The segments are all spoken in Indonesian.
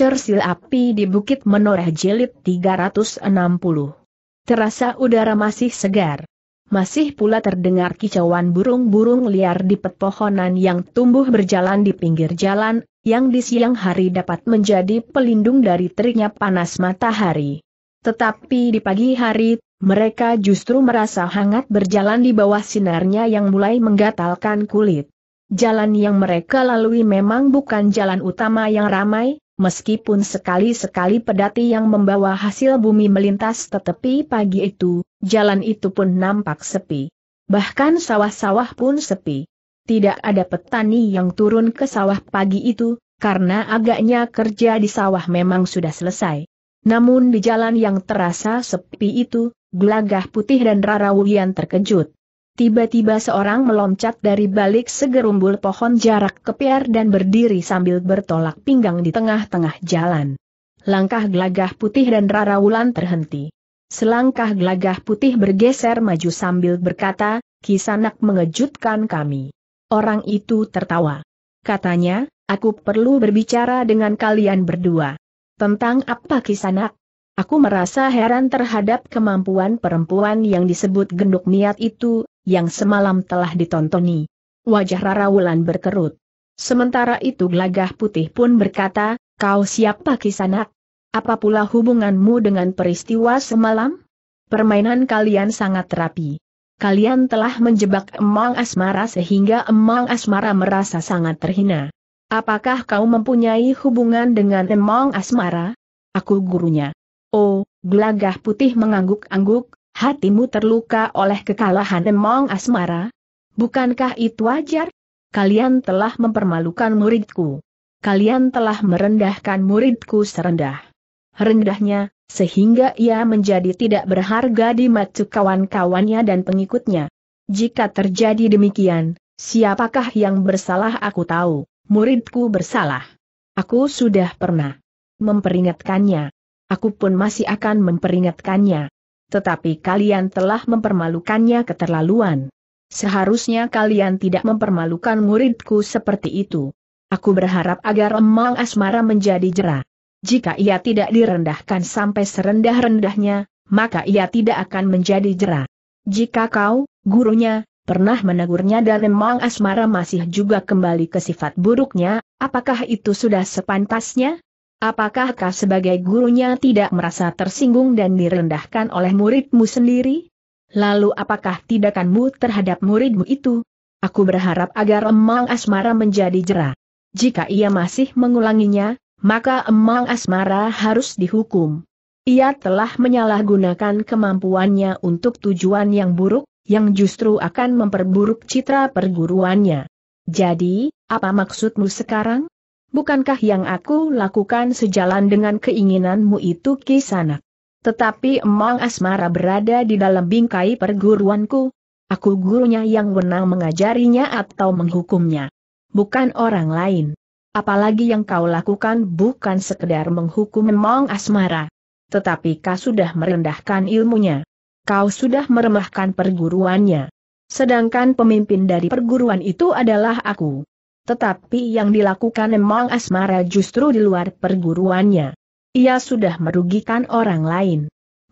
Cersil api di Bukit Menoreh Jelit 360. Terasa udara masih segar. Masih pula terdengar kicauan burung-burung liar di pepohonan yang tumbuh berjalan di pinggir jalan, yang di siang hari dapat menjadi pelindung dari teriknya panas matahari. Tetapi di pagi hari, mereka justru merasa hangat berjalan di bawah sinarnya yang mulai menggatalkan kulit. Jalan yang mereka lalui memang bukan jalan utama yang ramai, meskipun sekali-sekali pedati yang membawa hasil bumi melintas tetapi pagi itu, jalan itu pun nampak sepi. Bahkan sawah-sawah pun sepi. Tidak ada petani yang turun ke sawah pagi itu, karena agaknya kerja di sawah memang sudah selesai. Namun di jalan yang terasa sepi itu, gelagah putih dan Rara wuyan terkejut. Tiba-tiba seorang meloncat dari balik segerumbul pohon jarak ke PR dan berdiri sambil bertolak pinggang di tengah-tengah jalan. Langkah gelagah putih dan Rara Wulan terhenti. Selangkah gelagah putih bergeser maju sambil berkata, Kisanak mengejutkan kami. Orang itu tertawa. Katanya, aku perlu berbicara dengan kalian berdua. Tentang apa Kisanak? Aku merasa heran terhadap kemampuan perempuan yang disebut genduk niat itu, yang semalam telah ditontoni. Wajah Rara Wulan berkerut. Sementara itu gelagah putih pun berkata, kau siapa kisanak? Apa pula hubunganmu dengan peristiwa semalam? Permainan kalian sangat rapi. Kalian telah menjebak Emang Asmara sehingga Emang Asmara merasa sangat terhina. Apakah kau mempunyai hubungan dengan Emang Asmara? Aku gurunya. Oh, gelagah putih mengangguk-angguk, hatimu terluka oleh kekalahan Emong Asmara? Bukankah itu wajar? Kalian telah mempermalukan muridku. Kalian telah merendahkan muridku serendah. Rendahnya, sehingga ia menjadi tidak berharga di mata kawan-kawannya dan pengikutnya. Jika terjadi demikian, siapakah yang bersalah aku tahu, muridku bersalah. Aku sudah pernah memperingatkannya aku pun masih akan memperingatkannya. Tetapi kalian telah mempermalukannya keterlaluan. Seharusnya kalian tidak mempermalukan muridku seperti itu. Aku berharap agar Emang Asmara menjadi jera. Jika ia tidak direndahkan sampai serendah-rendahnya, maka ia tidak akan menjadi jera. Jika kau, gurunya, pernah menegurnya dan Emang Asmara masih juga kembali ke sifat buruknya, apakah itu sudah sepantasnya? Apakah kau sebagai gurunya tidak merasa tersinggung dan direndahkan oleh muridmu sendiri? Lalu apakah tindakanmu terhadap muridmu itu? Aku berharap agar Emang Asmara menjadi jerah. Jika ia masih mengulanginya, maka Emang Asmara harus dihukum. Ia telah menyalahgunakan kemampuannya untuk tujuan yang buruk, yang justru akan memperburuk citra perguruannya. Jadi, apa maksudmu sekarang? bukankah yang aku lakukan sejalan dengan keinginanmu itu kisanak? Tetapi Emang Asmara berada di dalam bingkai perguruanku. Aku gurunya yang wenang mengajarinya atau menghukumnya. Bukan orang lain. Apalagi yang kau lakukan bukan sekedar menghukum Emang Asmara. Tetapi kau sudah merendahkan ilmunya. Kau sudah meremahkan perguruannya. Sedangkan pemimpin dari perguruan itu adalah aku tetapi yang dilakukan Emang Asmara justru di luar perguruannya. Ia sudah merugikan orang lain.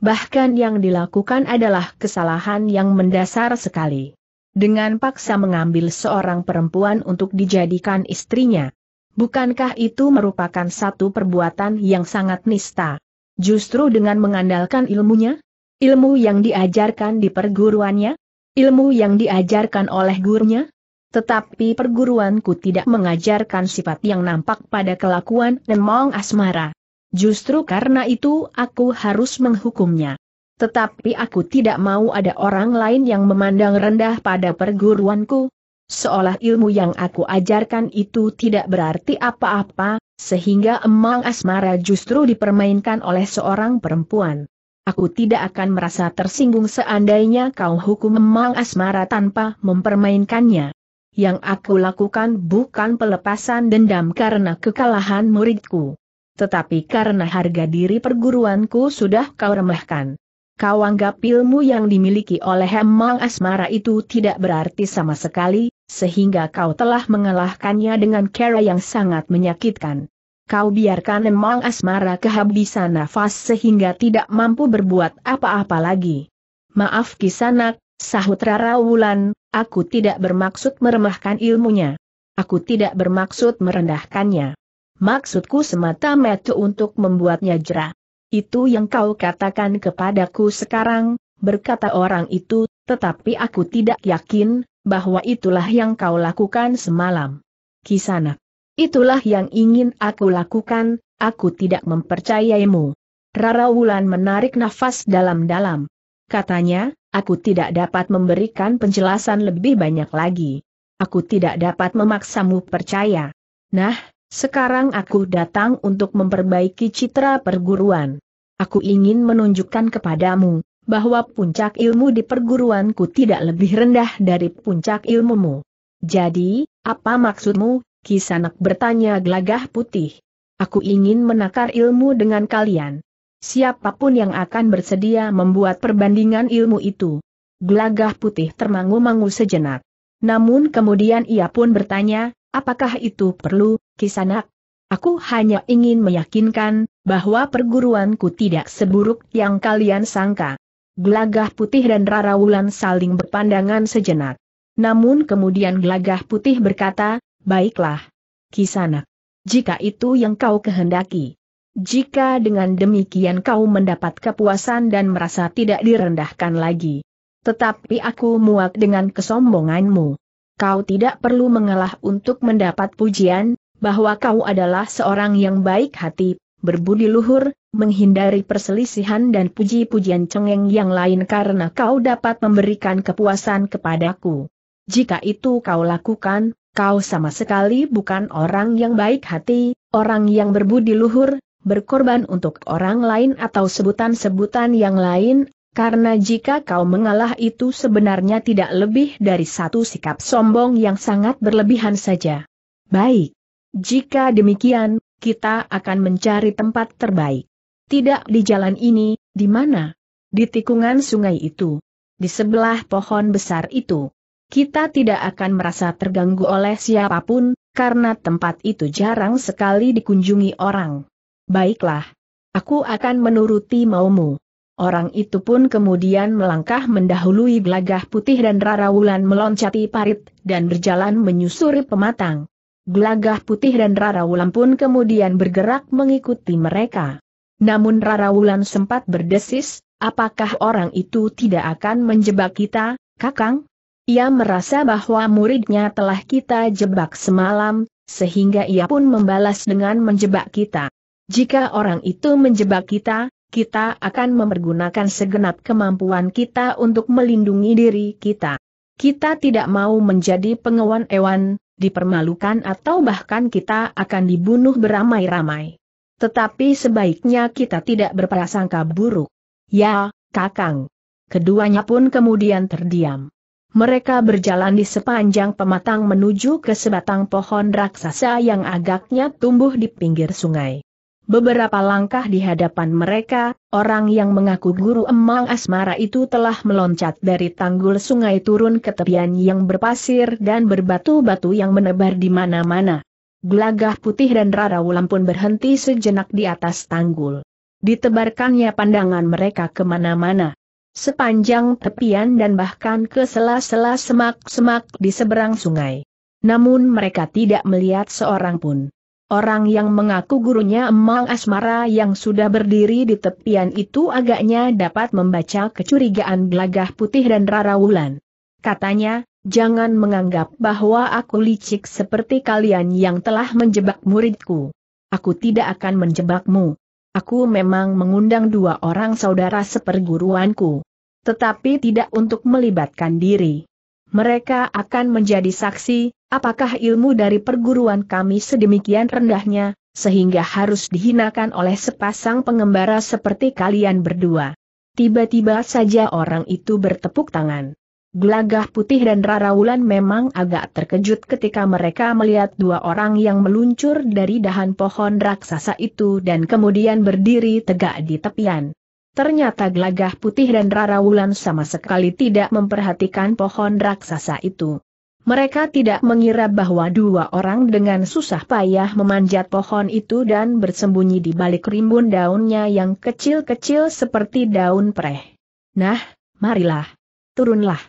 Bahkan yang dilakukan adalah kesalahan yang mendasar sekali. Dengan paksa mengambil seorang perempuan untuk dijadikan istrinya. Bukankah itu merupakan satu perbuatan yang sangat nista? Justru dengan mengandalkan ilmunya? Ilmu yang diajarkan di perguruannya? Ilmu yang diajarkan oleh gurunya? Tetapi perguruanku tidak mengajarkan sifat yang nampak pada kelakuan Nemong Asmara. Justru karena itu aku harus menghukumnya. Tetapi aku tidak mau ada orang lain yang memandang rendah pada perguruanku. Seolah ilmu yang aku ajarkan itu tidak berarti apa-apa, sehingga Emang Asmara justru dipermainkan oleh seorang perempuan. Aku tidak akan merasa tersinggung seandainya kau hukum Emang Asmara tanpa mempermainkannya. Yang aku lakukan bukan pelepasan dendam karena kekalahan muridku. Tetapi karena harga diri perguruanku sudah kau remehkan. Kau anggap ilmu yang dimiliki oleh Hemang Asmara itu tidak berarti sama sekali, sehingga kau telah mengalahkannya dengan cara yang sangat menyakitkan. Kau biarkan Hemang Asmara kehabisan nafas sehingga tidak mampu berbuat apa-apa lagi. Maaf kisanak, Sahut Rara Wulan, aku tidak bermaksud meremahkan ilmunya. Aku tidak bermaksud merendahkannya. Maksudku semata-mata untuk membuatnya jera. Itu yang kau katakan kepadaku sekarang, berkata orang itu, tetapi aku tidak yakin, bahwa itulah yang kau lakukan semalam. Kisanak. Itulah yang ingin aku lakukan, aku tidak mempercayaimu. Rara Wulan menarik nafas dalam-dalam. Katanya, Aku tidak dapat memberikan penjelasan lebih banyak lagi. Aku tidak dapat memaksamu percaya. Nah, sekarang aku datang untuk memperbaiki citra perguruan. Aku ingin menunjukkan kepadamu, bahwa puncak ilmu di perguruanku tidak lebih rendah dari puncak ilmumu. Jadi, apa maksudmu, Kisanak bertanya gelagah putih. Aku ingin menakar ilmu dengan kalian siapapun yang akan bersedia membuat perbandingan ilmu itu. Gelagah putih termangu-mangu sejenak. Namun kemudian ia pun bertanya, apakah itu perlu, kisanak? Aku hanya ingin meyakinkan, bahwa perguruanku tidak seburuk yang kalian sangka. Gelagah putih dan Rarawulan saling berpandangan sejenak. Namun kemudian gelagah putih berkata, baiklah. Kisanak. Jika itu yang kau kehendaki. Jika dengan demikian kau mendapat kepuasan dan merasa tidak direndahkan lagi. Tetapi aku muak dengan kesombonganmu. Kau tidak perlu mengalah untuk mendapat pujian, bahwa kau adalah seorang yang baik hati, berbudi luhur, menghindari perselisihan dan puji-pujian cengeng yang lain karena kau dapat memberikan kepuasan kepadaku. Jika itu kau lakukan, kau sama sekali bukan orang yang baik hati, orang yang berbudi luhur, berkorban untuk orang lain atau sebutan-sebutan yang lain, karena jika kau mengalah itu sebenarnya tidak lebih dari satu sikap sombong yang sangat berlebihan saja. Baik. Jika demikian, kita akan mencari tempat terbaik. Tidak di jalan ini, di mana? Di tikungan sungai itu. Di sebelah pohon besar itu. Kita tidak akan merasa terganggu oleh siapapun, karena tempat itu jarang sekali dikunjungi orang. Baiklah. Aku akan menuruti maumu. Orang itu pun kemudian melangkah mendahului gelagah putih dan rarawulan meloncati parit, dan berjalan menyusuri pematang. Gelagah putih dan rarawulan pun kemudian bergerak mengikuti mereka. Namun rarawulan sempat berdesis, apakah orang itu tidak akan menjebak kita, kakang? Ia merasa bahwa muridnya telah kita jebak semalam, sehingga ia pun membalas dengan menjebak kita. Jika orang itu menjebak kita, kita akan mempergunakan segenap kemampuan kita untuk melindungi diri kita. Kita tidak mau menjadi pengewan ewan, dipermalukan atau bahkan kita akan dibunuh beramai-ramai. Tetapi sebaiknya kita tidak berprasangka buruk. Ya, Kakang. Keduanya pun kemudian terdiam. Mereka berjalan di sepanjang pematang menuju ke sebatang pohon raksasa yang agaknya tumbuh di pinggir sungai. Beberapa langkah di hadapan mereka, orang yang mengaku guru Emang Asmara itu telah meloncat dari tanggul sungai turun ke tepian yang berpasir dan berbatu-batu yang menebar di mana-mana. Gelagah putih dan Rara Wulan pun berhenti sejenak di atas tanggul. Ditebarkannya pandangan mereka kemana-mana. Sepanjang tepian dan bahkan ke sela-sela semak-semak di seberang sungai. Namun mereka tidak melihat seorang pun. Orang yang mengaku gurunya Emang Asmara yang sudah berdiri di tepian itu agaknya dapat membaca kecurigaan gelagah putih dan Rara Wulan. Katanya, jangan menganggap bahwa aku licik seperti kalian yang telah menjebak muridku. Aku tidak akan menjebakmu. Aku memang mengundang dua orang saudara seperguruanku. Tetapi tidak untuk melibatkan diri. Mereka akan menjadi saksi, apakah ilmu dari perguruan kami sedemikian rendahnya, sehingga harus dihinakan oleh sepasang pengembara seperti kalian berdua. Tiba-tiba saja orang itu bertepuk tangan. Gelagah putih dan Raraulan memang agak terkejut ketika mereka melihat dua orang yang meluncur dari dahan pohon raksasa itu dan kemudian berdiri tegak di tepian. Ternyata Glagah putih dan Rara Wulan sama sekali tidak memperhatikan pohon raksasa itu. Mereka tidak mengira bahwa dua orang dengan susah payah memanjat pohon itu dan bersembunyi di balik rimbun daunnya yang kecil-kecil seperti daun pereh. Nah, marilah. Turunlah.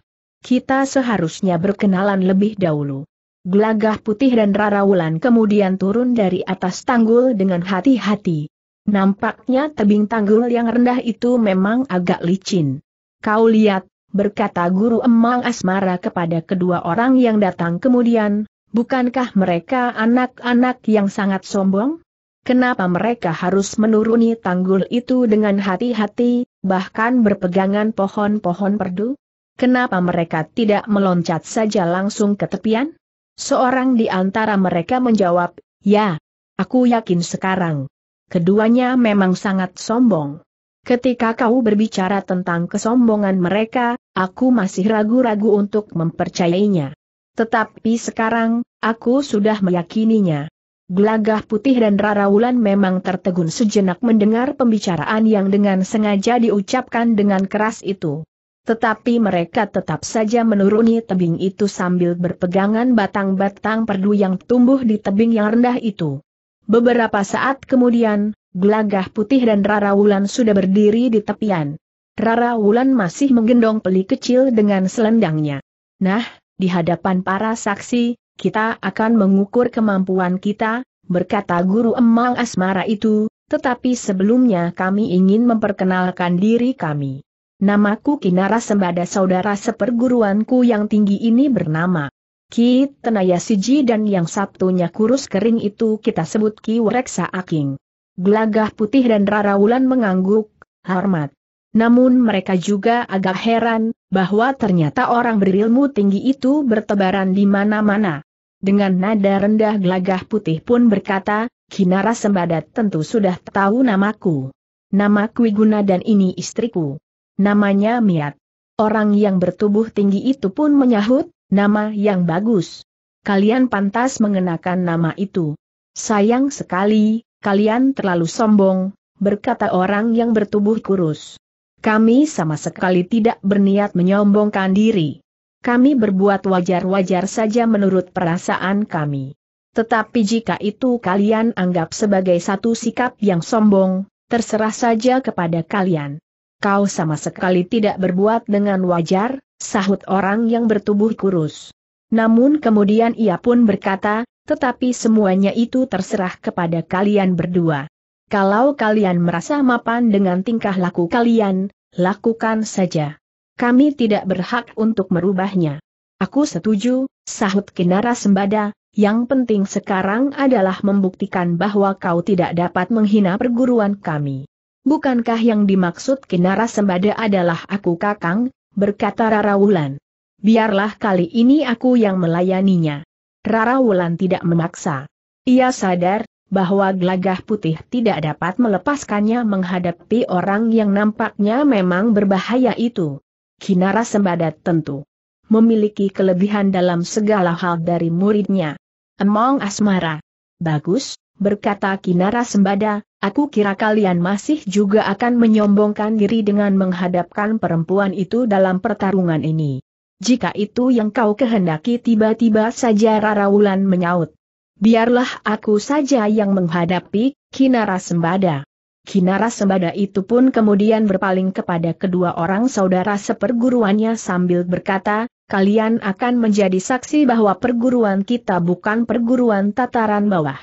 Kita seharusnya berkenalan lebih dahulu. Glagah putih dan Rara Wulan kemudian turun dari atas tanggul dengan hati-hati. Nampaknya tebing tanggul yang rendah itu memang agak licin. Kau lihat, berkata guru Emang Asmara kepada kedua orang yang datang kemudian, bukankah mereka anak-anak yang sangat sombong? Kenapa mereka harus menuruni tanggul itu dengan hati-hati, bahkan berpegangan pohon-pohon perdu? Kenapa mereka tidak meloncat saja langsung ke tepian? Seorang di antara mereka menjawab, ya, aku yakin sekarang keduanya memang sangat sombong. Ketika kau berbicara tentang kesombongan mereka, aku masih ragu-ragu untuk mempercayainya. Tetapi sekarang, aku sudah meyakininya. Gelagah putih dan Raraulan memang tertegun sejenak mendengar pembicaraan yang dengan sengaja diucapkan dengan keras itu. Tetapi mereka tetap saja menuruni tebing itu sambil berpegangan batang-batang perdu yang tumbuh di tebing yang rendah itu. Beberapa saat kemudian, gelagah putih dan Rara Wulan sudah berdiri di tepian. Rara Wulan masih menggendong peli kecil dengan selendangnya. Nah, di hadapan para saksi, kita akan mengukur kemampuan kita, berkata guru emang asmara itu, tetapi sebelumnya kami ingin memperkenalkan diri kami. Namaku Kinara Sembada Saudara seperguruanku yang tinggi ini bernama Ki Tenaya Siji dan yang satunya kurus kering itu kita sebut Ki Wereksa Aking. Gelagah putih dan Rara Wulan mengangguk, hormat. Namun mereka juga agak heran, bahwa ternyata orang berilmu tinggi itu bertebaran di mana-mana. Dengan nada rendah gelagah putih pun berkata, Kinara Sembada tentu sudah tahu namaku. Nama Kwiguna dan ini istriku. Namanya Miat. Orang yang bertubuh tinggi itu pun menyahut, Nama yang bagus. Kalian pantas mengenakan nama itu. Sayang sekali, kalian terlalu sombong, berkata orang yang bertubuh kurus. Kami sama sekali tidak berniat menyombongkan diri. Kami berbuat wajar-wajar saja menurut perasaan kami. Tetapi jika itu kalian anggap sebagai satu sikap yang sombong, terserah saja kepada kalian. Kau sama sekali tidak berbuat dengan wajar, sahut orang yang bertubuh kurus. Namun kemudian ia pun berkata, tetapi semuanya itu terserah kepada kalian berdua. Kalau kalian merasa mapan dengan tingkah laku kalian, lakukan saja. Kami tidak berhak untuk merubahnya. Aku setuju, sahut Kinara Sembada, yang penting sekarang adalah membuktikan bahwa kau tidak dapat menghina perguruan kami. Bukankah yang dimaksud Kinara Sembada adalah aku kakang, berkata Rara Wulan. Biarlah kali ini aku yang melayaninya. Rara Wulan tidak memaksa. Ia sadar, bahwa gelagah putih tidak dapat melepaskannya menghadapi orang yang nampaknya memang berbahaya itu. Kinara Sembada tentu memiliki kelebihan dalam segala hal dari muridnya. Emong Asmara. Bagus, berkata Kinara Sembada, aku kira kalian masih juga akan menyombongkan diri dengan menghadapkan perempuan itu dalam pertarungan ini. Jika itu yang kau kehendaki tiba-tiba saja Wulan menyaut. Biarlah aku saja yang menghadapi, Kinara Sembada. Kinara Sembada itu pun kemudian berpaling kepada kedua orang saudara seperguruannya sambil berkata, kalian akan menjadi saksi bahwa perguruan kita bukan perguruan tataran bawah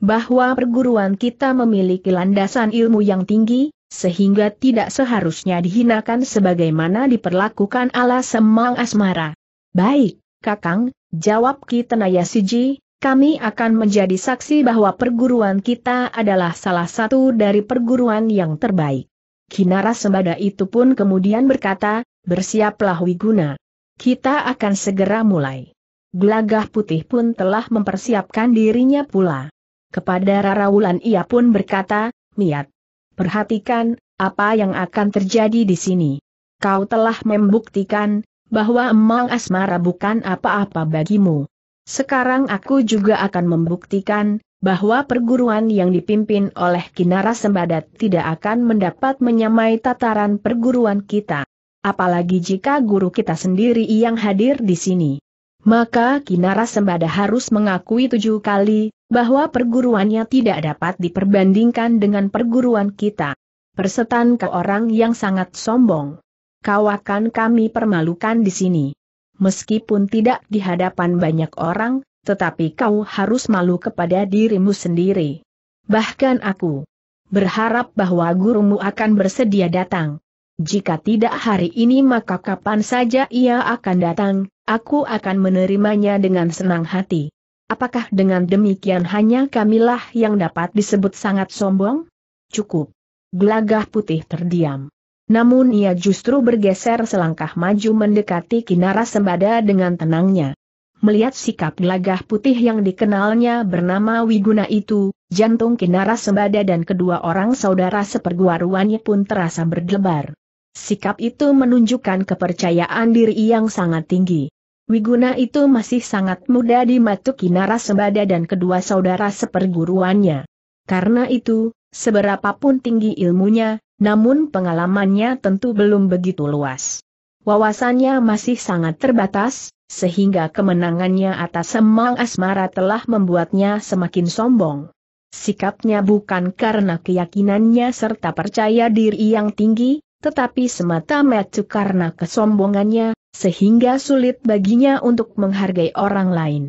bahwa perguruan kita memiliki landasan ilmu yang tinggi, sehingga tidak seharusnya dihinakan sebagaimana diperlakukan ala semang asmara. Baik, Kakang, jawab Kitenaya Siji, kami akan menjadi saksi bahwa perguruan kita adalah salah satu dari perguruan yang terbaik. Kinara Sembada itu pun kemudian berkata, bersiaplah Wiguna. Kita akan segera mulai. Gelagah putih pun telah mempersiapkan dirinya pula. Kepada Rara Wulan ia pun berkata, niat. perhatikan, apa yang akan terjadi di sini. Kau telah membuktikan, bahwa emang asmara bukan apa-apa bagimu. Sekarang aku juga akan membuktikan, bahwa perguruan yang dipimpin oleh Kinara Sembadat tidak akan mendapat menyamai tataran perguruan kita. Apalagi jika guru kita sendiri yang hadir di sini. Maka Kinara Sembada harus mengakui tujuh kali, bahwa perguruannya tidak dapat diperbandingkan dengan perguruan kita. Persetan ke orang yang sangat sombong. Kau akan kami permalukan di sini. Meskipun tidak di hadapan banyak orang, tetapi kau harus malu kepada dirimu sendiri. Bahkan aku berharap bahwa gurumu akan bersedia datang. Jika tidak hari ini maka kapan saja ia akan datang, aku akan menerimanya dengan senang hati. Apakah dengan demikian hanya kamilah yang dapat disebut sangat sombong? Cukup. Gelagah putih terdiam. Namun ia justru bergeser selangkah maju mendekati Kinara Sembada dengan tenangnya. Melihat sikap gelagah putih yang dikenalnya bernama Wiguna itu, jantung Kinara Sembada dan kedua orang saudara seperguaruannya pun terasa berdebar. Sikap itu menunjukkan kepercayaan diri yang sangat tinggi. Wiguna itu masih sangat muda di matu Kinarasembada dan kedua saudara seperguruannya. Karena itu, seberapapun tinggi ilmunya, namun pengalamannya tentu belum begitu luas. Wawasannya masih sangat terbatas, sehingga kemenangannya atas Semang Asmara telah membuatnya semakin sombong. Sikapnya bukan karena keyakinannya serta percaya diri yang tinggi, tetapi semata-mata karena kesombongannya, sehingga sulit baginya untuk menghargai orang lain.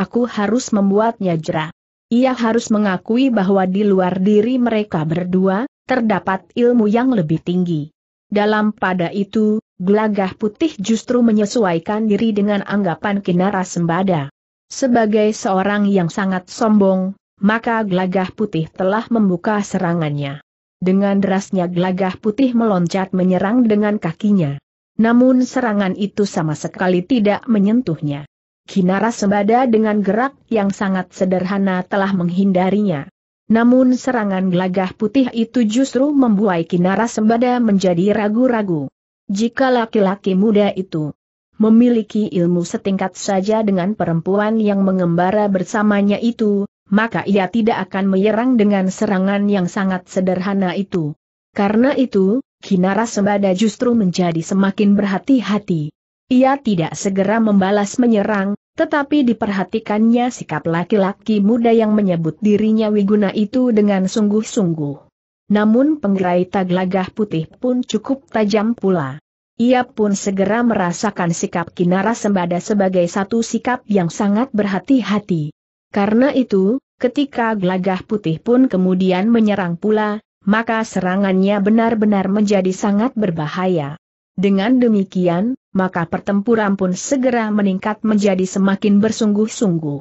Aku harus membuatnya jera. Ia harus mengakui bahwa di luar diri mereka berdua, terdapat ilmu yang lebih tinggi. Dalam pada itu, gelagah putih justru menyesuaikan diri dengan anggapan Kinara Sembada. Sebagai seorang yang sangat sombong, maka gelagah putih telah membuka serangannya. Dengan derasnya gelagah putih meloncat menyerang dengan kakinya. Namun serangan itu sama sekali tidak menyentuhnya. Kinara Sembada dengan gerak yang sangat sederhana telah menghindarinya. Namun serangan gelagah putih itu justru membuai Kinara Sembada menjadi ragu-ragu. Jika laki-laki muda itu memiliki ilmu setingkat saja dengan perempuan yang mengembara bersamanya itu, maka ia tidak akan menyerang dengan serangan yang sangat sederhana itu. Karena itu, Kinara Sembada justru menjadi semakin berhati-hati. Ia tidak segera membalas menyerang, tetapi diperhatikannya sikap laki-laki muda yang menyebut dirinya Wiguna itu dengan sungguh-sungguh. Namun penggerai taglagah putih pun cukup tajam pula. Ia pun segera merasakan sikap Kinara Sembada sebagai satu sikap yang sangat berhati-hati. Karena itu, ketika gelagah putih pun kemudian menyerang pula, maka serangannya benar-benar menjadi sangat berbahaya. Dengan demikian, maka pertempuran pun segera meningkat menjadi semakin bersungguh-sungguh.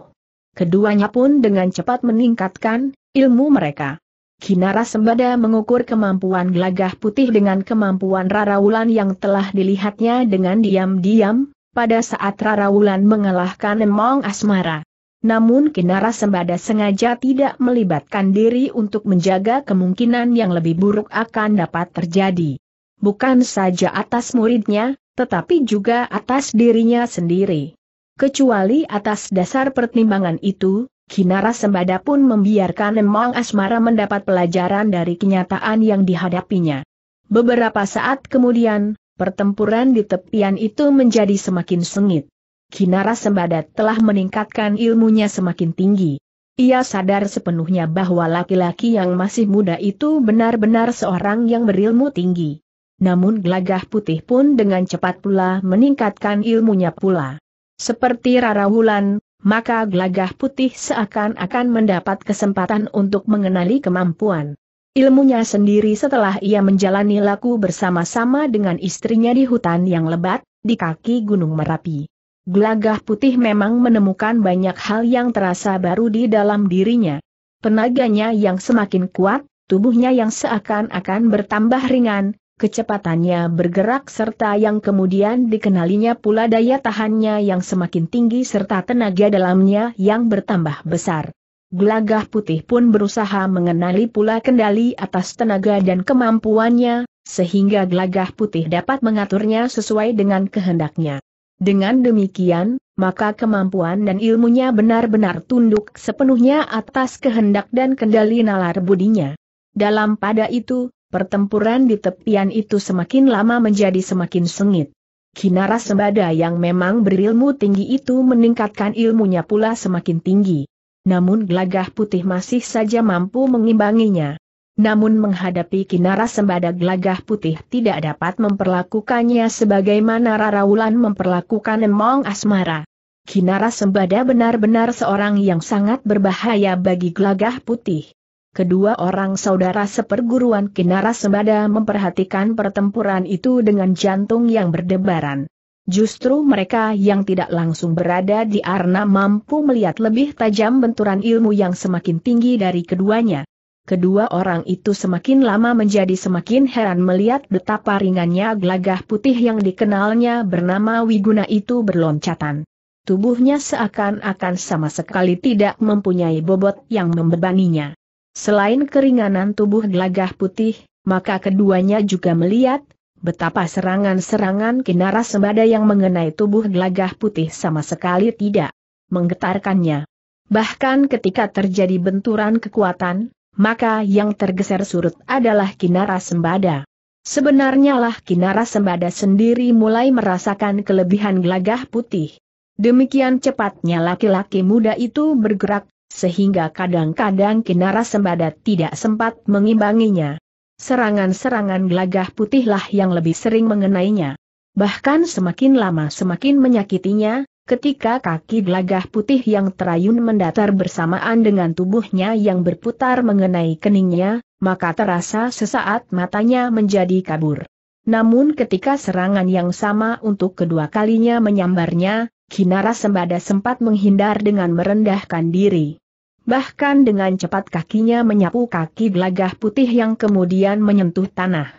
Keduanya pun dengan cepat meningkatkan ilmu mereka. Kinara Sembada mengukur kemampuan gelagah putih dengan kemampuan Raraulan yang telah dilihatnya dengan diam-diam, pada saat Raraulan mengalahkan Emong Asmara. Namun Kinara Sembada sengaja tidak melibatkan diri untuk menjaga kemungkinan yang lebih buruk akan dapat terjadi. Bukan saja atas muridnya, tetapi juga atas dirinya sendiri. Kecuali atas dasar pertimbangan itu, Kinara Sembada pun membiarkan Emang Asmara mendapat pelajaran dari kenyataan yang dihadapinya. Beberapa saat kemudian, pertempuran di tepian itu menjadi semakin sengit. Kinara Sembada telah meningkatkan ilmunya semakin tinggi. Ia sadar sepenuhnya bahwa laki-laki yang masih muda itu benar-benar seorang yang berilmu tinggi. Namun gelagah putih pun dengan cepat pula meningkatkan ilmunya pula. Seperti Rara Wulan, maka gelagah putih seakan-akan mendapat kesempatan untuk mengenali kemampuan ilmunya sendiri setelah ia menjalani laku bersama-sama dengan istrinya di hutan yang lebat, di kaki Gunung Merapi. Gelagah putih memang menemukan banyak hal yang terasa baru di dalam dirinya. Tenaganya yang semakin kuat, tubuhnya yang seakan-akan bertambah ringan, kecepatannya bergerak serta yang kemudian dikenalinya pula daya tahannya yang semakin tinggi serta tenaga dalamnya yang bertambah besar. Gelagah putih pun berusaha mengenali pula kendali atas tenaga dan kemampuannya, sehingga gelagah putih dapat mengaturnya sesuai dengan kehendaknya. Dengan demikian, maka kemampuan dan ilmunya benar-benar tunduk sepenuhnya atas kehendak dan kendali nalar budinya. Dalam pada itu, pertempuran di tepian itu semakin lama menjadi semakin sengit. Kinara Sembada yang memang berilmu tinggi itu meningkatkan ilmunya pula semakin tinggi. Namun gelagah putih masih saja mampu mengimbanginya namun menghadapi Kinara Sembada Gelagah Putih tidak dapat memperlakukannya sebagaimana Raraulan memperlakukan Emong Asmara. Kinara Sembada benar-benar seorang yang sangat berbahaya bagi Gelagah Putih. Kedua orang saudara seperguruan Kinara Sembada memperhatikan pertempuran itu dengan jantung yang berdebaran. Justru mereka yang tidak langsung berada di Arna mampu melihat lebih tajam benturan ilmu yang semakin tinggi dari keduanya. Kedua orang itu semakin lama menjadi semakin heran melihat betapa ringannya gelagah putih yang dikenalnya bernama Wiguna itu berloncatan. Tubuhnya seakan-akan sama sekali tidak mempunyai bobot yang membebaninya. Selain keringanan tubuh gelagah putih, maka keduanya juga melihat betapa serangan-serangan kinara sembada yang mengenai tubuh gelagah putih sama sekali tidak menggetarkannya. Bahkan ketika terjadi benturan kekuatan, maka yang tergeser surut adalah Kinara Sembada. Sebenarnya lah Kinara Sembada sendiri mulai merasakan kelebihan gelagah putih. Demikian cepatnya laki-laki muda itu bergerak, sehingga kadang-kadang Kinara Sembada tidak sempat mengimbanginya. Serangan-serangan gelagah putihlah yang lebih sering mengenainya. Bahkan semakin lama semakin menyakitinya, ketika kaki gelagah putih yang terayun mendatar bersamaan dengan tubuhnya yang berputar mengenai keningnya, maka terasa sesaat matanya menjadi kabur. Namun ketika serangan yang sama untuk kedua kalinya menyambarnya, Kinara Sembada sempat menghindar dengan merendahkan diri. Bahkan dengan cepat kakinya menyapu kaki gelagah putih yang kemudian menyentuh tanah.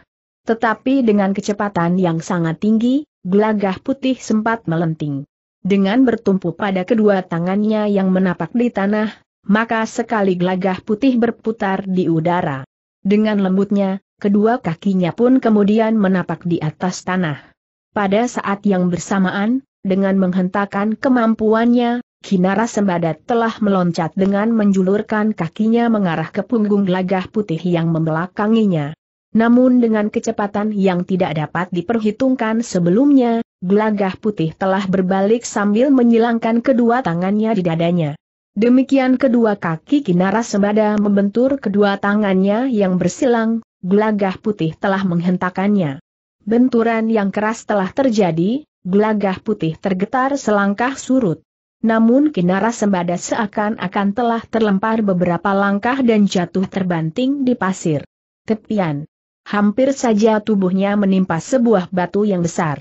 Tetapi dengan kecepatan yang sangat tinggi, gelagah putih sempat melenting. Dengan bertumpu pada kedua tangannya yang menapak di tanah, maka sekali gelagah putih berputar di udara. Dengan lembutnya, kedua kakinya pun kemudian menapak di atas tanah. Pada saat yang bersamaan, dengan menghentakkan kemampuannya, Kinara Sembada telah meloncat dengan menjulurkan kakinya mengarah ke punggung gelagah putih yang membelakanginya. Namun dengan kecepatan yang tidak dapat diperhitungkan sebelumnya, gelagah putih telah berbalik sambil menyilangkan kedua tangannya di dadanya. Demikian kedua kaki Kinara Sembada membentur kedua tangannya yang bersilang, gelagah putih telah menghentakannya. Benturan yang keras telah terjadi, gelagah putih tergetar selangkah surut. Namun Kinara Sembada seakan-akan telah terlempar beberapa langkah dan jatuh terbanting di pasir. Tepian. Hampir saja tubuhnya menimpa sebuah batu yang besar.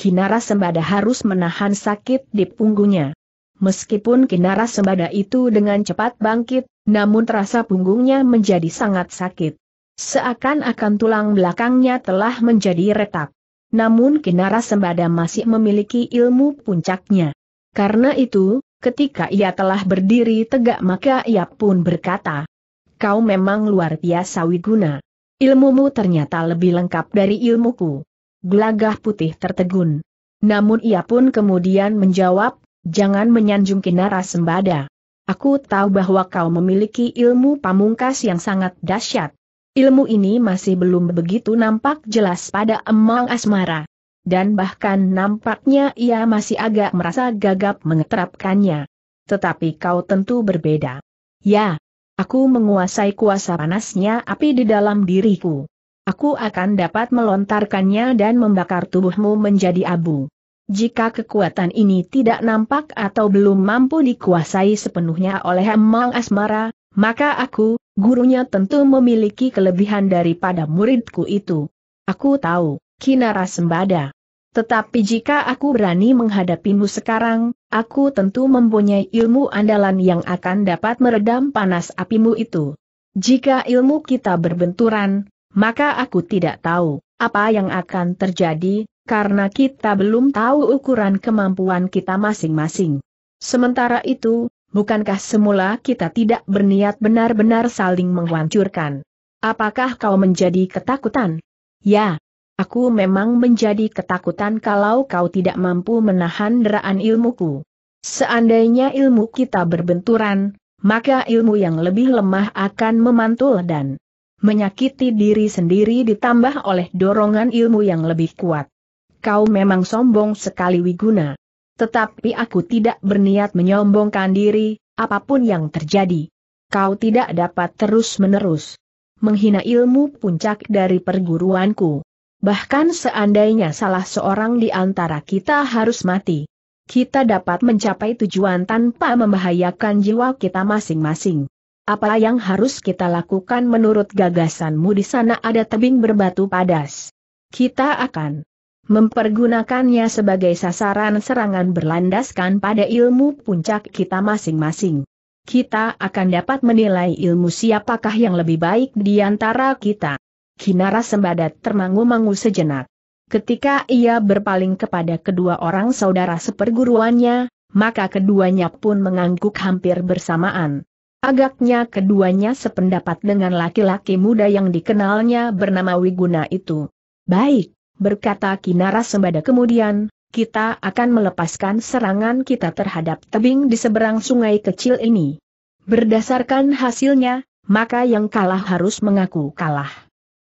Kinara Sembada harus menahan sakit di punggungnya. Meskipun Kinara Sembada itu dengan cepat bangkit, namun terasa punggungnya menjadi sangat sakit. Seakan-akan tulang belakangnya telah menjadi retak. Namun Kinara Sembada masih memiliki ilmu puncaknya. Karena itu, ketika ia telah berdiri tegak maka ia pun berkata, Kau memang luar biasa Wiguna. Ilmumu ternyata lebih lengkap dari ilmuku. Gelagah putih tertegun. Namun ia pun kemudian menjawab, jangan menyanjung Kinara Sembada. Aku tahu bahwa kau memiliki ilmu pamungkas yang sangat dahsyat. Ilmu ini masih belum begitu nampak jelas pada Emang Asmara. Dan bahkan nampaknya ia masih agak merasa gagap mengeterapkannya. Tetapi kau tentu berbeda. Ya, aku menguasai kuasa panasnya api di dalam diriku aku akan dapat melontarkannya dan membakar tubuhmu menjadi abu. Jika kekuatan ini tidak nampak atau belum mampu dikuasai sepenuhnya oleh Emang Asmara, maka aku, gurunya tentu memiliki kelebihan daripada muridku itu. Aku tahu, Kinara Sembada. Tetapi jika aku berani menghadapimu sekarang, aku tentu mempunyai ilmu andalan yang akan dapat meredam panas apimu itu. Jika ilmu kita berbenturan, maka aku tidak tahu apa yang akan terjadi, karena kita belum tahu ukuran kemampuan kita masing-masing. Sementara itu, bukankah semula kita tidak berniat benar-benar saling menghancurkan? Apakah kau menjadi ketakutan? Ya, aku memang menjadi ketakutan kalau kau tidak mampu menahan deraan ilmuku. Seandainya ilmu kita berbenturan, maka ilmu yang lebih lemah akan memantul dan menyakiti diri sendiri ditambah oleh dorongan ilmu yang lebih kuat. Kau memang sombong sekali Wiguna. Tetapi aku tidak berniat menyombongkan diri, apapun yang terjadi. Kau tidak dapat terus-menerus menghina ilmu puncak dari perguruanku. Bahkan seandainya salah seorang di antara kita harus mati, kita dapat mencapai tujuan tanpa membahayakan jiwa kita masing-masing. Apa yang harus kita lakukan menurut gagasanmu di sana ada tebing berbatu padas. Kita akan mempergunakannya sebagai sasaran serangan berlandaskan pada ilmu puncak kita masing-masing. Kita akan dapat menilai ilmu siapakah yang lebih baik di antara kita. Kinara Sembadat termangu-mangu sejenak. Ketika ia berpaling kepada kedua orang saudara seperguruannya, maka keduanya pun mengangguk hampir bersamaan. Agaknya keduanya sependapat dengan laki-laki muda yang dikenalnya bernama Wiguna itu. Baik, berkata Kinara sembada kemudian, kita akan melepaskan serangan kita terhadap tebing di seberang sungai kecil ini. Berdasarkan hasilnya, maka yang kalah harus mengaku kalah.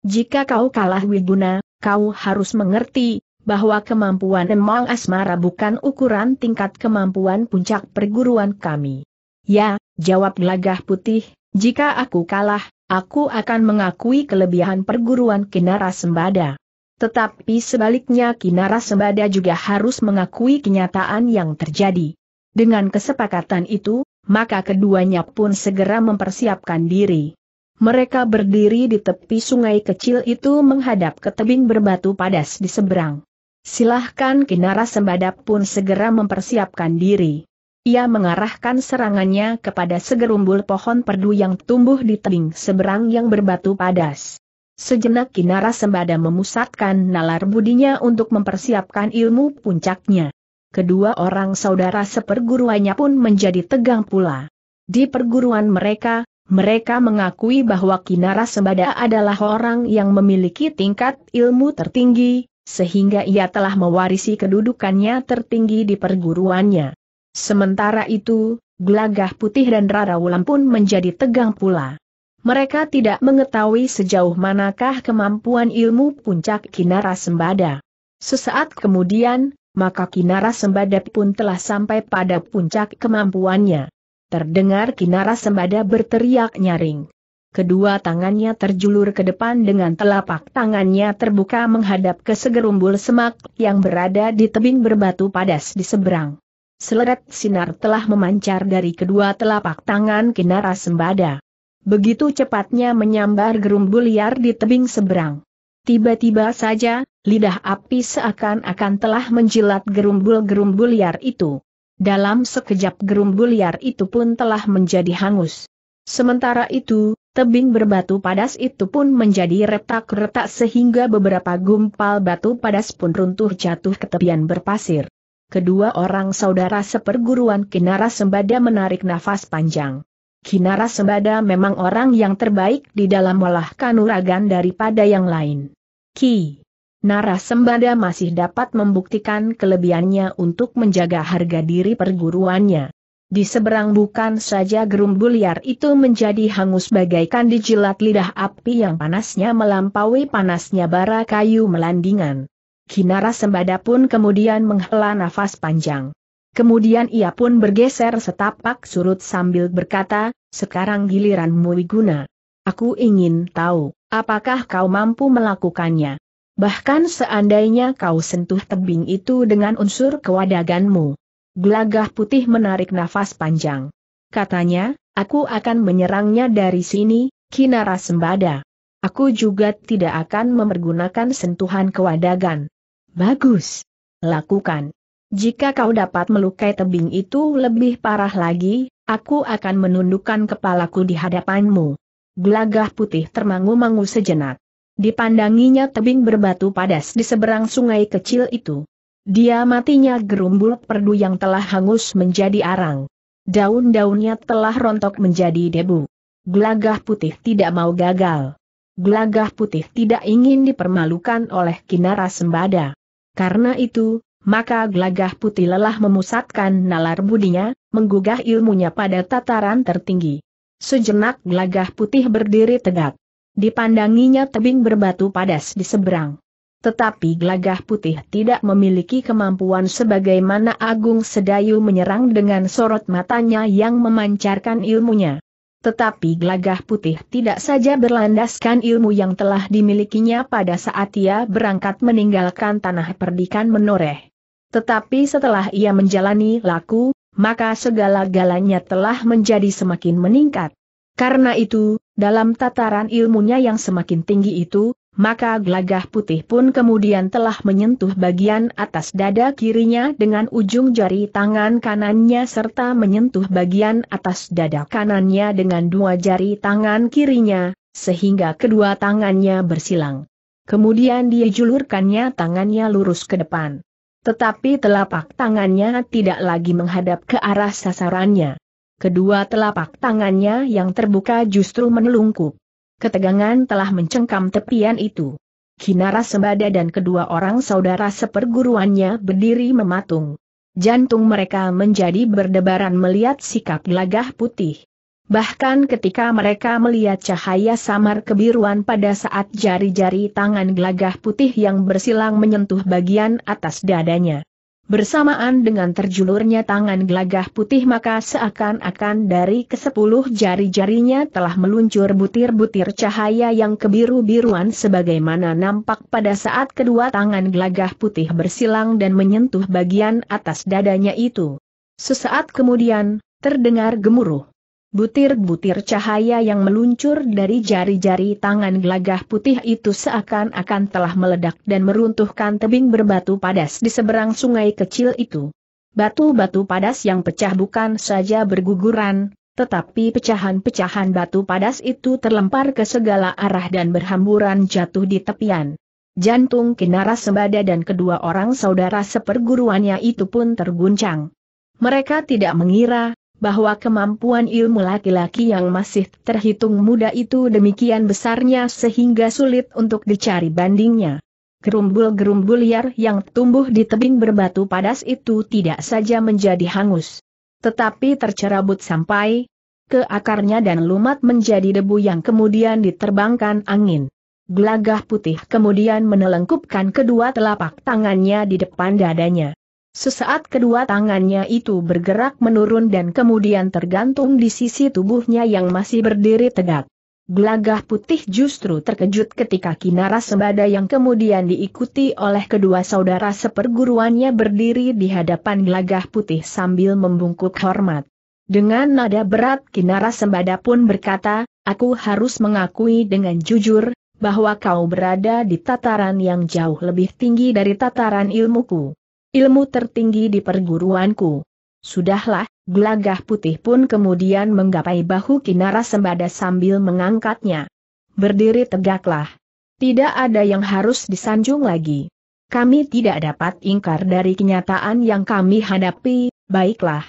Jika kau kalah Wiguna, kau harus mengerti, bahwa kemampuan Emang Asmara bukan ukuran tingkat kemampuan puncak perguruan kami. Ya, jawab gelagah putih, jika aku kalah, aku akan mengakui kelebihan perguruan Kinara Sembada. Tetapi sebaliknya Kinara Sembada juga harus mengakui kenyataan yang terjadi. Dengan kesepakatan itu, maka keduanya pun segera mempersiapkan diri. Mereka berdiri di tepi sungai kecil itu menghadap ke tebing berbatu padas di seberang. Silahkan Kinara Sembada pun segera mempersiapkan diri. Ia mengarahkan serangannya kepada segerumbul pohon perdu yang tumbuh di tebing seberang yang berbatu padas. Sejenak Kinara Sembada memusatkan nalar budinya untuk mempersiapkan ilmu puncaknya. Kedua orang saudara seperguruannya pun menjadi tegang pula. Di perguruan mereka, mereka mengakui bahwa Kinara Sembada adalah orang yang memiliki tingkat ilmu tertinggi, sehingga ia telah mewarisi kedudukannya tertinggi di perguruannya. Sementara itu, gelagah putih dan Rara Wulan pun menjadi tegang pula. Mereka tidak mengetahui sejauh manakah kemampuan ilmu puncak Kinara Sembada. Sesaat kemudian, maka Kinara Sembada pun telah sampai pada puncak kemampuannya. Terdengar Kinara Sembada berteriak nyaring. Kedua tangannya terjulur ke depan dengan telapak tangannya terbuka menghadap ke segerumbul semak yang berada di tebing berbatu padas di seberang. Seleret sinar telah memancar dari kedua telapak tangan Kinara Sembada. Begitu cepatnya menyambar gerumbul liar di tebing seberang. Tiba-tiba saja, lidah api seakan-akan telah menjilat gerumbul-gerumbul liar itu. Dalam sekejap gerumbul liar itu pun telah menjadi hangus. Sementara itu, tebing berbatu padas itu pun menjadi retak-retak sehingga beberapa gumpal batu padas pun runtuh jatuh ke tepian berpasir kedua orang saudara seperguruan Kinara Sembada menarik nafas panjang. Kinara Sembada memang orang yang terbaik di dalam olah kanuragan daripada yang lain. Ki. Nara Sembada masih dapat membuktikan kelebihannya untuk menjaga harga diri perguruannya. Di seberang bukan saja gerumbu liar itu menjadi hangus bagaikan dijilat lidah api yang panasnya melampaui panasnya bara kayu melandingan. Kinara Sembada pun kemudian menghela nafas panjang. Kemudian ia pun bergeser setapak surut sambil berkata, sekarang giliranmu Wiguna. Aku ingin tahu, apakah kau mampu melakukannya? Bahkan seandainya kau sentuh tebing itu dengan unsur kewadaganmu. Gelagah putih menarik nafas panjang. Katanya, aku akan menyerangnya dari sini, Kinara Sembada. Aku juga tidak akan memergunakan sentuhan kewadagan. Bagus. Lakukan. Jika kau dapat melukai tebing itu lebih parah lagi, aku akan menundukkan kepalaku di hadapanmu. Gelagah putih termangu-mangu sejenak. Dipandanginya tebing berbatu padas di seberang sungai kecil itu. Dia matinya gerumbul perdu yang telah hangus menjadi arang. Daun-daunnya telah rontok menjadi debu. Gelagah putih tidak mau gagal. Gelagah putih tidak ingin dipermalukan oleh Kinara Sembada. Karena itu, maka Glagah putih lelah memusatkan nalar budinya, menggugah ilmunya pada tataran tertinggi. Sejenak Glagah putih berdiri tegak. Dipandanginya tebing berbatu padas di seberang. Tetapi Glagah putih tidak memiliki kemampuan sebagaimana Agung Sedayu menyerang dengan sorot matanya yang memancarkan ilmunya. Tetapi gelagah putih tidak saja berlandaskan ilmu yang telah dimilikinya pada saat ia berangkat meninggalkan tanah perdikan menoreh. Tetapi setelah ia menjalani laku, maka segala-galanya telah menjadi semakin meningkat. Karena itu, dalam tataran ilmunya yang semakin tinggi itu, maka gelagah putih pun kemudian telah menyentuh bagian atas dada kirinya dengan ujung jari tangan kanannya serta menyentuh bagian atas dada kanannya dengan dua jari tangan kirinya, sehingga kedua tangannya bersilang. Kemudian dia julurkannya tangannya lurus ke depan. Tetapi telapak tangannya tidak lagi menghadap ke arah sasarannya. Kedua telapak tangannya yang terbuka justru menelungkup ketegangan telah mencengkam tepian itu. Kinara Sembada dan kedua orang saudara seperguruannya berdiri mematung. Jantung mereka menjadi berdebaran melihat sikap gelagah putih. Bahkan ketika mereka melihat cahaya samar kebiruan pada saat jari-jari tangan gelagah putih yang bersilang menyentuh bagian atas dadanya. Bersamaan dengan terjulurnya tangan gelagah putih maka seakan-akan dari kesepuluh jari-jarinya telah meluncur butir-butir cahaya yang kebiru-biruan sebagaimana nampak pada saat kedua tangan gelagah putih bersilang dan menyentuh bagian atas dadanya itu. Sesaat kemudian, terdengar gemuruh butir-butir cahaya yang meluncur dari jari-jari tangan gelagah putih itu seakan-akan telah meledak dan meruntuhkan tebing berbatu padas di seberang sungai kecil itu. Batu-batu padas yang pecah bukan saja berguguran, tetapi pecahan-pecahan batu padas itu terlempar ke segala arah dan berhamburan jatuh di tepian. Jantung Kinara Sembada dan kedua orang saudara seperguruannya itu pun terguncang. Mereka tidak mengira bahwa kemampuan ilmu laki-laki yang masih terhitung muda itu demikian besarnya sehingga sulit untuk dicari bandingnya. Gerumbul-gerumbul liar yang tumbuh di tebing berbatu padas itu tidak saja menjadi hangus, tetapi tercerabut sampai ke akarnya dan lumat menjadi debu yang kemudian diterbangkan angin. Gelagah putih kemudian menelengkupkan kedua telapak tangannya di depan dadanya. Sesaat kedua tangannya itu bergerak menurun dan kemudian tergantung di sisi tubuhnya yang masih berdiri tegak. Gelagah putih justru terkejut ketika Kinara Sembada yang kemudian diikuti oleh kedua saudara seperguruannya berdiri di hadapan gelagah putih sambil membungkuk hormat. Dengan nada berat Kinara Sembada pun berkata, aku harus mengakui dengan jujur, bahwa kau berada di tataran yang jauh lebih tinggi dari tataran ilmuku ilmu tertinggi di perguruanku. Sudahlah, gelagah putih pun kemudian menggapai bahu Kinara sembada sambil mengangkatnya. Berdiri tegaklah. Tidak ada yang harus disanjung lagi. Kami tidak dapat ingkar dari kenyataan yang kami hadapi, baiklah.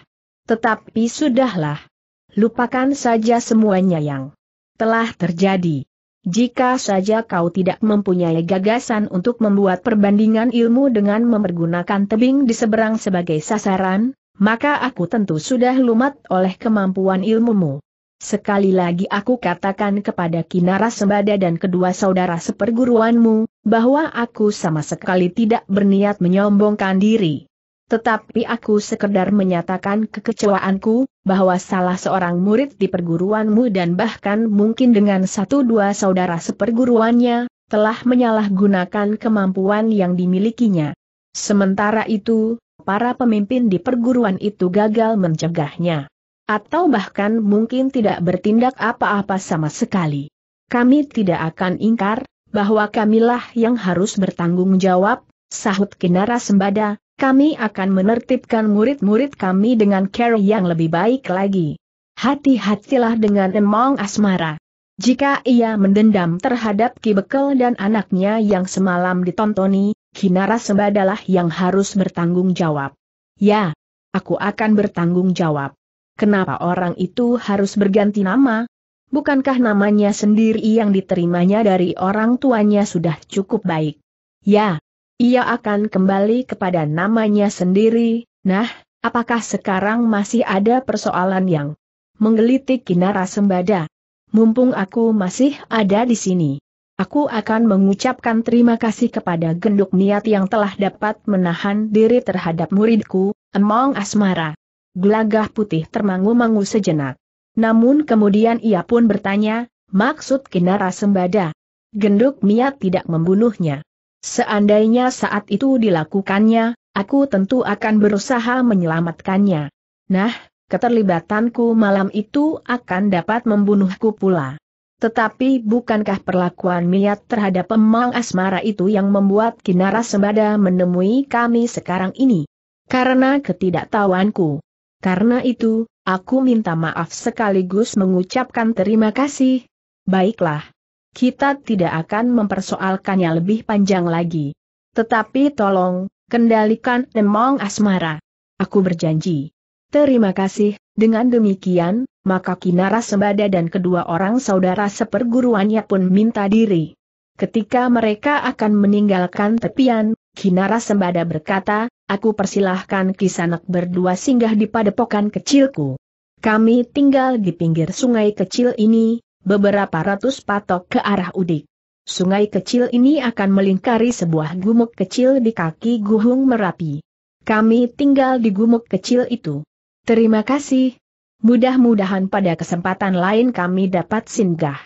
Tetapi sudahlah. Lupakan saja semuanya yang telah terjadi. Jika saja kau tidak mempunyai gagasan untuk membuat perbandingan ilmu dengan mempergunakan tebing di seberang sebagai sasaran, maka aku tentu sudah lumat oleh kemampuan ilmumu. Sekali lagi aku katakan kepada Kinara Sembada dan kedua saudara seperguruanmu, bahwa aku sama sekali tidak berniat menyombongkan diri. Tetapi aku sekedar menyatakan kekecewaanku, bahwa salah seorang murid di perguruanmu dan bahkan mungkin dengan satu dua saudara seperguruannya, telah menyalahgunakan kemampuan yang dimilikinya. Sementara itu, para pemimpin di perguruan itu gagal mencegahnya. Atau bahkan mungkin tidak bertindak apa-apa sama sekali. Kami tidak akan ingkar, bahwa kamilah yang harus bertanggung jawab, sahut Kinara Sembada, kami akan menertibkan murid-murid kami dengan cara yang lebih baik lagi. Hati-hatilah dengan Emong Asmara. Jika ia mendendam terhadap Ki Bekel dan anaknya yang semalam ditontoni, Kinara Sembadalah yang harus bertanggung jawab. Ya, aku akan bertanggung jawab. Kenapa orang itu harus berganti nama? Bukankah namanya sendiri yang diterimanya dari orang tuanya sudah cukup baik? Ya, ia akan kembali kepada namanya sendiri, nah, apakah sekarang masih ada persoalan yang menggelitik Kinara Sembada? Mumpung aku masih ada di sini, aku akan mengucapkan terima kasih kepada genduk niat yang telah dapat menahan diri terhadap muridku, Emong Asmara. Gelagah putih termangu-mangu sejenak. Namun kemudian ia pun bertanya, maksud Kinara Sembada. Genduk Niat tidak membunuhnya. Seandainya saat itu dilakukannya, aku tentu akan berusaha menyelamatkannya. Nah, keterlibatanku malam itu akan dapat membunuhku pula. Tetapi bukankah perlakuan Miat terhadap Emang Asmara itu yang membuat Kinara Sembada menemui kami sekarang ini? Karena ketidaktahuanku. Karena itu, aku minta maaf sekaligus mengucapkan terima kasih. Baiklah kita tidak akan mempersoalkannya lebih panjang lagi. Tetapi tolong, kendalikan emong asmara. Aku berjanji. Terima kasih, dengan demikian, maka Kinara Sembada dan kedua orang saudara seperguruannya pun minta diri. Ketika mereka akan meninggalkan tepian, Kinara Sembada berkata, aku persilahkan kisanak berdua singgah di padepokan kecilku. Kami tinggal di pinggir sungai kecil ini, beberapa ratus patok ke arah udik. Sungai kecil ini akan melingkari sebuah gumuk kecil di kaki Guhung Merapi. Kami tinggal di gumuk kecil itu. Terima kasih. Mudah-mudahan pada kesempatan lain kami dapat singgah.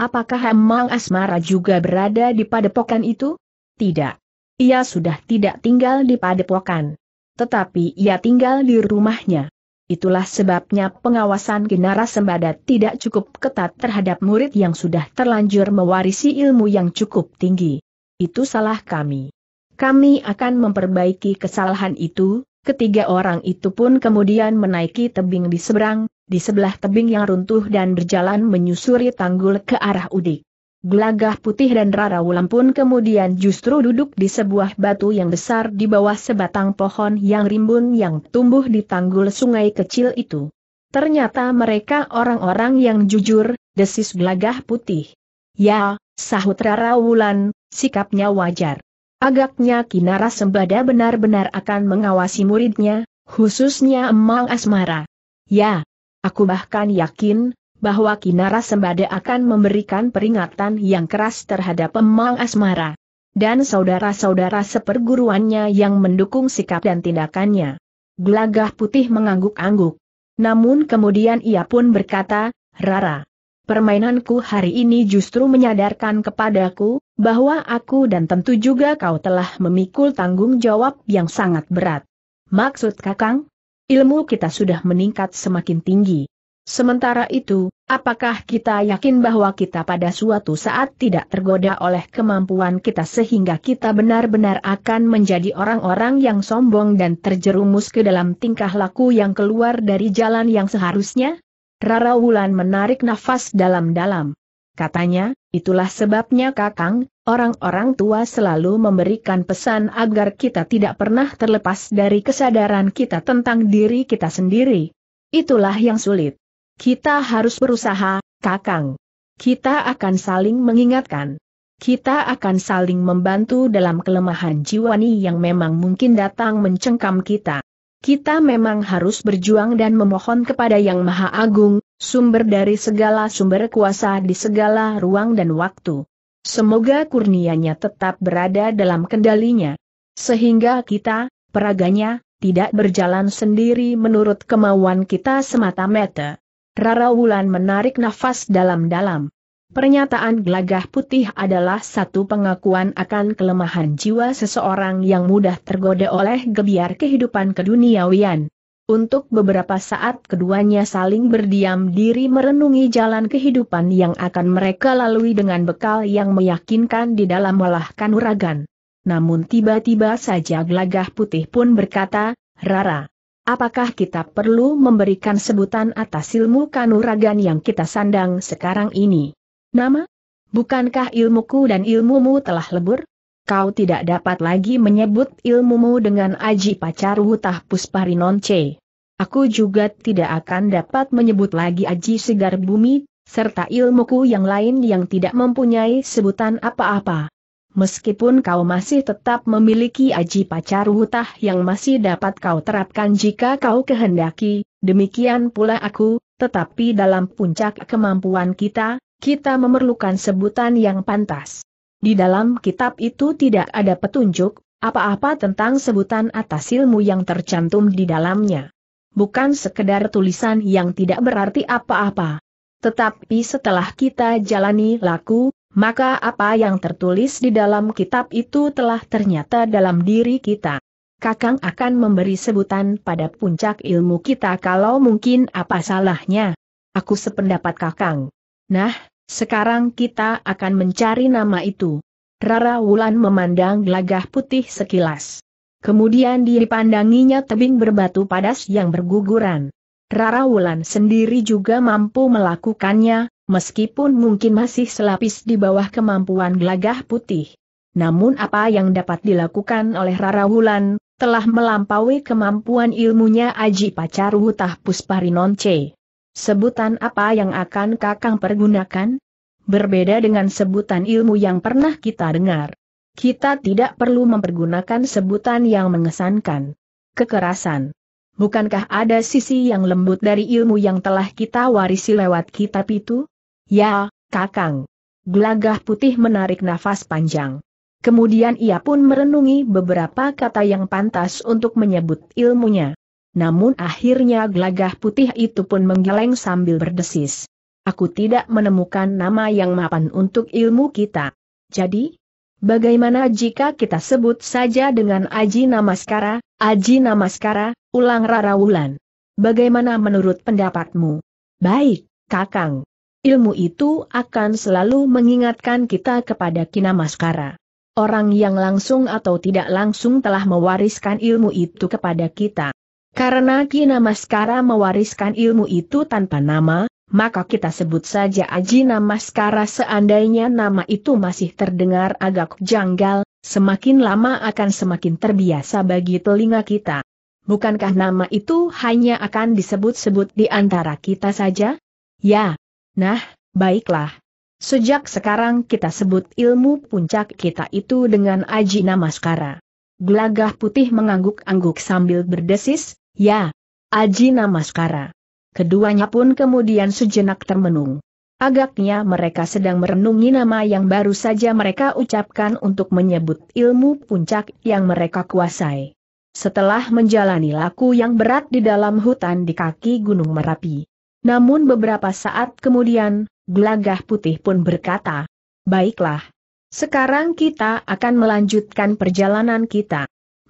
Apakah Emang Asmara juga berada di padepokan itu? Tidak. Ia sudah tidak tinggal di padepokan. Tetapi ia tinggal di rumahnya. Itulah sebabnya pengawasan Genara Sembada tidak cukup ketat terhadap murid yang sudah terlanjur mewarisi ilmu yang cukup tinggi. Itu salah kami. Kami akan memperbaiki kesalahan itu, ketiga orang itu pun kemudian menaiki tebing di seberang, di sebelah tebing yang runtuh dan berjalan menyusuri tanggul ke arah udik. Gelagah putih dan rara wulan pun kemudian justru duduk di sebuah batu yang besar di bawah sebatang pohon yang rimbun yang tumbuh di tanggul sungai kecil itu. Ternyata mereka orang-orang yang jujur, desis gelagah putih. Ya, sahut rara wulan, sikapnya wajar. Agaknya Kinara Sembada benar-benar akan mengawasi muridnya, khususnya Emang Asmara. Ya, aku bahkan yakin, bahwa Kinara Sembada akan memberikan peringatan yang keras terhadap Emang Asmara dan saudara-saudara seperguruannya yang mendukung sikap dan tindakannya. Gelagah putih mengangguk-angguk. Namun kemudian ia pun berkata, Rara, permainanku hari ini justru menyadarkan kepadaku, bahwa aku dan tentu juga kau telah memikul tanggung jawab yang sangat berat. Maksud kakang? Ilmu kita sudah meningkat semakin tinggi. Sementara itu, apakah kita yakin bahwa kita pada suatu saat tidak tergoda oleh kemampuan kita sehingga kita benar-benar akan menjadi orang-orang yang sombong dan terjerumus ke dalam tingkah laku yang keluar dari jalan yang seharusnya? Rara Wulan menarik nafas dalam-dalam. Katanya, itulah sebabnya Kakang, orang-orang tua selalu memberikan pesan agar kita tidak pernah terlepas dari kesadaran kita tentang diri kita sendiri. Itulah yang sulit. Kita harus berusaha, Kakang. Kita akan saling mengingatkan. Kita akan saling membantu dalam kelemahan jiwani yang memang mungkin datang mencengkam kita. Kita memang harus berjuang dan memohon kepada Yang Maha Agung, sumber dari segala sumber kuasa di segala ruang dan waktu. Semoga kurnianya tetap berada dalam kendalinya. Sehingga kita, peraganya, tidak berjalan sendiri menurut kemauan kita semata-mata. Rara Wulan menarik nafas dalam-dalam. Pernyataan Glagah putih adalah satu pengakuan akan kelemahan jiwa seseorang yang mudah tergoda oleh gebiar kehidupan keduniawian. Untuk beberapa saat keduanya saling berdiam diri merenungi jalan kehidupan yang akan mereka lalui dengan bekal yang meyakinkan di dalam olah kanuragan. Namun tiba-tiba saja Glagah putih pun berkata, Rara, Apakah kita perlu memberikan sebutan atas ilmu kanuragan yang kita sandang sekarang ini? Nama? Bukankah ilmuku dan ilmumu telah lebur? Kau tidak dapat lagi menyebut ilmumu dengan Aji Pacar Pacarwutah Pusparinonce. Aku juga tidak akan dapat menyebut lagi Aji Segar Bumi, serta ilmuku yang lain yang tidak mempunyai sebutan apa-apa meskipun kau masih tetap memiliki aji pacar hutah yang masih dapat kau terapkan jika kau kehendaki, demikian pula aku, tetapi dalam puncak kemampuan kita, kita memerlukan sebutan yang pantas. Di dalam kitab itu tidak ada petunjuk, apa-apa tentang sebutan atas ilmu yang tercantum di dalamnya. Bukan sekedar tulisan yang tidak berarti apa-apa. Tetapi setelah kita jalani laku, maka apa yang tertulis di dalam kitab itu telah ternyata dalam diri kita. Kakang akan memberi sebutan pada puncak ilmu kita kalau mungkin apa salahnya. Aku sependapat Kakang. Nah, sekarang kita akan mencari nama itu. Rara Wulan memandang gelagah putih sekilas. Kemudian dipandanginya tebing berbatu padas yang berguguran. Rara Wulan sendiri juga mampu melakukannya, Meskipun mungkin masih selapis di bawah kemampuan gelagah putih. Namun apa yang dapat dilakukan oleh Rara Wulan, telah melampaui kemampuan ilmunya Aji Pacar Pusparinon C. Sebutan apa yang akan Kakang pergunakan? Berbeda dengan sebutan ilmu yang pernah kita dengar. Kita tidak perlu mempergunakan sebutan yang mengesankan. Kekerasan. Bukankah ada sisi yang lembut dari ilmu yang telah kita warisi lewat kitab itu? Ya, Kakang. Gelagah putih menarik nafas panjang. Kemudian ia pun merenungi beberapa kata yang pantas untuk menyebut ilmunya. Namun akhirnya gelagah putih itu pun menggeleng sambil berdesis. Aku tidak menemukan nama yang mapan untuk ilmu kita. Jadi, bagaimana jika kita sebut saja dengan Aji Namaskara, Aji Namaskara, ulang Rara Wulan. Bagaimana menurut pendapatmu? Baik, Kakang ilmu itu akan selalu mengingatkan kita kepada Kinamaskara. Orang yang langsung atau tidak langsung telah mewariskan ilmu itu kepada kita. Karena Kinamaskara mewariskan ilmu itu tanpa nama, maka kita sebut saja nama Maskara seandainya nama itu masih terdengar agak janggal, semakin lama akan semakin terbiasa bagi telinga kita. Bukankah nama itu hanya akan disebut-sebut di antara kita saja? Ya, Nah, baiklah. Sejak sekarang kita sebut ilmu puncak kita itu dengan Aji Namaskara. Gelagah putih mengangguk-angguk sambil berdesis, ya, Aji Namaskara. Keduanya pun kemudian sejenak termenung. Agaknya mereka sedang merenungi nama yang baru saja mereka ucapkan untuk menyebut ilmu puncak yang mereka kuasai. Setelah menjalani laku yang berat di dalam hutan di kaki Gunung Merapi namun beberapa saat kemudian, gelagah putih pun berkata, Baiklah. Sekarang kita akan melanjutkan perjalanan kita.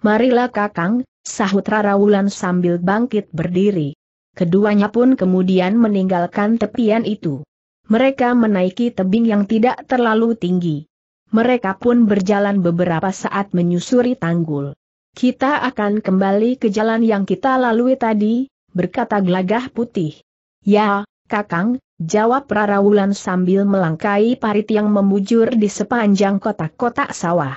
Marilah kakang, sahut Rara Wulan sambil bangkit berdiri. Keduanya pun kemudian meninggalkan tepian itu. Mereka menaiki tebing yang tidak terlalu tinggi. Mereka pun berjalan beberapa saat menyusuri tanggul. Kita akan kembali ke jalan yang kita lalui tadi, berkata gelagah putih. Ya, Kakang, jawab Wulan sambil melangkai parit yang membujur di sepanjang kotak-kotak sawah.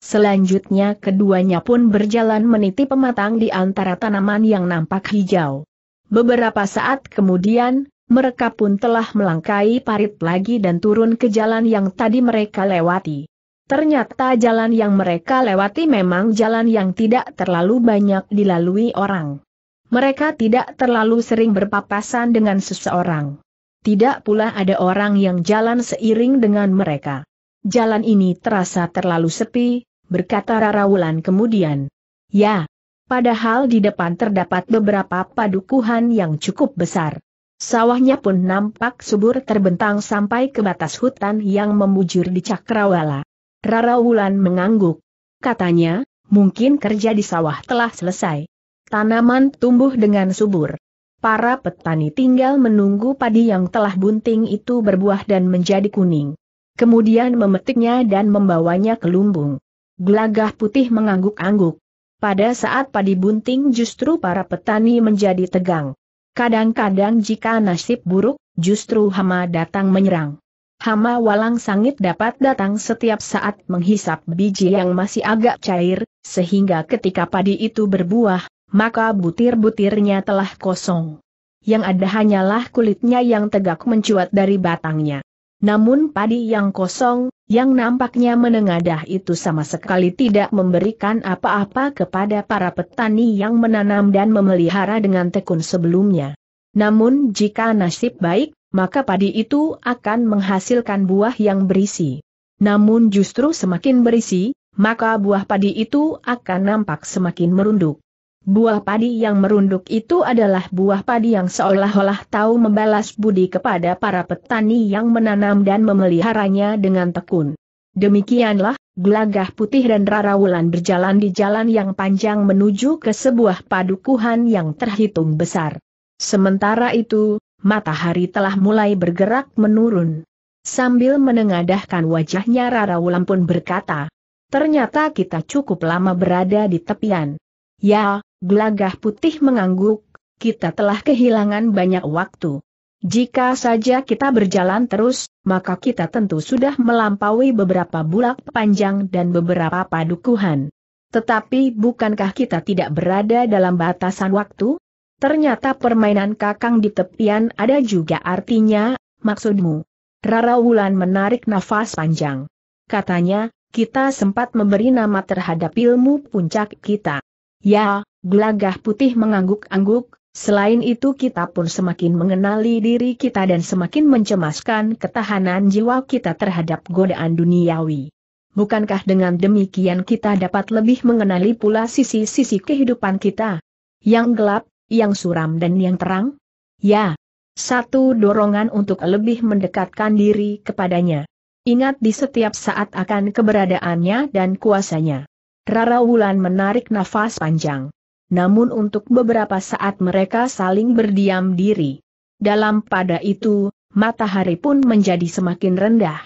Selanjutnya keduanya pun berjalan meniti pematang di antara tanaman yang nampak hijau. Beberapa saat kemudian, mereka pun telah melangkai parit lagi dan turun ke jalan yang tadi mereka lewati. Ternyata jalan yang mereka lewati memang jalan yang tidak terlalu banyak dilalui orang. Mereka tidak terlalu sering berpapasan dengan seseorang. Tidak pula ada orang yang jalan seiring dengan mereka. Jalan ini terasa terlalu sepi, berkata Rarawulan kemudian. Ya, padahal di depan terdapat beberapa padukuhan yang cukup besar. Sawahnya pun nampak subur terbentang sampai ke batas hutan yang membujur di Cakrawala. Rara Wulan mengangguk. Katanya, mungkin kerja di sawah telah selesai. Tanaman tumbuh dengan subur. Para petani tinggal menunggu padi yang telah bunting itu berbuah dan menjadi kuning. Kemudian memetiknya dan membawanya ke lumbung. Gelagah putih mengangguk-angguk. Pada saat padi bunting justru para petani menjadi tegang. Kadang-kadang jika nasib buruk, justru hama datang menyerang. Hama walang sangit dapat datang setiap saat menghisap biji yang masih agak cair, sehingga ketika padi itu berbuah, maka butir-butirnya telah kosong. Yang ada hanyalah kulitnya yang tegak mencuat dari batangnya. Namun padi yang kosong, yang nampaknya menengadah itu sama sekali tidak memberikan apa-apa kepada para petani yang menanam dan memelihara dengan tekun sebelumnya. Namun jika nasib baik, maka padi itu akan menghasilkan buah yang berisi. Namun justru semakin berisi, maka buah padi itu akan nampak semakin merunduk. Buah padi yang merunduk itu adalah buah padi yang seolah-olah tahu membalas budi kepada para petani yang menanam dan memeliharanya dengan tekun. Demikianlah, Gelagah Putih dan Rara berjalan di jalan yang panjang menuju ke sebuah padukuhan yang terhitung besar. Sementara itu, matahari telah mulai bergerak menurun. Sambil menengadahkan wajahnya Rara pun berkata, Ternyata kita cukup lama berada di tepian. Ya, Gelagah putih mengangguk, kita telah kehilangan banyak waktu. Jika saja kita berjalan terus, maka kita tentu sudah melampaui beberapa bulak panjang dan beberapa padukuhan. Tetapi bukankah kita tidak berada dalam batasan waktu? Ternyata permainan kakang di tepian ada juga artinya, maksudmu. Rara Wulan menarik nafas panjang. Katanya, kita sempat memberi nama terhadap ilmu puncak kita. Ya, Gelagah putih mengangguk-angguk, selain itu kita pun semakin mengenali diri kita dan semakin mencemaskan ketahanan jiwa kita terhadap godaan duniawi. Bukankah dengan demikian kita dapat lebih mengenali pula sisi-sisi kehidupan kita? Yang gelap, yang suram dan yang terang? Ya. Satu dorongan untuk lebih mendekatkan diri kepadanya. Ingat di setiap saat akan keberadaannya dan kuasanya. Rara Wulan menarik nafas panjang namun untuk beberapa saat mereka saling berdiam diri. Dalam pada itu, matahari pun menjadi semakin rendah.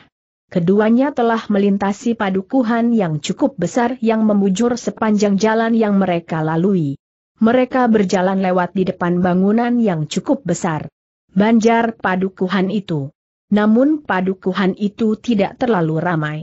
Keduanya telah melintasi padukuhan yang cukup besar yang memujur sepanjang jalan yang mereka lalui. Mereka berjalan lewat di depan bangunan yang cukup besar. Banjar padukuhan itu. Namun padukuhan itu tidak terlalu ramai.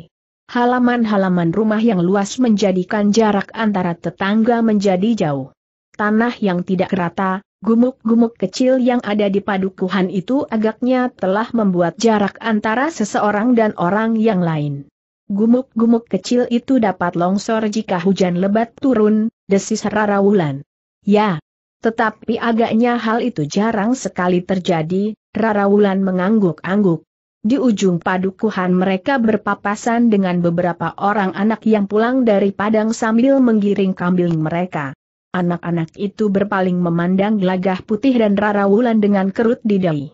Halaman-halaman rumah yang luas menjadikan jarak antara tetangga menjadi jauh. Tanah yang tidak rata, gumuk-gumuk kecil yang ada di padukuhan itu agaknya telah membuat jarak antara seseorang dan orang yang lain. Gumuk-gumuk kecil itu dapat longsor jika hujan lebat turun, desis Rara Wulan. Ya, tetapi agaknya hal itu jarang sekali terjadi, Rara Wulan mengangguk-angguk. Di ujung padukuhan mereka berpapasan dengan beberapa orang anak yang pulang dari padang sambil menggiring kambing mereka. Anak-anak itu berpaling memandang gelagah putih dan Rara Wulan dengan kerut di dahi.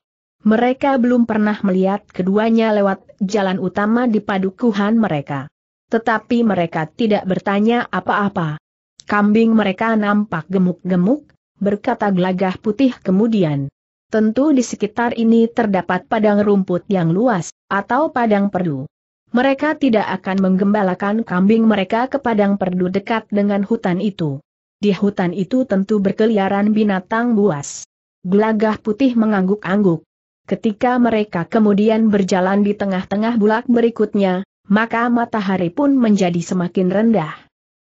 Mereka belum pernah melihat keduanya lewat jalan utama di padukuhan mereka. Tetapi mereka tidak bertanya apa-apa. Kambing mereka nampak gemuk-gemuk, berkata gelagah putih kemudian. Tentu di sekitar ini terdapat padang rumput yang luas, atau padang perdu. Mereka tidak akan menggembalakan kambing mereka ke padang perdu dekat dengan hutan itu. Di hutan itu tentu berkeliaran binatang buas. Gelagah putih mengangguk-angguk. Ketika mereka kemudian berjalan di tengah-tengah bulak berikutnya, maka matahari pun menjadi semakin rendah.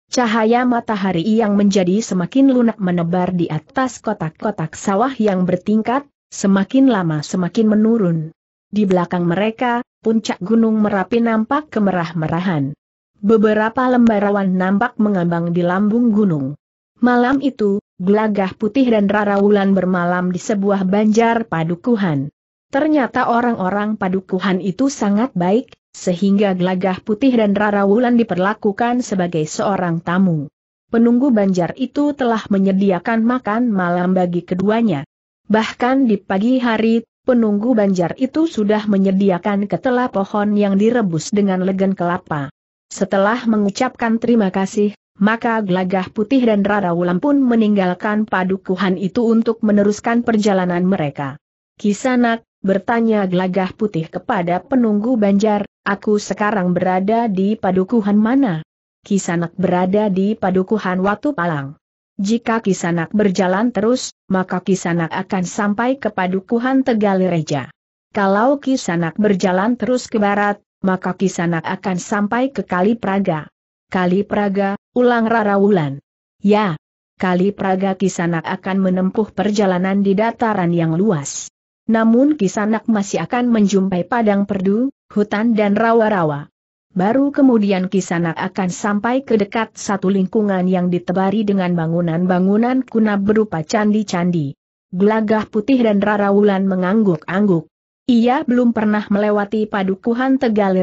Cahaya matahari yang menjadi semakin lunak menebar di atas kotak-kotak sawah yang bertingkat, semakin lama semakin menurun. Di belakang mereka, puncak gunung Merapi nampak kemerah-merahan. Beberapa lembarawan nampak mengambang di lambung gunung. Malam itu, Gelagah Putih dan Rara Wulan bermalam di sebuah banjar padukuhan. Ternyata orang-orang padukuhan itu sangat baik, sehingga Gelagah Putih dan Rara Wulan diperlakukan sebagai seorang tamu. Penunggu banjar itu telah menyediakan makan malam bagi keduanya. Bahkan di pagi hari, penunggu banjar itu sudah menyediakan ketela pohon yang direbus dengan legen kelapa. Setelah mengucapkan terima kasih, maka Glagah putih dan Rara Wulan pun meninggalkan padukuhan itu untuk meneruskan perjalanan mereka. Kisanak, bertanya Glagah putih kepada penunggu banjar, aku sekarang berada di padukuhan mana? Kisanak berada di padukuhan Watu Palang. Jika Kisanak berjalan terus, maka Kisanak akan sampai ke padukuhan Tegalireja. Kalau Kisanak berjalan terus ke barat, maka Kisanak akan sampai ke Kali Praga. Kali Praga, ulang Rarawulan. Ya, Kali Praga Kisanak akan menempuh perjalanan di dataran yang luas. Namun Kisanak masih akan menjumpai padang perdu, hutan dan rawa-rawa. Baru kemudian Kisanak akan sampai ke dekat satu lingkungan yang ditebari dengan bangunan-bangunan kuna berupa candi-candi. Gelagah putih dan Rara Wulan mengangguk-angguk. Ia belum pernah melewati padukuhan Tegal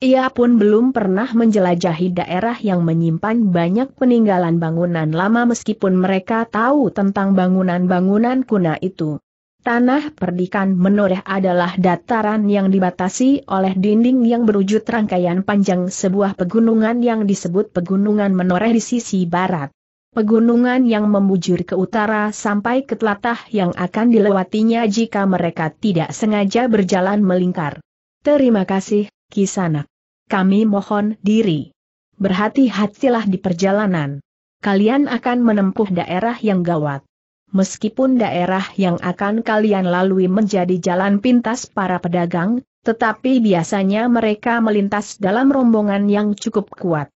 Ia pun belum pernah menjelajahi daerah yang menyimpan banyak peninggalan bangunan lama meskipun mereka tahu tentang bangunan-bangunan kuna itu. Tanah perdikan menoreh adalah dataran yang dibatasi oleh dinding yang berwujud rangkaian panjang sebuah pegunungan yang disebut pegunungan menoreh di sisi barat. Pegunungan yang membujur ke utara sampai ke telatah yang akan dilewatinya jika mereka tidak sengaja berjalan melingkar. Terima kasih, Kisanak. Kami mohon diri. Berhati-hatilah di perjalanan. Kalian akan menempuh daerah yang gawat meskipun daerah yang akan kalian lalui menjadi jalan pintas para pedagang, tetapi biasanya mereka melintas dalam rombongan yang cukup kuat.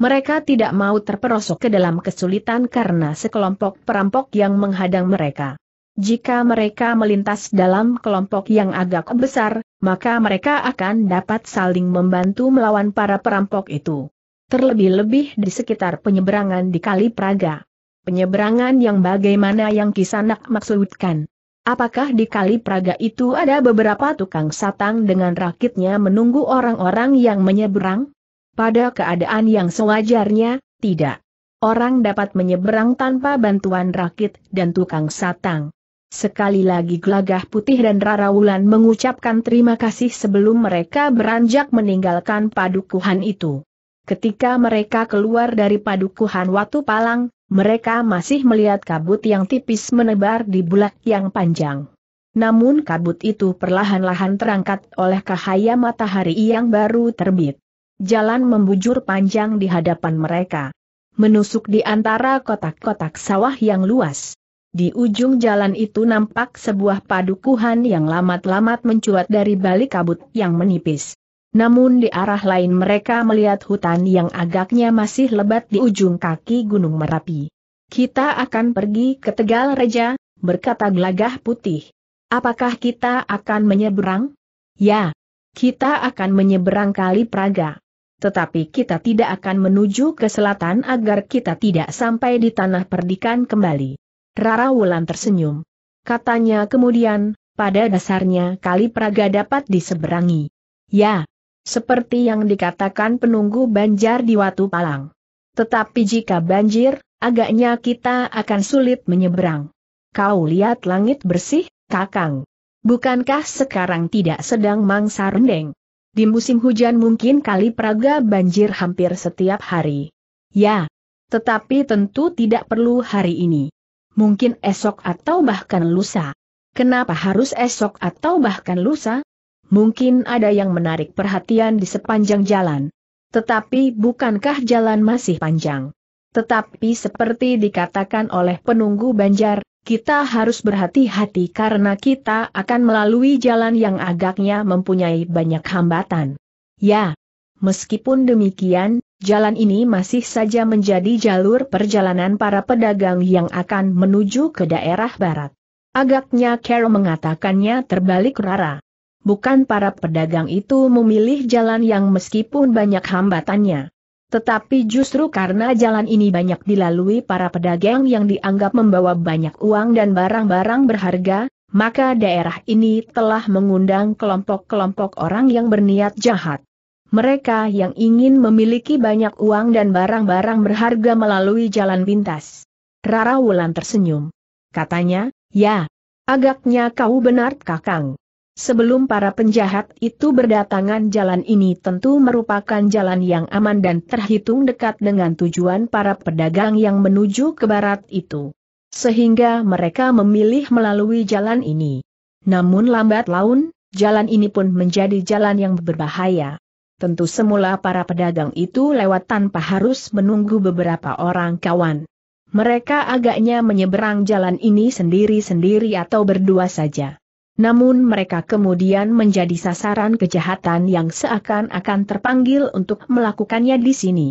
Mereka tidak mau terperosok ke dalam kesulitan karena sekelompok perampok yang menghadang mereka. Jika mereka melintas dalam kelompok yang agak besar, maka mereka akan dapat saling membantu melawan para perampok itu. Terlebih-lebih di sekitar penyeberangan di Kali Praga. Penyeberangan yang bagaimana yang kisanak maksudkan? Apakah di Kali Praga itu ada beberapa tukang satang dengan rakitnya menunggu orang-orang yang menyeberang? Pada keadaan yang sewajarnya, tidak. Orang dapat menyeberang tanpa bantuan rakit dan tukang satang. Sekali lagi Gelagah Putih dan Rara Wulan mengucapkan terima kasih sebelum mereka beranjak meninggalkan padukuhan itu. Ketika mereka keluar dari padukuhan Watu Palang, mereka masih melihat kabut yang tipis menebar di bulat yang panjang. Namun kabut itu perlahan-lahan terangkat oleh cahaya matahari yang baru terbit. Jalan membujur panjang di hadapan mereka. Menusuk di antara kotak-kotak sawah yang luas. Di ujung jalan itu nampak sebuah padukuhan yang lamat-lamat mencuat dari balik kabut yang menipis. Namun di arah lain mereka melihat hutan yang agaknya masih lebat di ujung kaki Gunung Merapi. Kita akan pergi ke Tegal Reja, berkata gelagah putih. Apakah kita akan menyeberang? Ya, kita akan menyeberang Kali Praga. Tetapi kita tidak akan menuju ke selatan agar kita tidak sampai di tanah perdikan kembali. Rara Wulan tersenyum. Katanya kemudian, pada dasarnya Kali Praga dapat diseberangi. Ya, seperti yang dikatakan penunggu banjar di Watu Palang. Tetapi jika banjir, agaknya kita akan sulit menyeberang. Kau lihat langit bersih, Kakang. Bukankah sekarang tidak sedang mangsa rendeng? Di musim hujan mungkin kali Praga banjir hampir setiap hari. Ya, tetapi tentu tidak perlu hari ini. Mungkin esok atau bahkan lusa. Kenapa harus esok atau bahkan lusa? mungkin ada yang menarik perhatian di sepanjang jalan. Tetapi bukankah jalan masih panjang? Tetapi seperti dikatakan oleh penunggu banjar, kita harus berhati-hati karena kita akan melalui jalan yang agaknya mempunyai banyak hambatan. Ya, meskipun demikian, jalan ini masih saja menjadi jalur perjalanan para pedagang yang akan menuju ke daerah barat. Agaknya Carol mengatakannya terbalik rara bukan para pedagang itu memilih jalan yang meskipun banyak hambatannya. Tetapi justru karena jalan ini banyak dilalui para pedagang yang dianggap membawa banyak uang dan barang-barang berharga, maka daerah ini telah mengundang kelompok-kelompok orang yang berniat jahat. Mereka yang ingin memiliki banyak uang dan barang-barang berharga melalui jalan pintas. Rara Wulan tersenyum. Katanya, ya, agaknya kau benar kakang. Sebelum para penjahat itu berdatangan jalan ini tentu merupakan jalan yang aman dan terhitung dekat dengan tujuan para pedagang yang menuju ke barat itu. Sehingga mereka memilih melalui jalan ini. Namun lambat laun, jalan ini pun menjadi jalan yang berbahaya. Tentu semula para pedagang itu lewat tanpa harus menunggu beberapa orang kawan. Mereka agaknya menyeberang jalan ini sendiri-sendiri atau berdua saja. Namun mereka kemudian menjadi sasaran kejahatan yang seakan-akan terpanggil untuk melakukannya di sini.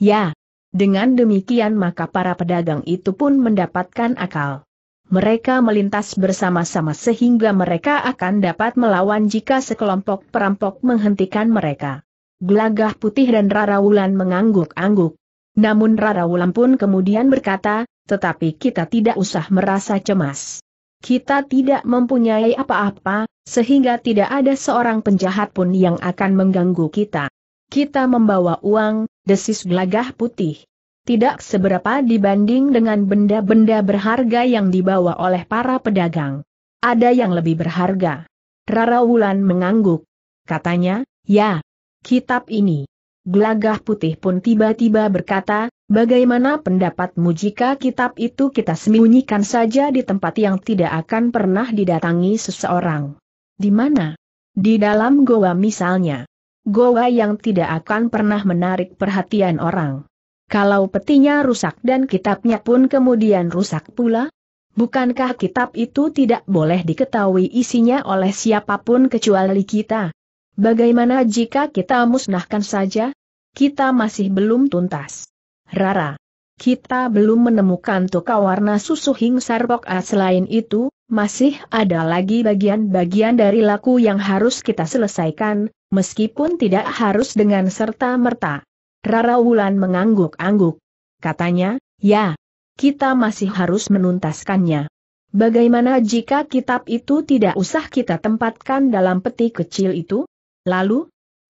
Ya, dengan demikian maka para pedagang itu pun mendapatkan akal. Mereka melintas bersama-sama sehingga mereka akan dapat melawan jika sekelompok perampok menghentikan mereka. Gelagah putih dan Rarawulan mengangguk-angguk. Namun Rarawulan pun kemudian berkata, tetapi kita tidak usah merasa cemas. Kita tidak mempunyai apa-apa, sehingga tidak ada seorang penjahat pun yang akan mengganggu kita. Kita membawa uang, desis gelagah putih. Tidak seberapa dibanding dengan benda-benda berharga yang dibawa oleh para pedagang. Ada yang lebih berharga. Rara Wulan mengangguk. Katanya, ya, kitab ini. Gelagah putih pun tiba-tiba berkata, Bagaimana pendapatmu jika kitab itu kita sembunyikan saja di tempat yang tidak akan pernah didatangi seseorang? Di mana? Di dalam goa misalnya. Goa yang tidak akan pernah menarik perhatian orang. Kalau petinya rusak dan kitabnya pun kemudian rusak pula? Bukankah kitab itu tidak boleh diketahui isinya oleh siapapun kecuali kita? Bagaimana jika kita musnahkan saja? Kita masih belum tuntas. Rara. Kita belum menemukan toka warna susu Hing as. selain itu, masih ada lagi bagian-bagian dari laku yang harus kita selesaikan, meskipun tidak harus dengan serta-merta. Rara Wulan mengangguk-angguk. Katanya, ya, kita masih harus menuntaskannya. Bagaimana jika kitab itu tidak usah kita tempatkan dalam peti kecil itu? Lalu,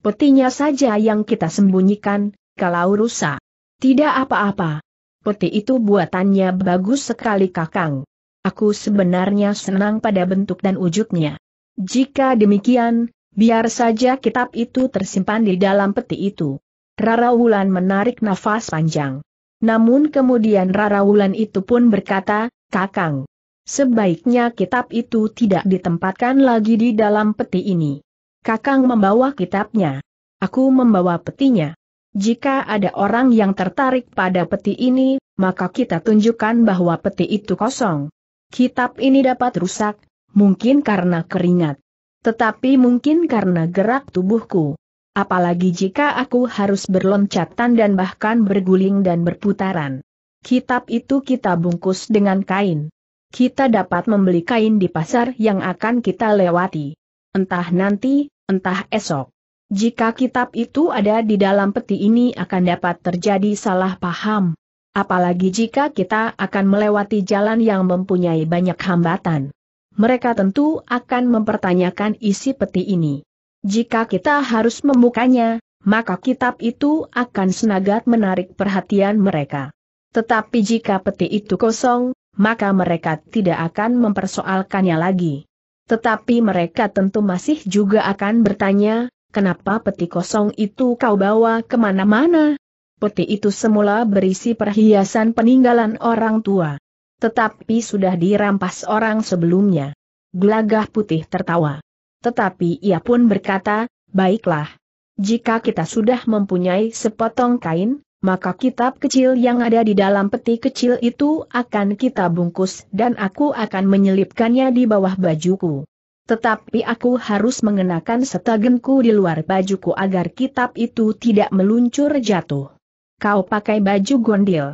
petinya saja yang kita sembunyikan, kalau rusak. Tidak apa-apa. Peti itu buatannya bagus sekali kakang. Aku sebenarnya senang pada bentuk dan wujudnya. Jika demikian, biar saja kitab itu tersimpan di dalam peti itu. Rara Wulan menarik nafas panjang. Namun kemudian Rara Wulan itu pun berkata, Kakang, sebaiknya kitab itu tidak ditempatkan lagi di dalam peti ini. Kakang membawa kitabnya. Aku membawa petinya. Jika ada orang yang tertarik pada peti ini, maka kita tunjukkan bahwa peti itu kosong. Kitab ini dapat rusak, mungkin karena keringat. Tetapi mungkin karena gerak tubuhku. Apalagi jika aku harus berloncatan dan bahkan berguling dan berputaran. Kitab itu kita bungkus dengan kain. Kita dapat membeli kain di pasar yang akan kita lewati. Entah nanti, entah esok. Jika kitab itu ada di dalam peti ini akan dapat terjadi salah paham. Apalagi jika kita akan melewati jalan yang mempunyai banyak hambatan. Mereka tentu akan mempertanyakan isi peti ini. Jika kita harus membukanya, maka kitab itu akan senagat menarik perhatian mereka. Tetapi jika peti itu kosong, maka mereka tidak akan mempersoalkannya lagi. Tetapi mereka tentu masih juga akan bertanya, Kenapa peti kosong itu kau bawa kemana-mana? Peti itu semula berisi perhiasan peninggalan orang tua. Tetapi sudah dirampas orang sebelumnya. Gelagah putih tertawa. Tetapi ia pun berkata, baiklah. Jika kita sudah mempunyai sepotong kain, maka kitab kecil yang ada di dalam peti kecil itu akan kita bungkus dan aku akan menyelipkannya di bawah bajuku. Tetapi aku harus mengenakan setagenku di luar bajuku agar kitab itu tidak meluncur jatuh. Kau pakai baju gondil.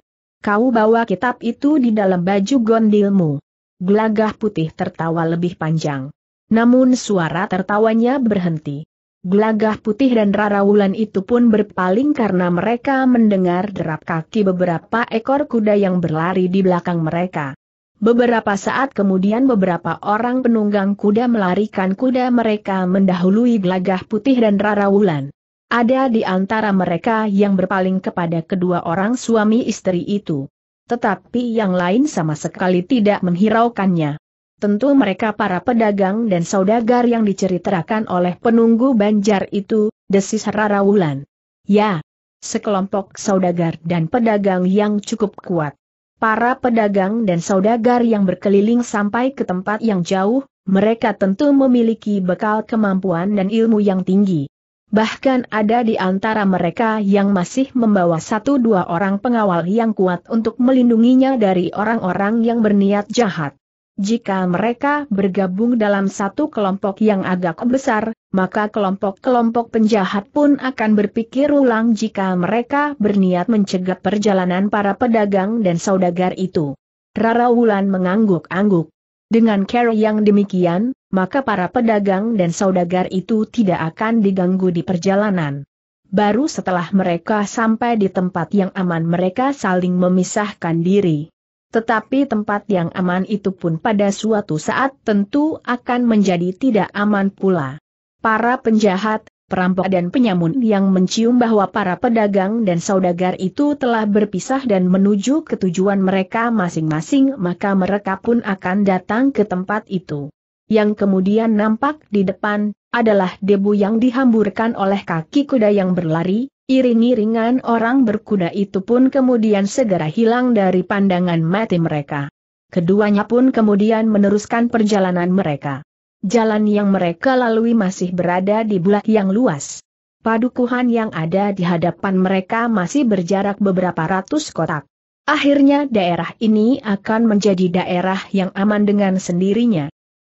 Kau bawa kitab itu di dalam baju gondilmu. Gelagah putih tertawa lebih panjang. Namun suara tertawanya berhenti. Gelagah putih dan rarawulan itu pun berpaling karena mereka mendengar derap kaki beberapa ekor kuda yang berlari di belakang mereka. Beberapa saat kemudian beberapa orang penunggang kuda melarikan kuda mereka mendahului Gelagah Putih dan Rara Wulan. Ada di antara mereka yang berpaling kepada kedua orang suami istri itu. Tetapi yang lain sama sekali tidak menghiraukannya. Tentu mereka para pedagang dan saudagar yang diceritakan oleh penunggu banjar itu, desis Rara Wulan. Ya, sekelompok saudagar dan pedagang yang cukup kuat. Para pedagang dan saudagar yang berkeliling sampai ke tempat yang jauh, mereka tentu memiliki bekal kemampuan dan ilmu yang tinggi. Bahkan ada di antara mereka yang masih membawa satu dua orang pengawal yang kuat untuk melindunginya dari orang-orang yang berniat jahat. Jika mereka bergabung dalam satu kelompok yang agak besar, maka kelompok-kelompok penjahat pun akan berpikir ulang jika mereka berniat mencegat perjalanan para pedagang dan saudagar itu. Rara Wulan mengangguk-angguk. Dengan care yang demikian, maka para pedagang dan saudagar itu tidak akan diganggu di perjalanan. Baru setelah mereka sampai di tempat yang aman mereka saling memisahkan diri. Tetapi tempat yang aman itu pun pada suatu saat tentu akan menjadi tidak aman pula. Para penjahat, perampok dan penyamun yang mencium bahwa para pedagang dan saudagar itu telah berpisah dan menuju ke tujuan mereka masing-masing maka mereka pun akan datang ke tempat itu. Yang kemudian nampak di depan, adalah debu yang dihamburkan oleh kaki kuda yang berlari, Iring-iringan orang berkuda itu pun kemudian segera hilang dari pandangan mati mereka. Keduanya pun kemudian meneruskan perjalanan mereka. Jalan yang mereka lalui masih berada di bulat yang luas. Padukuhan yang ada di hadapan mereka masih berjarak beberapa ratus kotak. Akhirnya daerah ini akan menjadi daerah yang aman dengan sendirinya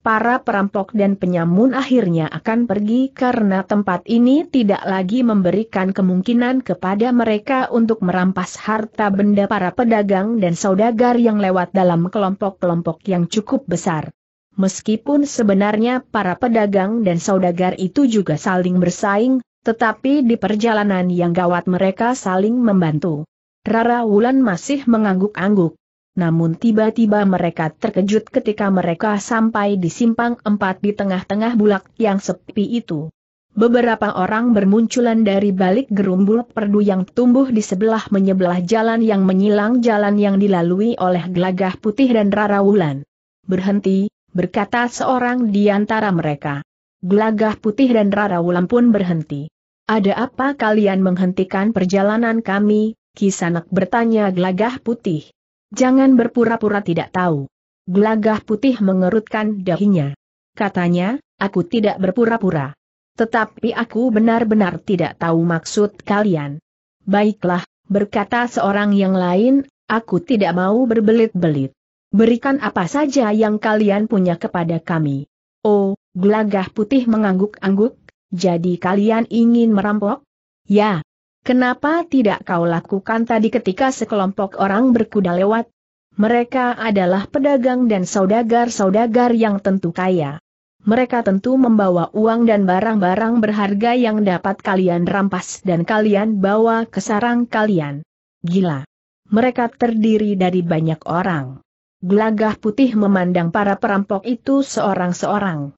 para perampok dan penyamun akhirnya akan pergi karena tempat ini tidak lagi memberikan kemungkinan kepada mereka untuk merampas harta benda para pedagang dan saudagar yang lewat dalam kelompok-kelompok yang cukup besar. Meskipun sebenarnya para pedagang dan saudagar itu juga saling bersaing, tetapi di perjalanan yang gawat mereka saling membantu. Rara Wulan masih mengangguk-angguk namun tiba-tiba mereka terkejut ketika mereka sampai di simpang empat di tengah-tengah bulak yang sepi itu. Beberapa orang bermunculan dari balik gerumbul perdu yang tumbuh di sebelah menyebelah jalan yang menyilang jalan yang dilalui oleh gelagah putih dan rara wulan. Berhenti, berkata seorang di antara mereka. Gelagah putih dan rara wulan pun berhenti. Ada apa kalian menghentikan perjalanan kami? Kisanak bertanya gelagah putih. Jangan berpura-pura tidak tahu. Gelagah putih mengerutkan dahinya. Katanya, aku tidak berpura-pura. Tetapi aku benar-benar tidak tahu maksud kalian. Baiklah, berkata seorang yang lain, aku tidak mau berbelit-belit. Berikan apa saja yang kalian punya kepada kami. Oh, gelagah putih mengangguk-angguk, jadi kalian ingin merampok? Ya, Kenapa tidak kau lakukan tadi ketika sekelompok orang berkuda lewat? Mereka adalah pedagang dan saudagar-saudagar yang tentu kaya. Mereka tentu membawa uang dan barang-barang berharga yang dapat kalian rampas dan kalian bawa ke sarang kalian. Gila. Mereka terdiri dari banyak orang. Gelagah putih memandang para perampok itu seorang-seorang.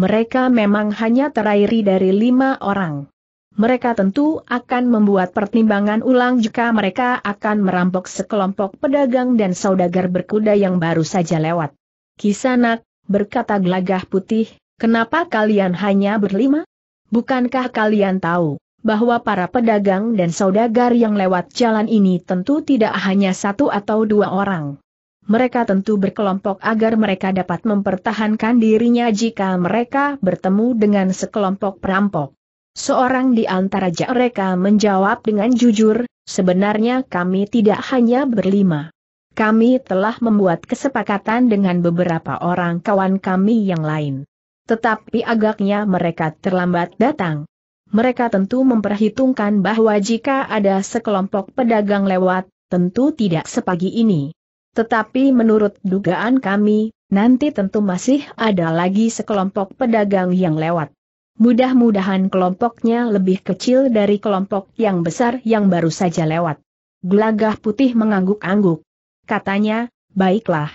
Mereka memang hanya terairi dari lima orang mereka tentu akan membuat pertimbangan ulang jika mereka akan merampok sekelompok pedagang dan saudagar berkuda yang baru saja lewat. Kisanak, berkata gelagah putih, kenapa kalian hanya berlima? Bukankah kalian tahu bahwa para pedagang dan saudagar yang lewat jalan ini tentu tidak hanya satu atau dua orang? Mereka tentu berkelompok agar mereka dapat mempertahankan dirinya jika mereka bertemu dengan sekelompok perampok. Seorang di antara mereka menjawab dengan jujur, sebenarnya kami tidak hanya berlima. Kami telah membuat kesepakatan dengan beberapa orang kawan kami yang lain. Tetapi agaknya mereka terlambat datang. Mereka tentu memperhitungkan bahwa jika ada sekelompok pedagang lewat, tentu tidak sepagi ini. Tetapi menurut dugaan kami, nanti tentu masih ada lagi sekelompok pedagang yang lewat. Mudah-mudahan kelompoknya lebih kecil dari kelompok yang besar yang baru saja lewat. Gelagah putih mengangguk-angguk. Katanya, baiklah.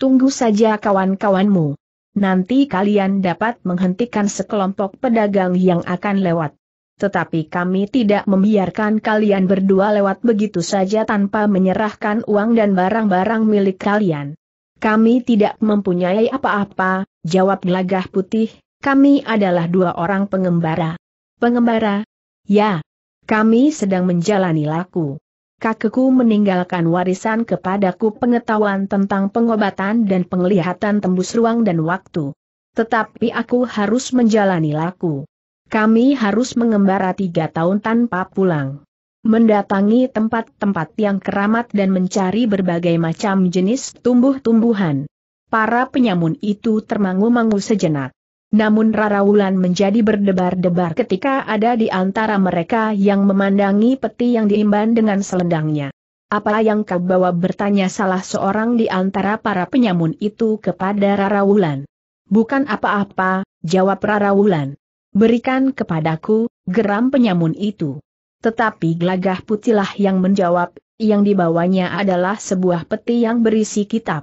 Tunggu saja kawan-kawanmu. Nanti kalian dapat menghentikan sekelompok pedagang yang akan lewat. Tetapi kami tidak membiarkan kalian berdua lewat begitu saja tanpa menyerahkan uang dan barang-barang milik kalian. Kami tidak mempunyai apa-apa, jawab gelagah putih, kami adalah dua orang pengembara. Pengembara? Ya. Kami sedang menjalani laku. Kakekku meninggalkan warisan kepadaku pengetahuan tentang pengobatan dan penglihatan tembus ruang dan waktu. Tetapi aku harus menjalani laku. Kami harus mengembara tiga tahun tanpa pulang. Mendatangi tempat-tempat yang keramat dan mencari berbagai macam jenis tumbuh-tumbuhan. Para penyamun itu termangu-mangu sejenak. Namun Rara Wulan menjadi berdebar-debar ketika ada di antara mereka yang memandangi peti yang diimban dengan selendangnya. Apa yang kau bawa bertanya salah seorang di antara para penyamun itu kepada Rara Wulan. Bukan apa-apa, jawab Rara Wulan. Berikan kepadaku, geram penyamun itu. Tetapi gelagah putihlah yang menjawab, yang dibawanya adalah sebuah peti yang berisi kitab.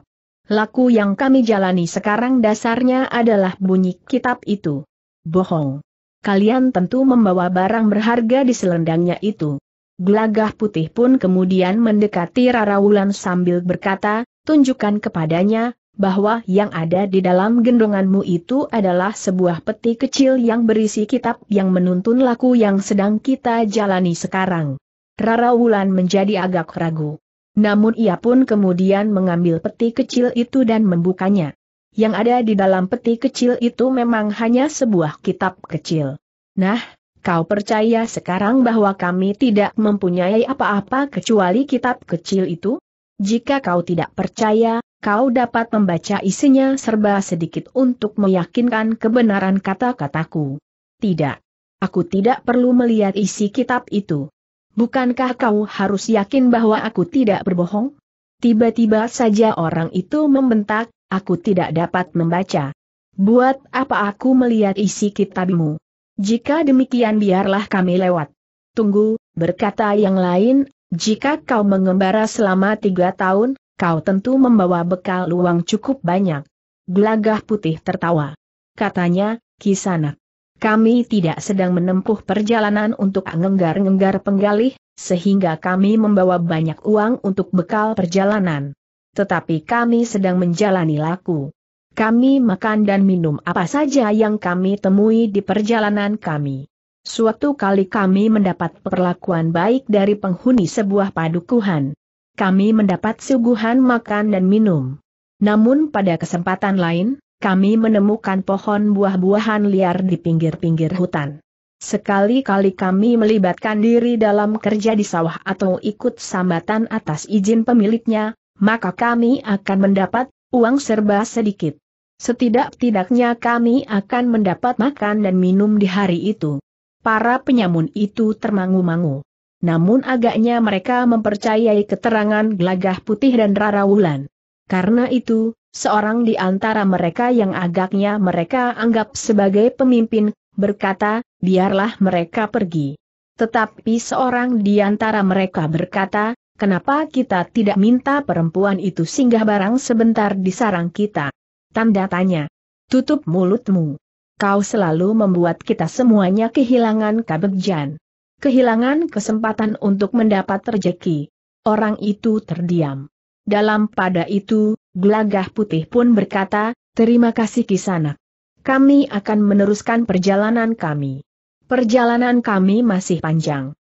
Laku yang kami jalani sekarang dasarnya adalah bunyi kitab itu. Bohong. Kalian tentu membawa barang berharga di selendangnya itu. Gelagah putih pun kemudian mendekati Rara Wulan sambil berkata, tunjukkan kepadanya, bahwa yang ada di dalam gendonganmu itu adalah sebuah peti kecil yang berisi kitab yang menuntun laku yang sedang kita jalani sekarang. Rara Wulan menjadi agak ragu. Namun ia pun kemudian mengambil peti kecil itu dan membukanya. Yang ada di dalam peti kecil itu memang hanya sebuah kitab kecil. Nah, kau percaya sekarang bahwa kami tidak mempunyai apa-apa kecuali kitab kecil itu? Jika kau tidak percaya, kau dapat membaca isinya serba sedikit untuk meyakinkan kebenaran kata-kataku. Tidak. Aku tidak perlu melihat isi kitab itu. Bukankah kau harus yakin bahwa aku tidak berbohong? Tiba-tiba saja orang itu membentak, aku tidak dapat membaca. Buat apa aku melihat isi kitabmu? Jika demikian biarlah kami lewat. Tunggu, berkata yang lain, jika kau mengembara selama tiga tahun, kau tentu membawa bekal uang cukup banyak. Gelagah putih tertawa. Katanya, Kisanak. Kami tidak sedang menempuh perjalanan untuk ngenggar-ngenggar penggalih, sehingga kami membawa banyak uang untuk bekal perjalanan. Tetapi kami sedang menjalani laku. Kami makan dan minum apa saja yang kami temui di perjalanan kami. Suatu kali kami mendapat perlakuan baik dari penghuni sebuah padukuhan. Kami mendapat suguhan makan dan minum. Namun pada kesempatan lain, kami menemukan pohon buah-buahan liar di pinggir-pinggir hutan. Sekali-kali kami melibatkan diri dalam kerja di sawah atau ikut sambatan atas izin pemiliknya, maka kami akan mendapat uang serba sedikit. Setidak-tidaknya kami akan mendapat makan dan minum di hari itu. Para penyamun itu termangu-mangu. Namun agaknya mereka mempercayai keterangan gelagah putih dan Rara Wulan. Karena itu, seorang di antara mereka yang agaknya mereka anggap sebagai pemimpin, berkata, biarlah mereka pergi. Tetapi seorang di antara mereka berkata, kenapa kita tidak minta perempuan itu singgah barang sebentar di sarang kita? Tanda tanya. Tutup mulutmu. Kau selalu membuat kita semuanya kehilangan kabegjan. Kehilangan kesempatan untuk mendapat rejeki. Orang itu terdiam. Dalam pada itu, Glagah Putih pun berkata, Terima kasih kisana. Kami akan meneruskan perjalanan kami. Perjalanan kami masih panjang.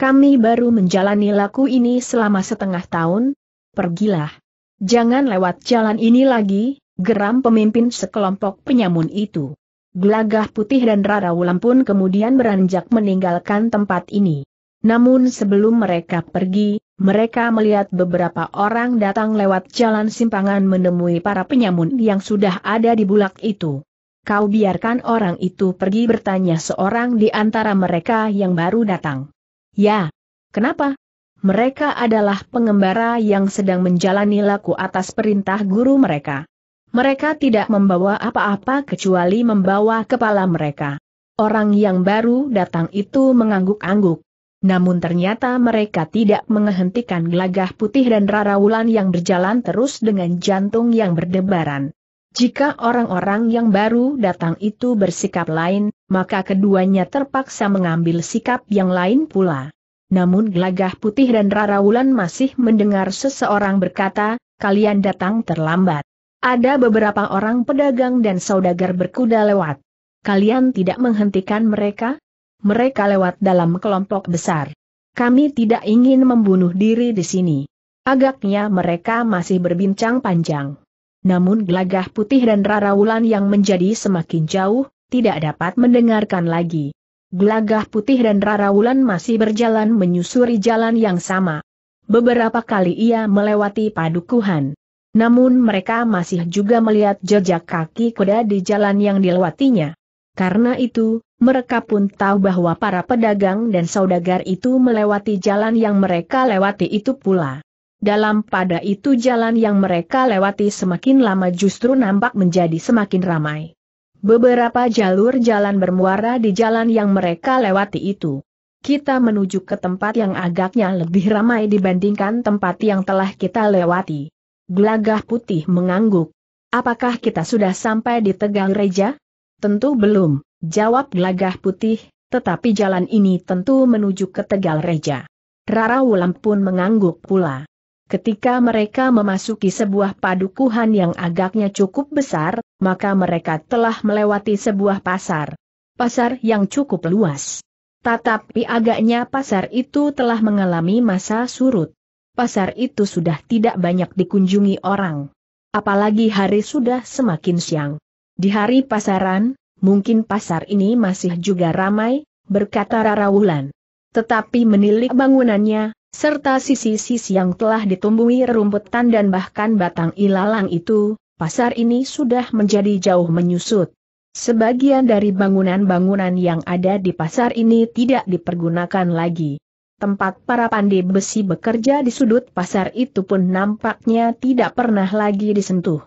Kami baru menjalani laku ini selama setengah tahun. Pergilah. Jangan lewat jalan ini lagi, geram pemimpin sekelompok penyamun itu. Glagah Putih dan Rara Wulan pun kemudian beranjak meninggalkan tempat ini. Namun sebelum mereka pergi, mereka melihat beberapa orang datang lewat jalan simpangan menemui para penyamun yang sudah ada di bulak itu. Kau biarkan orang itu pergi bertanya seorang di antara mereka yang baru datang. Ya. Kenapa? Mereka adalah pengembara yang sedang menjalani laku atas perintah guru mereka. Mereka tidak membawa apa-apa kecuali membawa kepala mereka. Orang yang baru datang itu mengangguk-angguk. Namun ternyata mereka tidak menghentikan gelagah putih dan rarawulan yang berjalan terus dengan jantung yang berdebaran. Jika orang-orang yang baru datang itu bersikap lain, maka keduanya terpaksa mengambil sikap yang lain pula. Namun gelagah putih dan rarawulan masih mendengar seseorang berkata, kalian datang terlambat. Ada beberapa orang pedagang dan saudagar berkuda lewat. Kalian tidak menghentikan mereka? mereka lewat dalam kelompok besar. Kami tidak ingin membunuh diri di sini. Agaknya mereka masih berbincang panjang. Namun gelagah putih dan rarawulan yang menjadi semakin jauh, tidak dapat mendengarkan lagi. Gelagah putih dan rarawulan masih berjalan menyusuri jalan yang sama. Beberapa kali ia melewati padukuhan. Namun mereka masih juga melihat jejak kaki kuda di jalan yang dilewatinya. Karena itu, mereka pun tahu bahwa para pedagang dan saudagar itu melewati jalan yang mereka lewati itu pula. Dalam pada itu jalan yang mereka lewati semakin lama justru nampak menjadi semakin ramai. Beberapa jalur jalan bermuara di jalan yang mereka lewati itu. Kita menuju ke tempat yang agaknya lebih ramai dibandingkan tempat yang telah kita lewati. Gelagah putih mengangguk. Apakah kita sudah sampai di Tegal Reja? Tentu belum. Jawab gelagah putih, tetapi jalan ini tentu menuju ke Tegal Reja. Rara Wulan pun mengangguk pula. Ketika mereka memasuki sebuah padukuhan yang agaknya cukup besar, maka mereka telah melewati sebuah pasar. Pasar yang cukup luas. Tetapi agaknya pasar itu telah mengalami masa surut. Pasar itu sudah tidak banyak dikunjungi orang. Apalagi hari sudah semakin siang. Di hari pasaran, mungkin pasar ini masih juga ramai, berkata Rara Wulan. Tetapi menilik bangunannya, serta sisi-sisi yang telah ditumbuhi rumputan dan bahkan batang ilalang itu, pasar ini sudah menjadi jauh menyusut. Sebagian dari bangunan-bangunan yang ada di pasar ini tidak dipergunakan lagi. Tempat para pandai besi bekerja di sudut pasar itu pun nampaknya tidak pernah lagi disentuh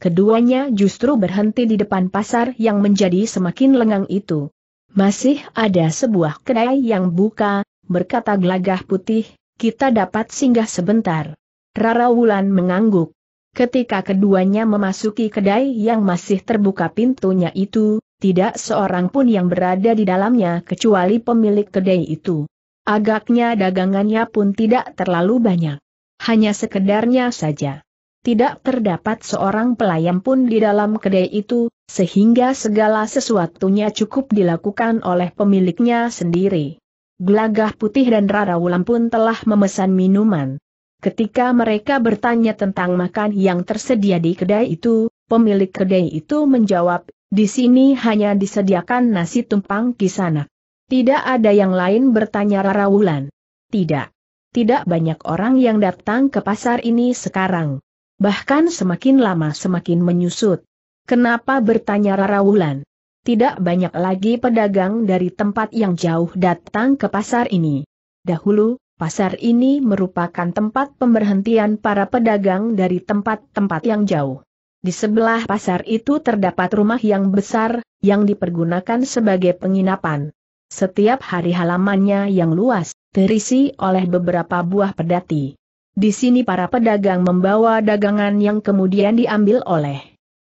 keduanya justru berhenti di depan pasar yang menjadi semakin lengang itu. Masih ada sebuah kedai yang buka, berkata gelagah putih, kita dapat singgah sebentar. Rara Wulan mengangguk. Ketika keduanya memasuki kedai yang masih terbuka pintunya itu, tidak seorang pun yang berada di dalamnya kecuali pemilik kedai itu. Agaknya dagangannya pun tidak terlalu banyak. Hanya sekedarnya saja tidak terdapat seorang pelayan pun di dalam kedai itu, sehingga segala sesuatunya cukup dilakukan oleh pemiliknya sendiri. Gelagah putih dan Rara Wulan pun telah memesan minuman. Ketika mereka bertanya tentang makan yang tersedia di kedai itu, pemilik kedai itu menjawab, di sini hanya disediakan nasi tumpang sana. Tidak ada yang lain bertanya Rara Wulan. Tidak. Tidak banyak orang yang datang ke pasar ini sekarang. Bahkan semakin lama semakin menyusut. Kenapa bertanya Rara Wulan? Tidak banyak lagi pedagang dari tempat yang jauh datang ke pasar ini. Dahulu, pasar ini merupakan tempat pemberhentian para pedagang dari tempat-tempat yang jauh. Di sebelah pasar itu terdapat rumah yang besar, yang dipergunakan sebagai penginapan. Setiap hari halamannya yang luas, terisi oleh beberapa buah pedati. Di sini para pedagang membawa dagangan yang kemudian diambil oleh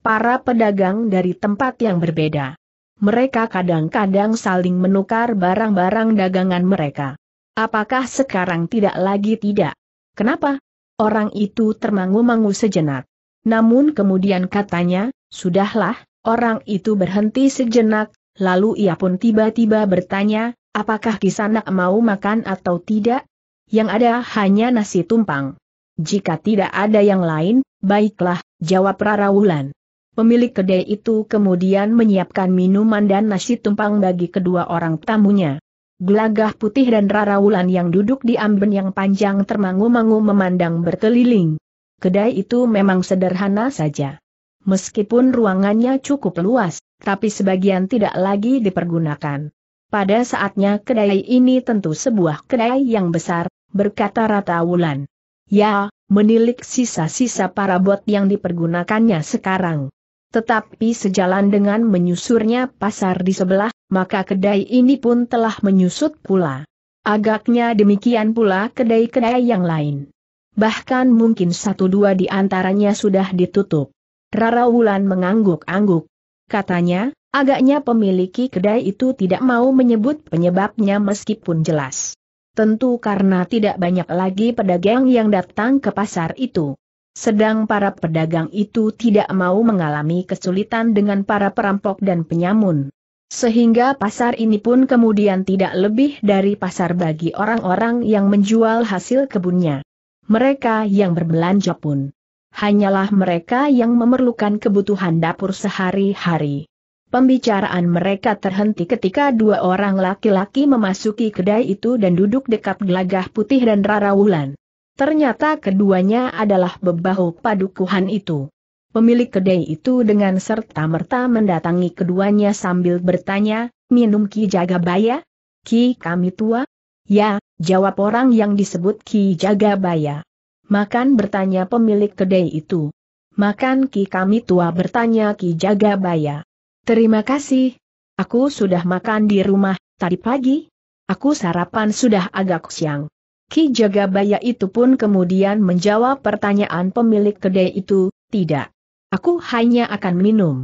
para pedagang dari tempat yang berbeda. Mereka kadang-kadang saling menukar barang-barang dagangan mereka. Apakah sekarang tidak lagi tidak? Kenapa? Orang itu termangu-mangu sejenak. Namun kemudian katanya, sudahlah, orang itu berhenti sejenak, lalu ia pun tiba-tiba bertanya, apakah kisanak mau makan atau tidak? yang ada hanya nasi tumpang. Jika tidak ada yang lain, baiklah, jawab Rara Wulan. Pemilik kedai itu kemudian menyiapkan minuman dan nasi tumpang bagi kedua orang tamunya. Gelagah putih dan Rara Wulan yang duduk di amben yang panjang termangu-mangu memandang berkeliling. Kedai itu memang sederhana saja. Meskipun ruangannya cukup luas, tapi sebagian tidak lagi dipergunakan. Pada saatnya kedai ini tentu sebuah kedai yang besar, berkata Rata Wulan. Ya, menilik sisa-sisa para bot yang dipergunakannya sekarang. Tetapi sejalan dengan menyusurnya pasar di sebelah, maka kedai ini pun telah menyusut pula. Agaknya demikian pula kedai-kedai yang lain. Bahkan mungkin satu dua di antaranya sudah ditutup. Rara Wulan mengangguk-angguk. Katanya, agaknya pemiliki kedai itu tidak mau menyebut penyebabnya meskipun jelas. Tentu karena tidak banyak lagi pedagang yang datang ke pasar itu. Sedang para pedagang itu tidak mau mengalami kesulitan dengan para perampok dan penyamun. Sehingga pasar ini pun kemudian tidak lebih dari pasar bagi orang-orang yang menjual hasil kebunnya. Mereka yang berbelanja pun hanyalah mereka yang memerlukan kebutuhan dapur sehari-hari. Pembicaraan mereka terhenti ketika dua orang laki-laki memasuki kedai itu dan duduk dekat gelagah putih dan Rara Wulan. Ternyata keduanya adalah bebahu padukuhan itu. Pemilik kedai itu dengan serta-merta mendatangi keduanya sambil bertanya, minum Ki Jagabaya? Ki kami tua? Ya, jawab orang yang disebut Ki Jagabaya. Makan bertanya pemilik kedai itu. Makan Ki kami tua bertanya Ki Jagabaya. Terima kasih. Aku sudah makan di rumah, tadi pagi. Aku sarapan sudah agak siang. Ki Jagabaya itu pun kemudian menjawab pertanyaan pemilik kedai itu, tidak. Aku hanya akan minum.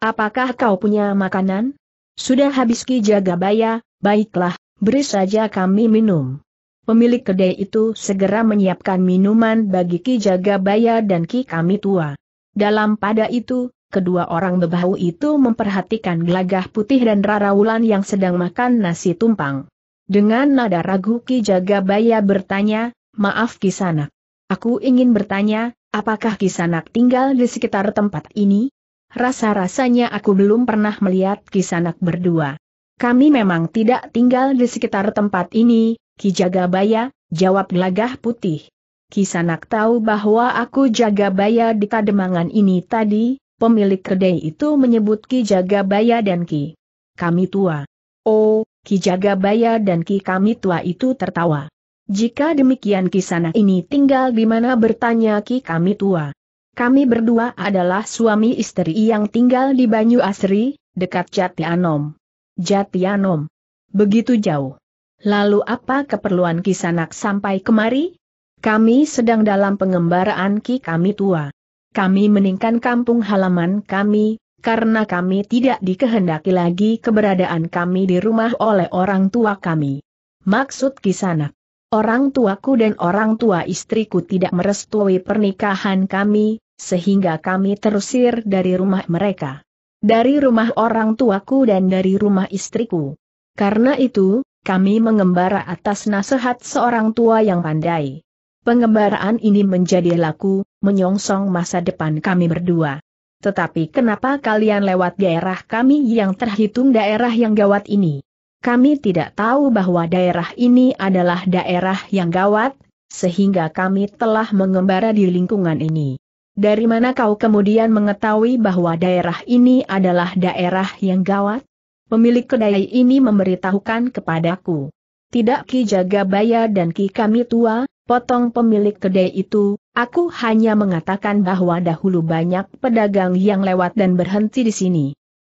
Apakah kau punya makanan? Sudah habis Ki Jagabaya, baiklah, beri saja kami minum. Pemilik kedai itu segera menyiapkan minuman bagi Ki Jagabaya dan Ki Kami Tua. Dalam pada itu, kedua orang bebahu itu memperhatikan gelagah putih dan Rara Wulan yang sedang makan nasi tumpang. Dengan nada ragu Ki Jagabaya bertanya, maaf Kisanak. Aku ingin bertanya, apakah Kisanak tinggal di sekitar tempat ini? Rasa-rasanya aku belum pernah melihat Kisanak berdua. Kami memang tidak tinggal di sekitar tempat ini, Ki Jagabaya, jawab gelagah putih. Kisanak tahu bahwa aku Jagabaya di kademangan ini tadi, pemilik kedai itu menyebut Ki Jagabaya dan Ki Kami Tua. Oh, Ki Jagabaya dan Ki Kami Tua itu tertawa. Jika demikian Ki kisana ini tinggal di mana bertanya Ki Kami Tua. Kami berdua adalah suami istri yang tinggal di Banyu Asri, dekat Jatianom. Jatianom. Begitu jauh. Lalu apa keperluan Ki kisanak sampai kemari? Kami sedang dalam pengembaraan Ki Kami Tua kami meningkan kampung halaman kami, karena kami tidak dikehendaki lagi keberadaan kami di rumah oleh orang tua kami. Maksud kisanak, orang tuaku dan orang tua istriku tidak merestui pernikahan kami, sehingga kami terusir dari rumah mereka. Dari rumah orang tuaku dan dari rumah istriku. Karena itu, kami mengembara atas nasihat seorang tua yang pandai. Pengembaraan ini menjadi laku, menyongsong masa depan kami berdua. Tetapi kenapa kalian lewat daerah kami yang terhitung daerah yang gawat ini? Kami tidak tahu bahwa daerah ini adalah daerah yang gawat, sehingga kami telah mengembara di lingkungan ini. Dari mana kau kemudian mengetahui bahwa daerah ini adalah daerah yang gawat? Pemilik kedai ini memberitahukan kepadaku. Tidak Ki Jagabaya dan Ki Kami Tua, potong pemilik kedai itu, Aku hanya mengatakan bahwa dahulu banyak pedagang yang lewat dan berhenti di sini.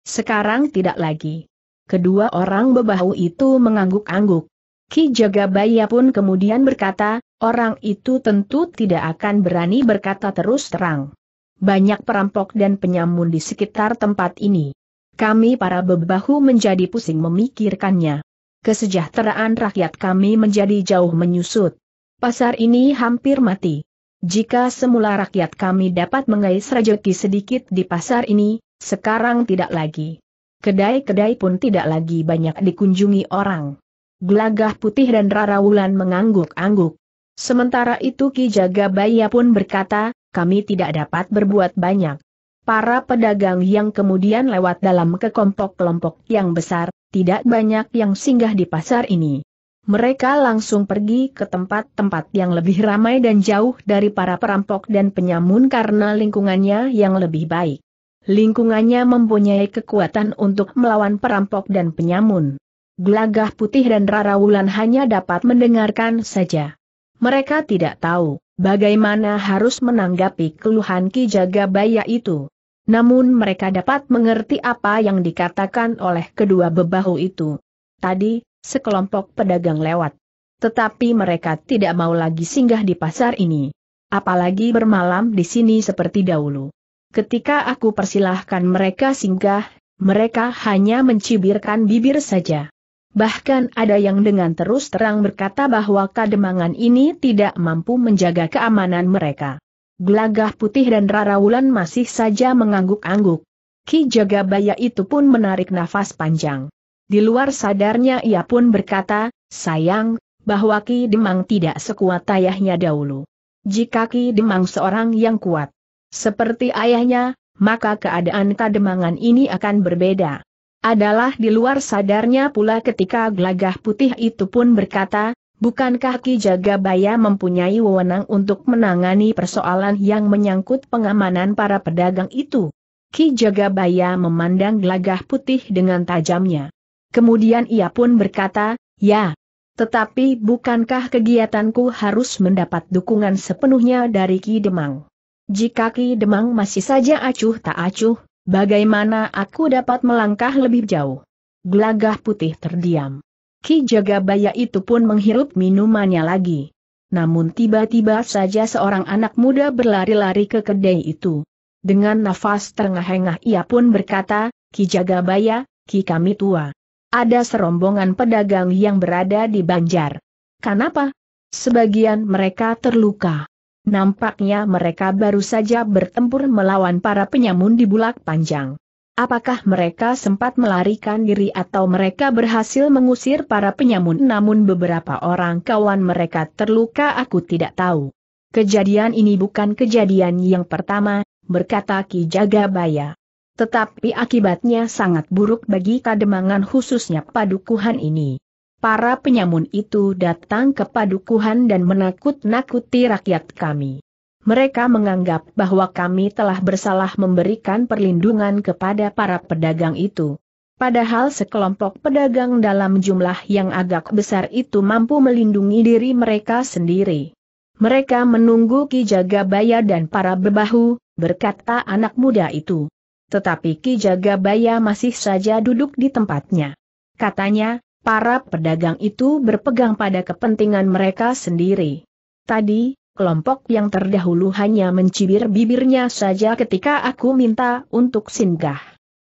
Sekarang tidak lagi. Kedua orang bebahu itu mengangguk-angguk. Ki Jagabaya pun kemudian berkata, orang itu tentu tidak akan berani berkata terus terang. Banyak perampok dan penyamun di sekitar tempat ini. Kami para bebahu menjadi pusing memikirkannya. Kesejahteraan rakyat kami menjadi jauh menyusut. Pasar ini hampir mati. Jika semula rakyat kami dapat mengais rejeki sedikit di pasar ini, sekarang tidak lagi. Kedai-kedai pun tidak lagi banyak dikunjungi orang. Gelagah putih dan Rara Wulan mengangguk-angguk. Sementara itu Ki Jagabaya pun berkata, kami tidak dapat berbuat banyak. Para pedagang yang kemudian lewat dalam kekompok kelompok yang besar, tidak banyak yang singgah di pasar ini. Mereka langsung pergi ke tempat-tempat yang lebih ramai dan jauh dari para perampok dan penyamun karena lingkungannya yang lebih baik. Lingkungannya mempunyai kekuatan untuk melawan perampok dan penyamun. Gelagah putih dan Rara Wulan hanya dapat mendengarkan saja. Mereka tidak tahu bagaimana harus menanggapi keluhan Ki Jaga Baya itu. Namun mereka dapat mengerti apa yang dikatakan oleh kedua bebahu itu. Tadi, sekelompok pedagang lewat. Tetapi mereka tidak mau lagi singgah di pasar ini. Apalagi bermalam di sini seperti dahulu. Ketika aku persilahkan mereka singgah, mereka hanya mencibirkan bibir saja. Bahkan ada yang dengan terus terang berkata bahwa kademangan ini tidak mampu menjaga keamanan mereka. Gelagah putih dan Raraulan masih saja mengangguk-angguk. Ki Jagabaya itu pun menarik nafas panjang. Di luar sadarnya ia pun berkata, sayang, bahwa Ki Demang tidak sekuat ayahnya dahulu. Jika Ki Demang seorang yang kuat, seperti ayahnya, maka keadaan kademangan ini akan berbeda. Adalah di luar sadarnya pula ketika gelagah putih itu pun berkata, bukankah Ki Jagabaya mempunyai wewenang untuk menangani persoalan yang menyangkut pengamanan para pedagang itu? Ki Jagabaya memandang gelagah putih dengan tajamnya. Kemudian ia pun berkata, ya. Tetapi bukankah kegiatanku harus mendapat dukungan sepenuhnya dari Ki Demang? Jika Ki Demang masih saja acuh tak acuh, bagaimana aku dapat melangkah lebih jauh? Gelagah putih terdiam. Ki Jagabaya itu pun menghirup minumannya lagi. Namun tiba-tiba saja seorang anak muda berlari-lari ke kedai itu. Dengan nafas terengah-engah ia pun berkata, Ki Jagabaya, Ki kami tua. Ada serombongan pedagang yang berada di Banjar. Kenapa? Sebagian mereka terluka. Nampaknya mereka baru saja bertempur melawan para penyamun di Bulak Panjang. Apakah mereka sempat melarikan diri atau mereka berhasil mengusir para penyamun namun beberapa orang kawan mereka terluka aku tidak tahu. Kejadian ini bukan kejadian yang pertama, berkata Ki Jagabaya. Tetapi akibatnya sangat buruk bagi kademangan khususnya padukuhan ini. Para penyamun itu datang ke padukuhan dan menakut-nakuti rakyat kami. Mereka menganggap bahwa kami telah bersalah memberikan perlindungan kepada para pedagang itu. Padahal sekelompok pedagang dalam jumlah yang agak besar itu mampu melindungi diri mereka sendiri. Mereka menunggu Ki Jagabaya dan para bebahu, berkata anak muda itu. Tetapi Ki Jagabaya masih saja duduk di tempatnya. Katanya, para pedagang itu berpegang pada kepentingan mereka sendiri. Tadi, kelompok yang terdahulu hanya mencibir bibirnya saja ketika aku minta untuk singgah.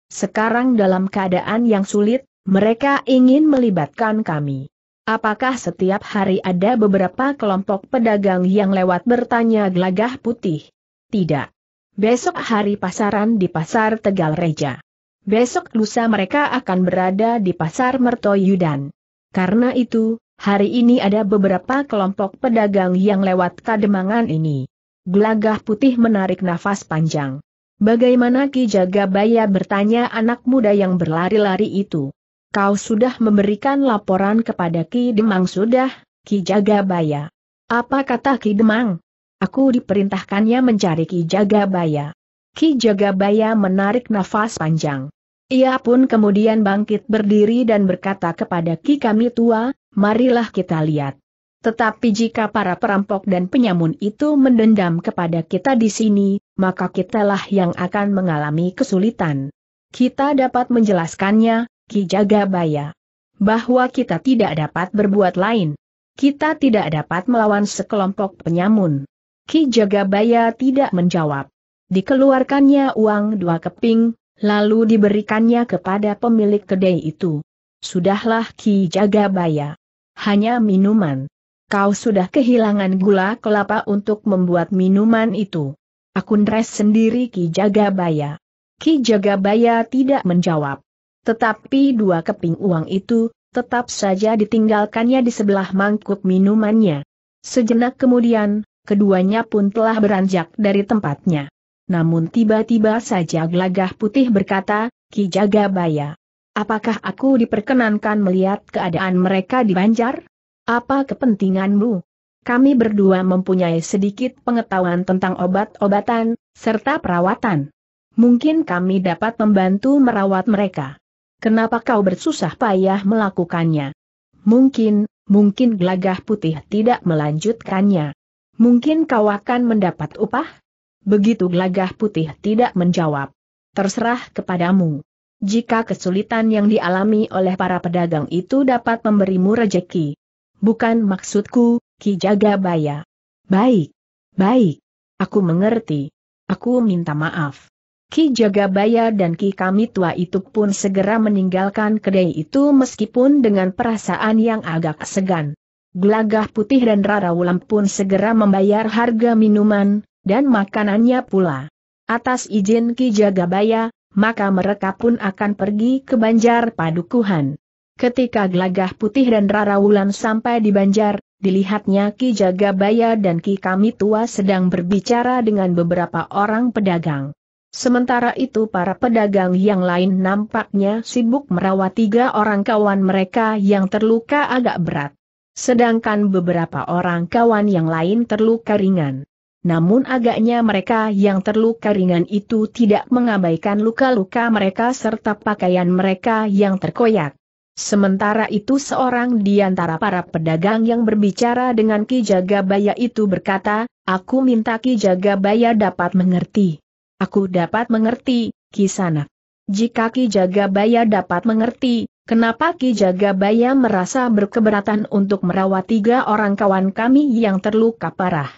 Sekarang dalam keadaan yang sulit, mereka ingin melibatkan kami. Apakah setiap hari ada beberapa kelompok pedagang yang lewat bertanya gelagah putih? Tidak. Besok hari pasaran di Pasar Tegal Reja. Besok lusa mereka akan berada di Pasar Mertoyudan. Karena itu, hari ini ada beberapa kelompok pedagang yang lewat kademangan ini. Gelagah putih menarik nafas panjang. Bagaimana Ki Jagabaya bertanya anak muda yang berlari-lari itu. Kau sudah memberikan laporan kepada Ki Demang sudah, Ki Jagabaya. Apa kata Ki Demang? Aku diperintahkannya mencari Ki Jagabaya. Ki Jagabaya menarik nafas panjang. Ia pun kemudian bangkit berdiri dan berkata kepada Ki kami tua, marilah kita lihat. Tetapi jika para perampok dan penyamun itu mendendam kepada kita di sini, maka kitalah yang akan mengalami kesulitan. Kita dapat menjelaskannya, Ki Jagabaya. Bahwa kita tidak dapat berbuat lain. Kita tidak dapat melawan sekelompok penyamun. Ki Jagabaya tidak menjawab. Dikeluarkannya uang dua keping, lalu diberikannya kepada pemilik kedai itu. Sudahlah Ki Jagabaya. Hanya minuman. Kau sudah kehilangan gula kelapa untuk membuat minuman itu. Aku nres sendiri Ki Jagabaya. Ki Jagabaya tidak menjawab. Tetapi dua keping uang itu, tetap saja ditinggalkannya di sebelah mangkuk minumannya. Sejenak kemudian, keduanya pun telah beranjak dari tempatnya. Namun tiba-tiba saja Glagah putih berkata, Ki Jagabaya. Apakah aku diperkenankan melihat keadaan mereka di Banjar? Apa kepentinganmu? Kami berdua mempunyai sedikit pengetahuan tentang obat-obatan, serta perawatan. Mungkin kami dapat membantu merawat mereka. Kenapa kau bersusah payah melakukannya? Mungkin, mungkin Glagah putih tidak melanjutkannya. Mungkin kau akan mendapat upah? Begitu gelagah putih tidak menjawab. Terserah kepadamu. Jika kesulitan yang dialami oleh para pedagang itu dapat memberimu rejeki. Bukan maksudku, Ki Jaga Baya. Baik. Baik. Aku mengerti. Aku minta maaf. Ki Jagabaya dan Ki Kamitua itu pun segera meninggalkan kedai itu meskipun dengan perasaan yang agak segan. Gelagah putih dan Rara Wulan pun segera membayar harga minuman, dan makanannya pula. Atas izin Ki Jagabaya, maka mereka pun akan pergi ke Banjar Padukuhan. Ketika Gelagah Putih dan Rara Wulan sampai di Banjar, dilihatnya Ki Jagabaya dan Ki Kami Tua sedang berbicara dengan beberapa orang pedagang. Sementara itu para pedagang yang lain nampaknya sibuk merawat tiga orang kawan mereka yang terluka agak berat sedangkan beberapa orang kawan yang lain terluka ringan. Namun agaknya mereka yang terluka ringan itu tidak mengabaikan luka-luka mereka serta pakaian mereka yang terkoyak. Sementara itu seorang di antara para pedagang yang berbicara dengan Ki Jagabaya itu berkata, Aku minta Ki Jagabaya dapat mengerti. Aku dapat mengerti, Kisana. Jika Ki Jagabaya dapat mengerti, kenapa Ki Jagabaya merasa berkeberatan untuk merawat tiga orang kawan kami yang terluka parah?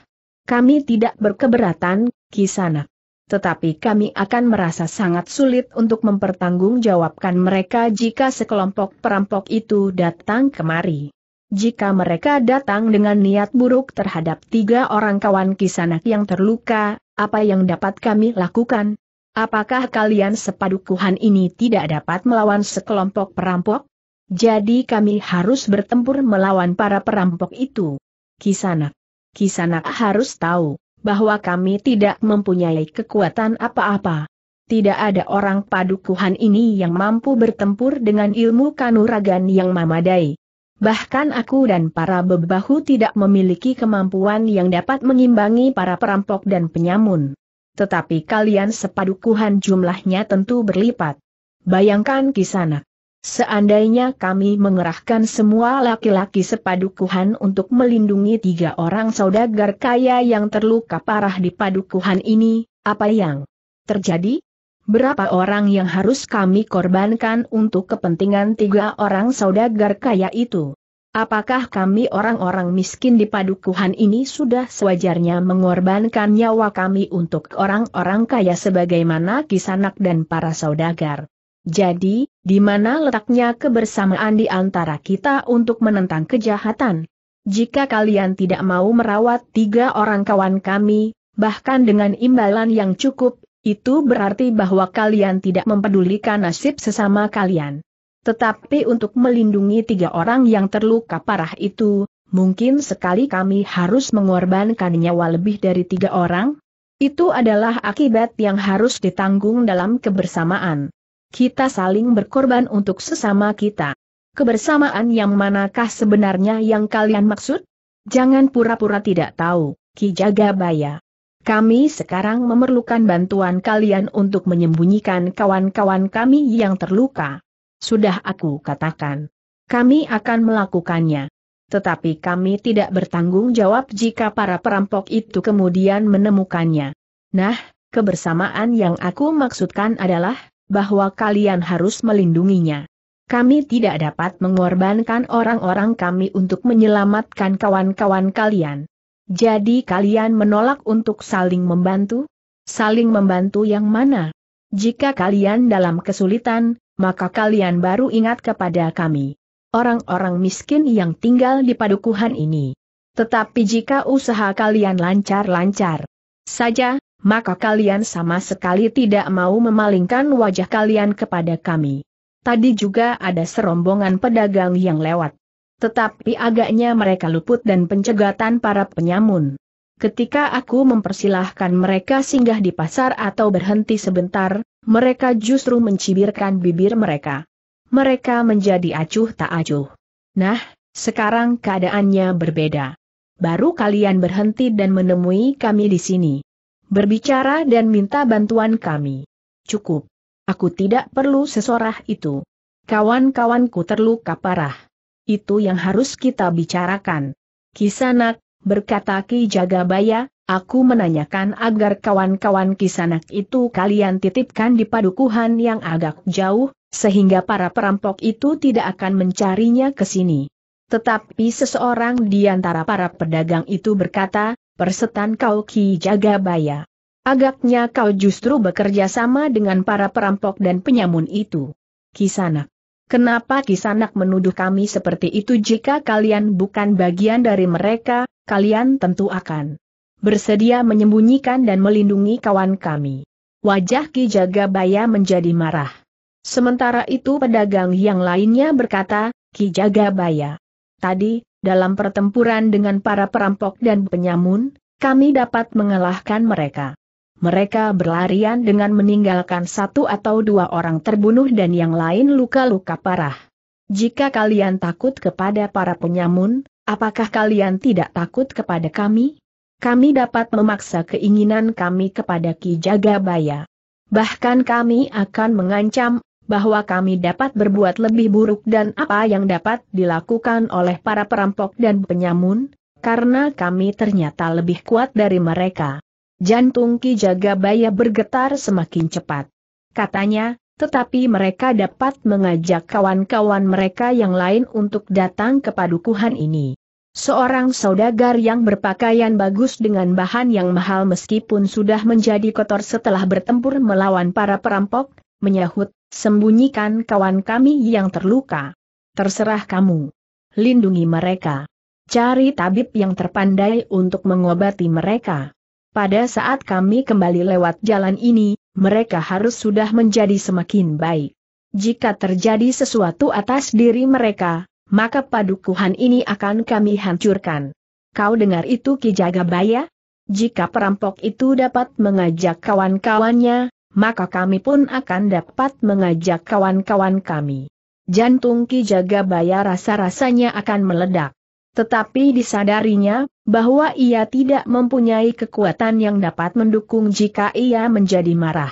Kami tidak berkeberatan, Ki Sana. Tetapi kami akan merasa sangat sulit untuk mempertanggungjawabkan mereka jika sekelompok perampok itu datang kemari. Jika mereka datang dengan niat buruk terhadap tiga orang kawan Kisanak yang terluka, apa yang dapat kami lakukan? Apakah kalian sepadukuhan ini tidak dapat melawan sekelompok perampok? Jadi kami harus bertempur melawan para perampok itu. Kisanak. Kisanak harus tahu, bahwa kami tidak mempunyai kekuatan apa-apa. Tidak ada orang padukuhan ini yang mampu bertempur dengan ilmu kanuragan yang memadai. Bahkan aku dan para bebahu tidak memiliki kemampuan yang dapat mengimbangi para perampok dan penyamun. Tetapi kalian sepadukuhan jumlahnya tentu berlipat. Bayangkan sana. Seandainya kami mengerahkan semua laki-laki sepadukuhan untuk melindungi tiga orang saudagar kaya yang terluka parah di padukuhan ini, apa yang terjadi? Berapa orang yang harus kami korbankan untuk kepentingan tiga orang saudagar kaya itu? Apakah kami orang-orang miskin di padukuhan ini sudah sewajarnya mengorbankan nyawa kami untuk orang-orang kaya sebagaimana kisanak dan para saudagar? Jadi, di mana letaknya kebersamaan di antara kita untuk menentang kejahatan? Jika kalian tidak mau merawat tiga orang kawan kami, bahkan dengan imbalan yang cukup, itu berarti bahwa kalian tidak mempedulikan nasib sesama kalian. Tetapi untuk melindungi tiga orang yang terluka parah itu, mungkin sekali kami harus mengorbankan nyawa lebih dari tiga orang? Itu adalah akibat yang harus ditanggung dalam kebersamaan. Kita saling berkorban untuk sesama kita. Kebersamaan yang manakah sebenarnya yang kalian maksud? Jangan pura-pura tidak tahu, Ki Jagabaya. Kami sekarang memerlukan bantuan kalian untuk menyembunyikan kawan-kawan kami yang terluka. Sudah aku katakan. Kami akan melakukannya. Tetapi kami tidak bertanggung jawab jika para perampok itu kemudian menemukannya. Nah, kebersamaan yang aku maksudkan adalah, bahwa kalian harus melindunginya. Kami tidak dapat mengorbankan orang-orang kami untuk menyelamatkan kawan-kawan kalian. Jadi kalian menolak untuk saling membantu? Saling membantu yang mana? Jika kalian dalam kesulitan, maka kalian baru ingat kepada kami. Orang-orang miskin yang tinggal di padukuhan ini. Tetapi jika usaha kalian lancar-lancar saja, maka kalian sama sekali tidak mau memalingkan wajah kalian kepada kami. Tadi juga ada serombongan pedagang yang lewat. Tetapi agaknya mereka luput dan pencegatan para penyamun. Ketika aku mempersilahkan mereka singgah di pasar atau berhenti sebentar, mereka justru mencibirkan bibir mereka. Mereka menjadi acuh tak acuh. Nah, sekarang keadaannya berbeda. Baru kalian berhenti dan menemui kami di sini. Berbicara dan minta bantuan kami. Cukup. Aku tidak perlu sesorah itu. Kawan-kawanku terluka parah. Itu yang harus kita bicarakan. Kisanak, berkata Ki Jagabaya, aku menanyakan agar kawan-kawan kisanak itu kalian titipkan di padukuhan yang agak jauh, sehingga para perampok itu tidak akan mencarinya ke sini. Tetapi seseorang di antara para pedagang itu berkata, persetan kau Ki Jagabaya. Agaknya kau justru bekerja sama dengan para perampok dan penyamun itu. Kisanak. Kenapa Kisanak menuduh kami seperti itu jika kalian bukan bagian dari mereka, kalian tentu akan bersedia menyembunyikan dan melindungi kawan kami. Wajah Ki Jagabaya menjadi marah. Sementara itu pedagang yang lainnya berkata, Ki Jagabaya. Tadi, dalam pertempuran dengan para perampok dan penyamun, kami dapat mengalahkan mereka. Mereka berlarian dengan meninggalkan satu atau dua orang terbunuh dan yang lain luka-luka parah. Jika kalian takut kepada para penyamun, Apakah kalian tidak takut kepada kami? Kami dapat memaksa keinginan kami kepada Ki Jagabaya. Bahkan kami akan mengancam bahwa kami dapat berbuat lebih buruk dan apa yang dapat dilakukan oleh para perampok dan penyamun, karena kami ternyata lebih kuat dari mereka. Jantung Ki Jagabaya bergetar semakin cepat. Katanya, tetapi mereka dapat mengajak kawan-kawan mereka yang lain untuk datang ke padukuhan ini. Seorang saudagar yang berpakaian bagus dengan bahan yang mahal meskipun sudah menjadi kotor setelah bertempur melawan para perampok, menyahut, sembunyikan kawan kami yang terluka. Terserah kamu. Lindungi mereka. Cari tabib yang terpandai untuk mengobati mereka. Pada saat kami kembali lewat jalan ini, mereka harus sudah menjadi semakin baik. Jika terjadi sesuatu atas diri mereka, maka padukuhan ini akan kami hancurkan. Kau dengar itu Ki Jagabaya? Jika perampok itu dapat mengajak kawan-kawannya, maka kami pun akan dapat mengajak kawan-kawan kami. Jantung Ki Jagabaya rasa-rasanya akan meledak. Tetapi disadarinya bahwa ia tidak mempunyai kekuatan yang dapat mendukung jika ia menjadi marah.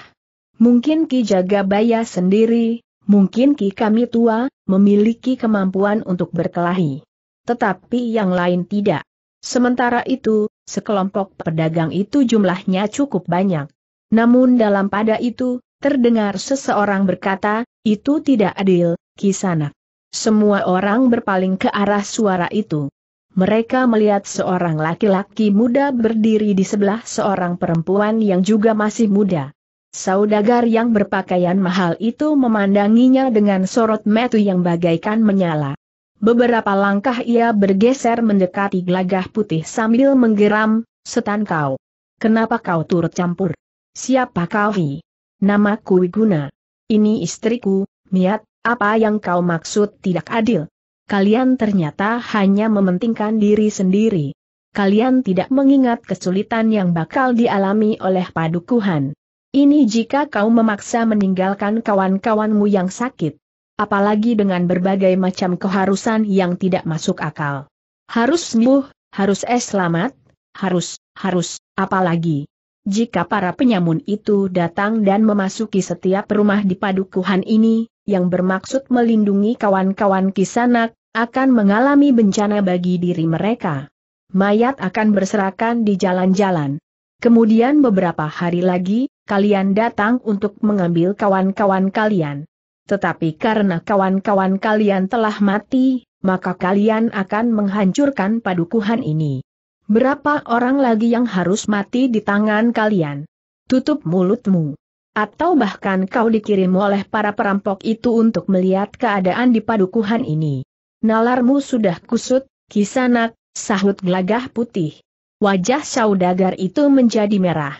Mungkin Ki Jagabaya sendiri, mungkin Ki Kami Tua, memiliki kemampuan untuk berkelahi. Tetapi yang lain tidak. Sementara itu, sekelompok pedagang itu jumlahnya cukup banyak. Namun dalam pada itu, terdengar seseorang berkata, itu tidak adil, Ki Sanak. Semua orang berpaling ke arah suara itu mereka melihat seorang laki-laki muda berdiri di sebelah seorang perempuan yang juga masih muda. Saudagar yang berpakaian mahal itu memandanginya dengan sorot metu yang bagaikan menyala. Beberapa langkah ia bergeser mendekati gelagah putih sambil menggeram, setan kau. Kenapa kau turut campur? Siapa kau hi? Namaku Wiguna. Ini istriku, Miat, apa yang kau maksud tidak adil? kalian ternyata hanya mementingkan diri sendiri. Kalian tidak mengingat kesulitan yang bakal dialami oleh padukuhan. Ini jika kau memaksa meninggalkan kawan-kawanmu yang sakit. Apalagi dengan berbagai macam keharusan yang tidak masuk akal. Harus sembuh, harus es selamat, harus, harus, apalagi. Jika para penyamun itu datang dan memasuki setiap rumah di padukuhan ini, yang bermaksud melindungi kawan-kawan kisanak, akan mengalami bencana bagi diri mereka. Mayat akan berserakan di jalan-jalan. Kemudian beberapa hari lagi, kalian datang untuk mengambil kawan-kawan kalian. Tetapi karena kawan-kawan kalian telah mati, maka kalian akan menghancurkan padukuhan ini. Berapa orang lagi yang harus mati di tangan kalian? Tutup mulutmu. Atau bahkan kau dikirim oleh para perampok itu untuk melihat keadaan di padukuhan ini. Nalarmu sudah kusut, kisanak, sahut gelagah putih. Wajah saudagar itu menjadi merah.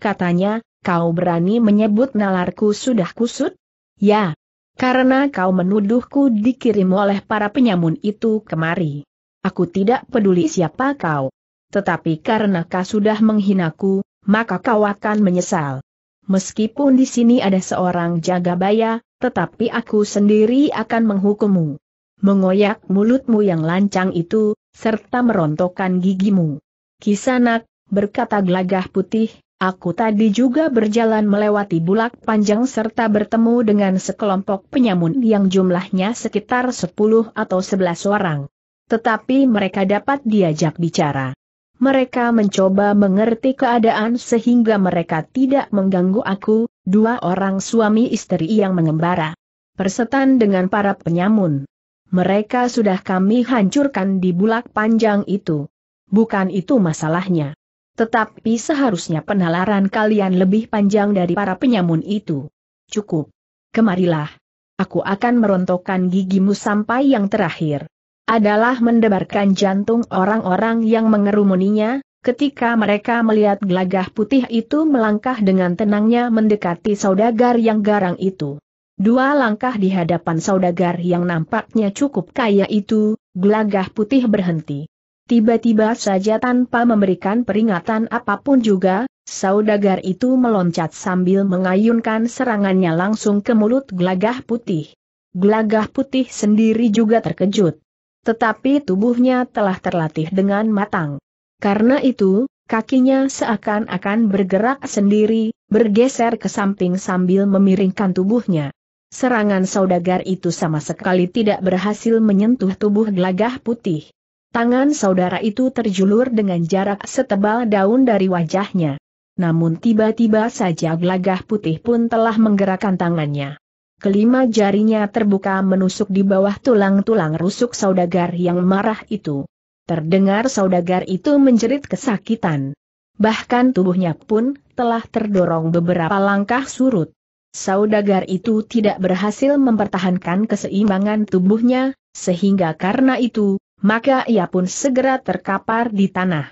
Katanya, kau berani menyebut nalarku sudah kusut? Ya, karena kau menuduhku dikirim oleh para penyamun itu kemari. Aku tidak peduli siapa kau. Tetapi karena kau sudah menghinaku, maka kau akan menyesal. Meskipun di sini ada seorang jaga baya, tetapi aku sendiri akan menghukummu mengoyak mulutmu yang lancang itu, serta merontokkan gigimu. Kisanak, berkata gelagah putih, aku tadi juga berjalan melewati bulak panjang serta bertemu dengan sekelompok penyamun yang jumlahnya sekitar 10 atau 11 orang. Tetapi mereka dapat diajak bicara. Mereka mencoba mengerti keadaan sehingga mereka tidak mengganggu aku, dua orang suami istri yang mengembara. Persetan dengan para penyamun. Mereka sudah kami hancurkan di bulak panjang itu. Bukan itu masalahnya. Tetapi seharusnya penalaran kalian lebih panjang dari para penyamun itu. Cukup. Kemarilah. Aku akan merontokkan gigimu sampai yang terakhir. Adalah mendebarkan jantung orang-orang yang mengerumuninya, ketika mereka melihat gelagah putih itu melangkah dengan tenangnya mendekati saudagar yang garang itu. Dua langkah di hadapan saudagar yang nampaknya cukup kaya itu, gelagah putih berhenti. Tiba-tiba saja tanpa memberikan peringatan apapun juga, saudagar itu meloncat sambil mengayunkan serangannya langsung ke mulut gelagah putih. Gelagah putih sendiri juga terkejut. Tetapi tubuhnya telah terlatih dengan matang. Karena itu, kakinya seakan-akan bergerak sendiri, bergeser ke samping sambil memiringkan tubuhnya. Serangan saudagar itu sama sekali tidak berhasil menyentuh tubuh gelagah putih. Tangan saudara itu terjulur dengan jarak setebal daun dari wajahnya. Namun tiba-tiba saja gelagah putih pun telah menggerakkan tangannya. Kelima jarinya terbuka menusuk di bawah tulang-tulang rusuk saudagar yang marah itu. Terdengar saudagar itu menjerit kesakitan. Bahkan tubuhnya pun telah terdorong beberapa langkah surut. Saudagar itu tidak berhasil mempertahankan keseimbangan tubuhnya, sehingga karena itu, maka ia pun segera terkapar di tanah.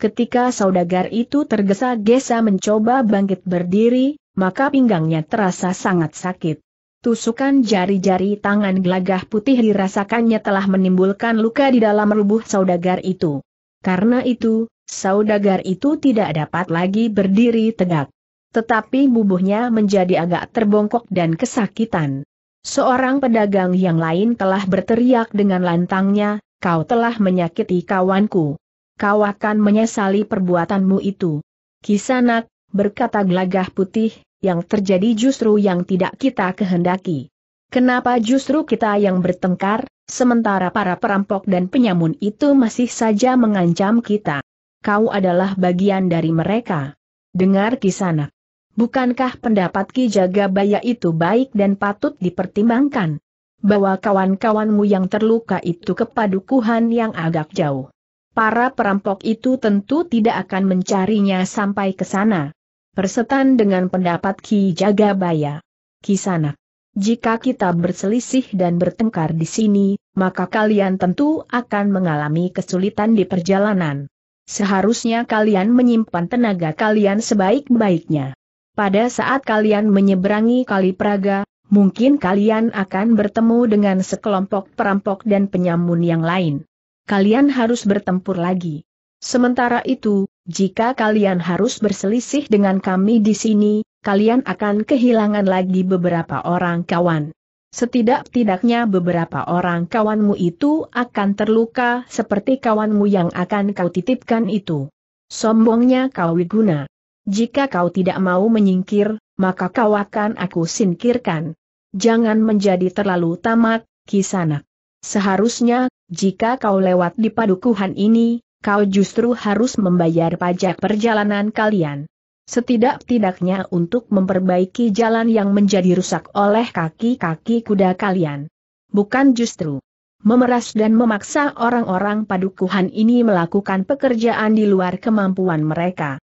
Ketika saudagar itu tergesa-gesa mencoba bangkit berdiri, maka pinggangnya terasa sangat sakit. Tusukan jari-jari tangan gelagah putih dirasakannya telah menimbulkan luka di dalam rubuh saudagar itu. Karena itu, saudagar itu tidak dapat lagi berdiri tegak tetapi bubuhnya menjadi agak terbongkok dan kesakitan. Seorang pedagang yang lain telah berteriak dengan lantangnya, kau telah menyakiti kawanku. Kau akan menyesali perbuatanmu itu. Kisanak, berkata gelagah putih, yang terjadi justru yang tidak kita kehendaki. Kenapa justru kita yang bertengkar, sementara para perampok dan penyamun itu masih saja mengancam kita? Kau adalah bagian dari mereka. Dengar Kisanak. Bukankah pendapat Ki Jagabaya itu baik dan patut dipertimbangkan? Bawa kawan-kawanmu yang terluka itu ke padukuhan yang agak jauh. Para perampok itu tentu tidak akan mencarinya sampai ke sana. Persetan dengan pendapat Ki Jagabaya. Ki Kisanak. Jika kita berselisih dan bertengkar di sini, maka kalian tentu akan mengalami kesulitan di perjalanan. Seharusnya kalian menyimpan tenaga kalian sebaik-baiknya. Pada saat kalian menyeberangi Kali Praga, mungkin kalian akan bertemu dengan sekelompok perampok dan penyamun yang lain. Kalian harus bertempur lagi. Sementara itu, jika kalian harus berselisih dengan kami di sini, kalian akan kehilangan lagi beberapa orang kawan. Setidak-tidaknya beberapa orang kawanmu itu akan terluka seperti kawanmu yang akan kau titipkan itu. Sombongnya kau Wiguna. Jika kau tidak mau menyingkir, maka kau akan aku singkirkan. Jangan menjadi terlalu tamak, kisanak. Seharusnya, jika kau lewat di padukuhan ini, kau justru harus membayar pajak perjalanan kalian. Setidak-tidaknya untuk memperbaiki jalan yang menjadi rusak oleh kaki-kaki kuda kalian. Bukan justru memeras dan memaksa orang-orang padukuhan ini melakukan pekerjaan di luar kemampuan mereka.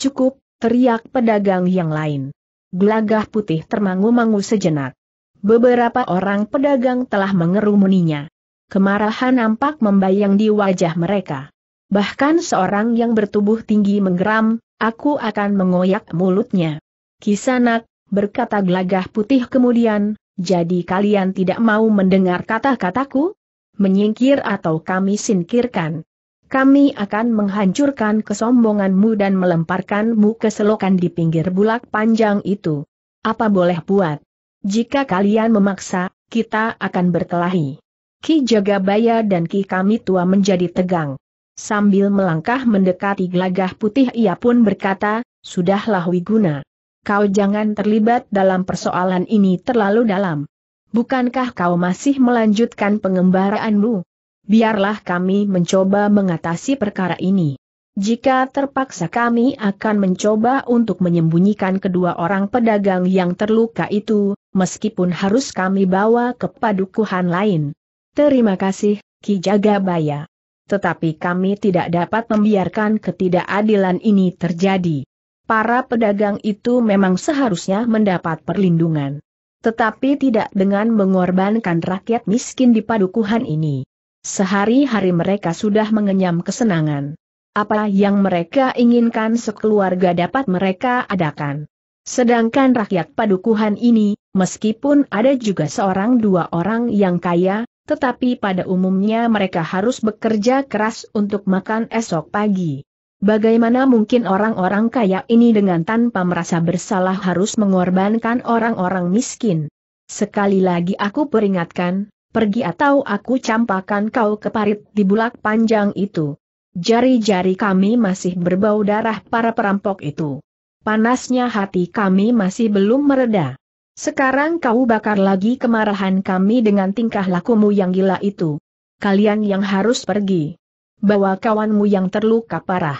Cukup, teriak pedagang yang lain. Gelagah putih termangu-mangu sejenak. Beberapa orang pedagang telah mengerumuninya. Kemarahan nampak membayang di wajah mereka. Bahkan seorang yang bertubuh tinggi menggeram, aku akan mengoyak mulutnya. Kisanak, berkata gelagah putih kemudian, jadi kalian tidak mau mendengar kata-kataku? Menyingkir atau kami singkirkan? kami akan menghancurkan kesombonganmu dan melemparkanmu ke selokan di pinggir bulak panjang itu. Apa boleh buat? Jika kalian memaksa, kita akan berkelahi. Ki Jagabaya dan Ki Kami Tua menjadi tegang. Sambil melangkah mendekati gelagah putih ia pun berkata, Sudahlah Wiguna. Kau jangan terlibat dalam persoalan ini terlalu dalam. Bukankah kau masih melanjutkan pengembaraanmu? biarlah kami mencoba mengatasi perkara ini. Jika terpaksa kami akan mencoba untuk menyembunyikan kedua orang pedagang yang terluka itu, meskipun harus kami bawa ke padukuhan lain. Terima kasih, Ki Jagabaya. Tetapi kami tidak dapat membiarkan ketidakadilan ini terjadi. Para pedagang itu memang seharusnya mendapat perlindungan. Tetapi tidak dengan mengorbankan rakyat miskin di padukuhan ini. Sehari-hari mereka sudah mengenyam kesenangan. Apa yang mereka inginkan sekeluarga dapat mereka adakan. Sedangkan rakyat padukuhan ini, meskipun ada juga seorang dua orang yang kaya, tetapi pada umumnya mereka harus bekerja keras untuk makan esok pagi. Bagaimana mungkin orang-orang kaya ini dengan tanpa merasa bersalah harus mengorbankan orang-orang miskin? Sekali lagi aku peringatkan, pergi atau aku campakan kau ke parit di bulak panjang itu. Jari-jari kami masih berbau darah para perampok itu. Panasnya hati kami masih belum mereda. Sekarang kau bakar lagi kemarahan kami dengan tingkah lakumu yang gila itu. Kalian yang harus pergi. Bawa kawanmu yang terluka parah.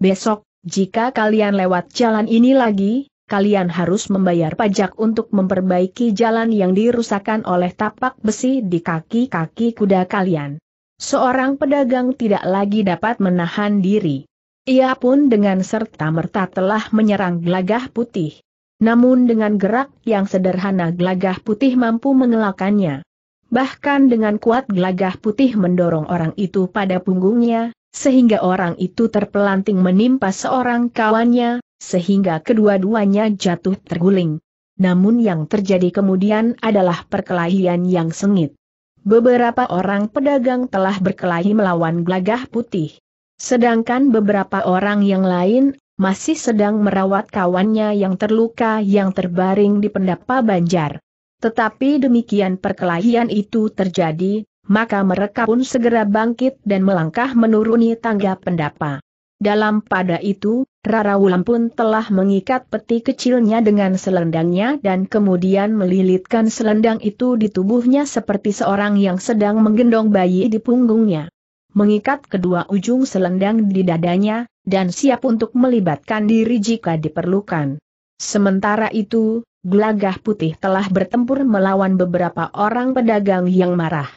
Besok, jika kalian lewat jalan ini lagi, kalian harus membayar pajak untuk memperbaiki jalan yang dirusakkan oleh tapak besi di kaki-kaki kuda kalian. Seorang pedagang tidak lagi dapat menahan diri. Ia pun dengan serta-merta telah menyerang gelagah putih. Namun dengan gerak yang sederhana gelagah putih mampu mengelakannya. Bahkan dengan kuat gelagah putih mendorong orang itu pada punggungnya, sehingga orang itu terpelanting menimpa seorang kawannya, sehingga kedua-duanya jatuh terguling. Namun yang terjadi kemudian adalah perkelahian yang sengit. Beberapa orang pedagang telah berkelahi melawan gelagah putih. Sedangkan beberapa orang yang lain, masih sedang merawat kawannya yang terluka yang terbaring di pendapa banjar. Tetapi demikian perkelahian itu terjadi, maka mereka pun segera bangkit dan melangkah menuruni tangga pendapa. Dalam pada itu, Rara Wulan pun telah mengikat peti kecilnya dengan selendangnya dan kemudian melilitkan selendang itu di tubuhnya seperti seorang yang sedang menggendong bayi di punggungnya. Mengikat kedua ujung selendang di dadanya, dan siap untuk melibatkan diri jika diperlukan. Sementara itu, Gelagah Putih telah bertempur melawan beberapa orang pedagang yang marah.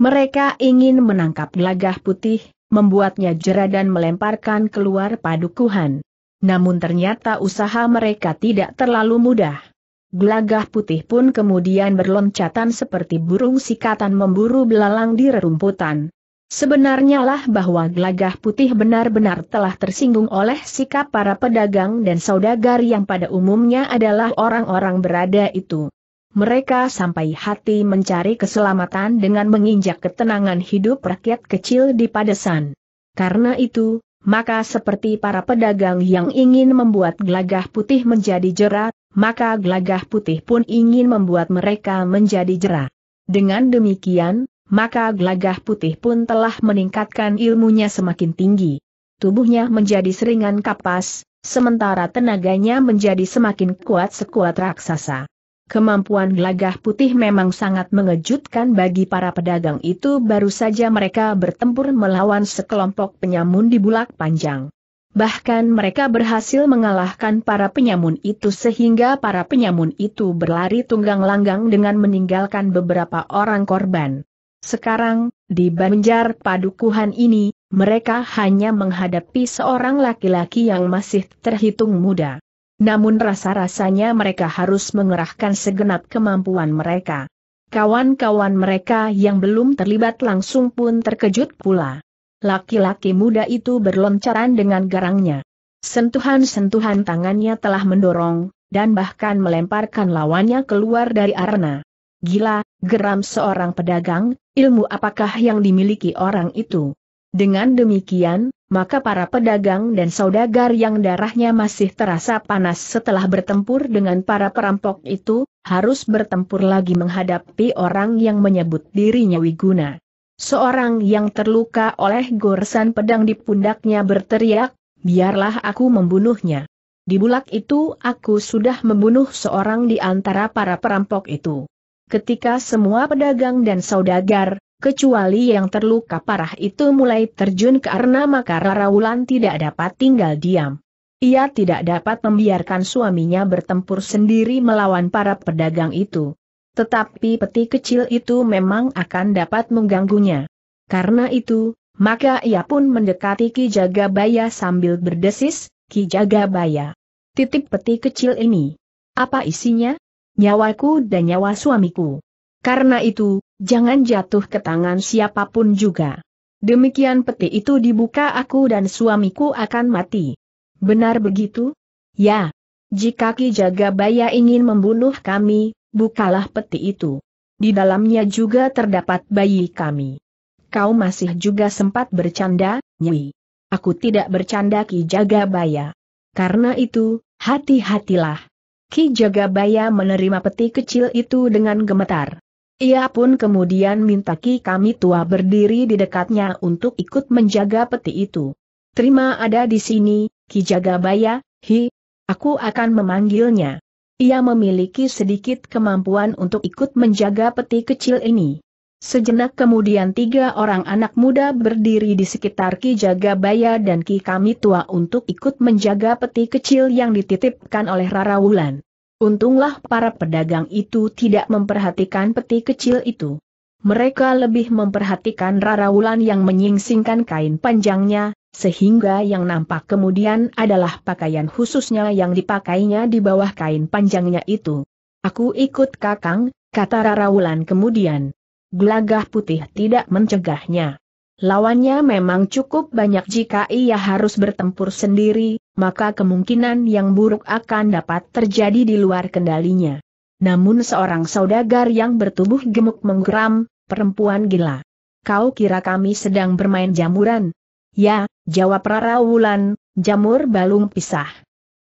Mereka ingin menangkap Gelagah Putih, membuatnya jera dan melemparkan keluar padukuhan. Namun ternyata usaha mereka tidak terlalu mudah. Gelagah putih pun kemudian berloncatan seperti burung sikatan memburu belalang di rerumputan. Sebenarnya lah bahwa gelagah putih benar-benar telah tersinggung oleh sikap para pedagang dan saudagar yang pada umumnya adalah orang-orang berada itu mereka sampai hati mencari keselamatan dengan menginjak ketenangan hidup rakyat kecil di padesan. Karena itu, maka seperti para pedagang yang ingin membuat gelagah putih menjadi jerat, maka gelagah putih pun ingin membuat mereka menjadi jerat. Dengan demikian, maka gelagah putih pun telah meningkatkan ilmunya semakin tinggi. Tubuhnya menjadi seringan kapas, sementara tenaganya menjadi semakin kuat sekuat raksasa. Kemampuan gelagah putih memang sangat mengejutkan bagi para pedagang itu baru saja mereka bertempur melawan sekelompok penyamun di bulak panjang. Bahkan mereka berhasil mengalahkan para penyamun itu sehingga para penyamun itu berlari tunggang langgang dengan meninggalkan beberapa orang korban. Sekarang, di banjar padukuhan ini, mereka hanya menghadapi seorang laki-laki yang masih terhitung muda. Namun rasa-rasanya mereka harus mengerahkan segenap kemampuan mereka. Kawan-kawan mereka yang belum terlibat langsung pun terkejut pula. Laki-laki muda itu berloncaran dengan garangnya. Sentuhan-sentuhan tangannya telah mendorong, dan bahkan melemparkan lawannya keluar dari arena. Gila, geram seorang pedagang, ilmu apakah yang dimiliki orang itu? Dengan demikian, maka para pedagang dan saudagar yang darahnya masih terasa panas setelah bertempur dengan para perampok itu, harus bertempur lagi menghadapi orang yang menyebut dirinya Wiguna. Seorang yang terluka oleh goresan pedang di pundaknya berteriak, biarlah aku membunuhnya. Di bulak itu aku sudah membunuh seorang di antara para perampok itu. Ketika semua pedagang dan saudagar, kecuali yang terluka parah itu mulai terjun karena maka Raulan tidak dapat tinggal diam. Ia tidak dapat membiarkan suaminya bertempur sendiri melawan para pedagang itu. Tetapi peti kecil itu memang akan dapat mengganggunya. Karena itu, maka ia pun mendekati Ki Jagabaya sambil berdesis, Ki Jagabaya. Titip peti kecil ini. Apa isinya? Nyawaku dan nyawa suamiku. Karena itu, jangan jatuh ke tangan siapapun juga. Demikian peti itu dibuka aku dan suamiku akan mati. Benar begitu? Ya. Jika Ki Jagabaya ingin membunuh kami, bukalah peti itu. Di dalamnya juga terdapat bayi kami. Kau masih juga sempat bercanda, Nyi. Aku tidak bercanda Ki Jagabaya. Karena itu, hati-hatilah. Ki Jagabaya menerima peti kecil itu dengan gemetar. Ia pun kemudian minta Ki kami tua berdiri di dekatnya untuk ikut menjaga peti itu. Terima ada di sini, Ki Jagabaya, hi, aku akan memanggilnya. Ia memiliki sedikit kemampuan untuk ikut menjaga peti kecil ini. Sejenak kemudian tiga orang anak muda berdiri di sekitar Ki Jagabaya dan Ki Kami Tua untuk ikut menjaga peti kecil yang dititipkan oleh Rara Wulan. Untunglah para pedagang itu tidak memperhatikan peti kecil itu. Mereka lebih memperhatikan raraulan yang menyingsingkan kain panjangnya, sehingga yang nampak kemudian adalah pakaian khususnya yang dipakainya di bawah kain panjangnya itu. Aku ikut kakang, kata raraulan kemudian. Gelagah putih tidak mencegahnya. Lawannya memang cukup banyak jika ia harus bertempur sendiri, maka kemungkinan yang buruk akan dapat terjadi di luar kendalinya. Namun seorang saudagar yang bertubuh gemuk menggeram, perempuan gila. Kau kira kami sedang bermain jamuran? Ya, jawab Rara Wulan, jamur balung pisah.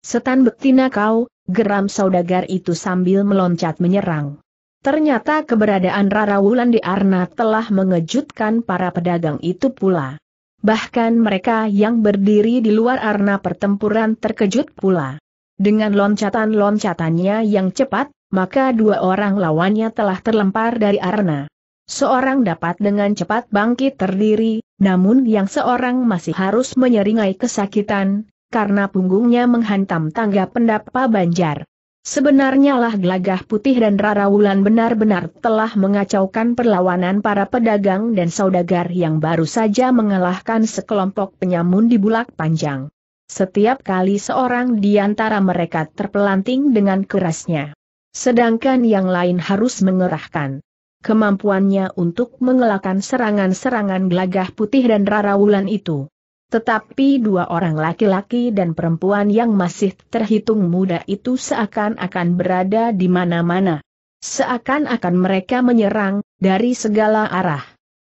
Setan betina kau, geram saudagar itu sambil meloncat menyerang. Ternyata keberadaan Rara Wulan di Arna telah mengejutkan para pedagang itu pula bahkan mereka yang berdiri di luar arena pertempuran terkejut pula. Dengan loncatan-loncatannya yang cepat, maka dua orang lawannya telah terlempar dari arena. Seorang dapat dengan cepat bangkit terdiri, namun yang seorang masih harus menyeringai kesakitan, karena punggungnya menghantam tangga pendapa banjar. Sebenarnya lah Gelagah Putih dan Rara Wulan benar-benar telah mengacaukan perlawanan para pedagang dan saudagar yang baru saja mengalahkan sekelompok penyamun di bulak panjang. Setiap kali seorang di antara mereka terpelanting dengan kerasnya. Sedangkan yang lain harus mengerahkan kemampuannya untuk mengelakkan serangan-serangan gelagah putih dan rara wulan itu. Tetapi dua orang laki-laki dan perempuan yang masih terhitung muda itu seakan-akan berada di mana-mana. Seakan-akan mereka menyerang, dari segala arah.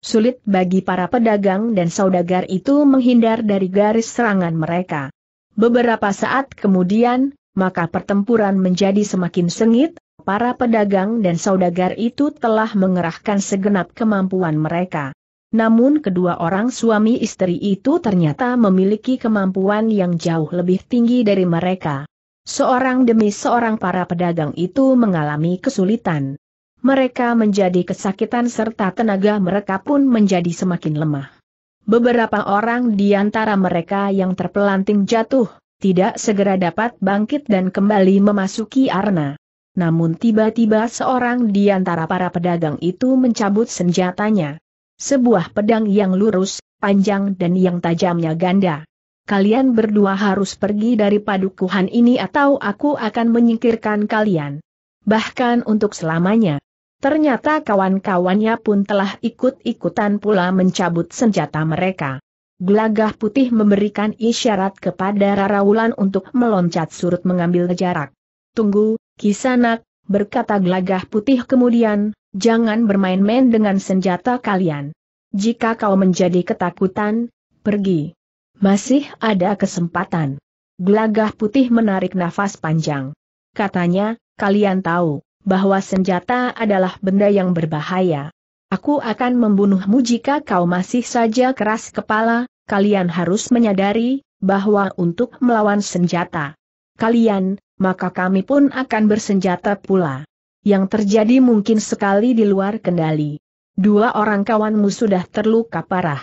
Sulit bagi para pedagang dan saudagar itu menghindar dari garis serangan mereka. Beberapa saat kemudian, maka pertempuran menjadi semakin sengit, para pedagang dan saudagar itu telah mengerahkan segenap kemampuan mereka. Namun kedua orang suami istri itu ternyata memiliki kemampuan yang jauh lebih tinggi dari mereka. Seorang demi seorang para pedagang itu mengalami kesulitan. Mereka menjadi kesakitan serta tenaga mereka pun menjadi semakin lemah. Beberapa orang di antara mereka yang terpelanting jatuh, tidak segera dapat bangkit dan kembali memasuki arena. Namun tiba-tiba seorang di antara para pedagang itu mencabut senjatanya. Sebuah pedang yang lurus, panjang dan yang tajamnya ganda. Kalian berdua harus pergi dari padukuhan ini atau aku akan menyingkirkan kalian. Bahkan untuk selamanya. Ternyata kawan-kawannya pun telah ikut-ikutan pula mencabut senjata mereka. Gelagah putih memberikan isyarat kepada Wulan untuk meloncat surut mengambil jarak. Tunggu, kisanak, berkata gelagah putih kemudian, jangan bermain-main dengan senjata kalian. Jika kau menjadi ketakutan, pergi. Masih ada kesempatan. Gelagah putih menarik nafas panjang. Katanya, kalian tahu, bahwa senjata adalah benda yang berbahaya. Aku akan membunuhmu jika kau masih saja keras kepala, kalian harus menyadari, bahwa untuk melawan senjata. Kalian, maka kami pun akan bersenjata pula yang terjadi mungkin sekali di luar kendali. Dua orang kawanmu sudah terluka parah.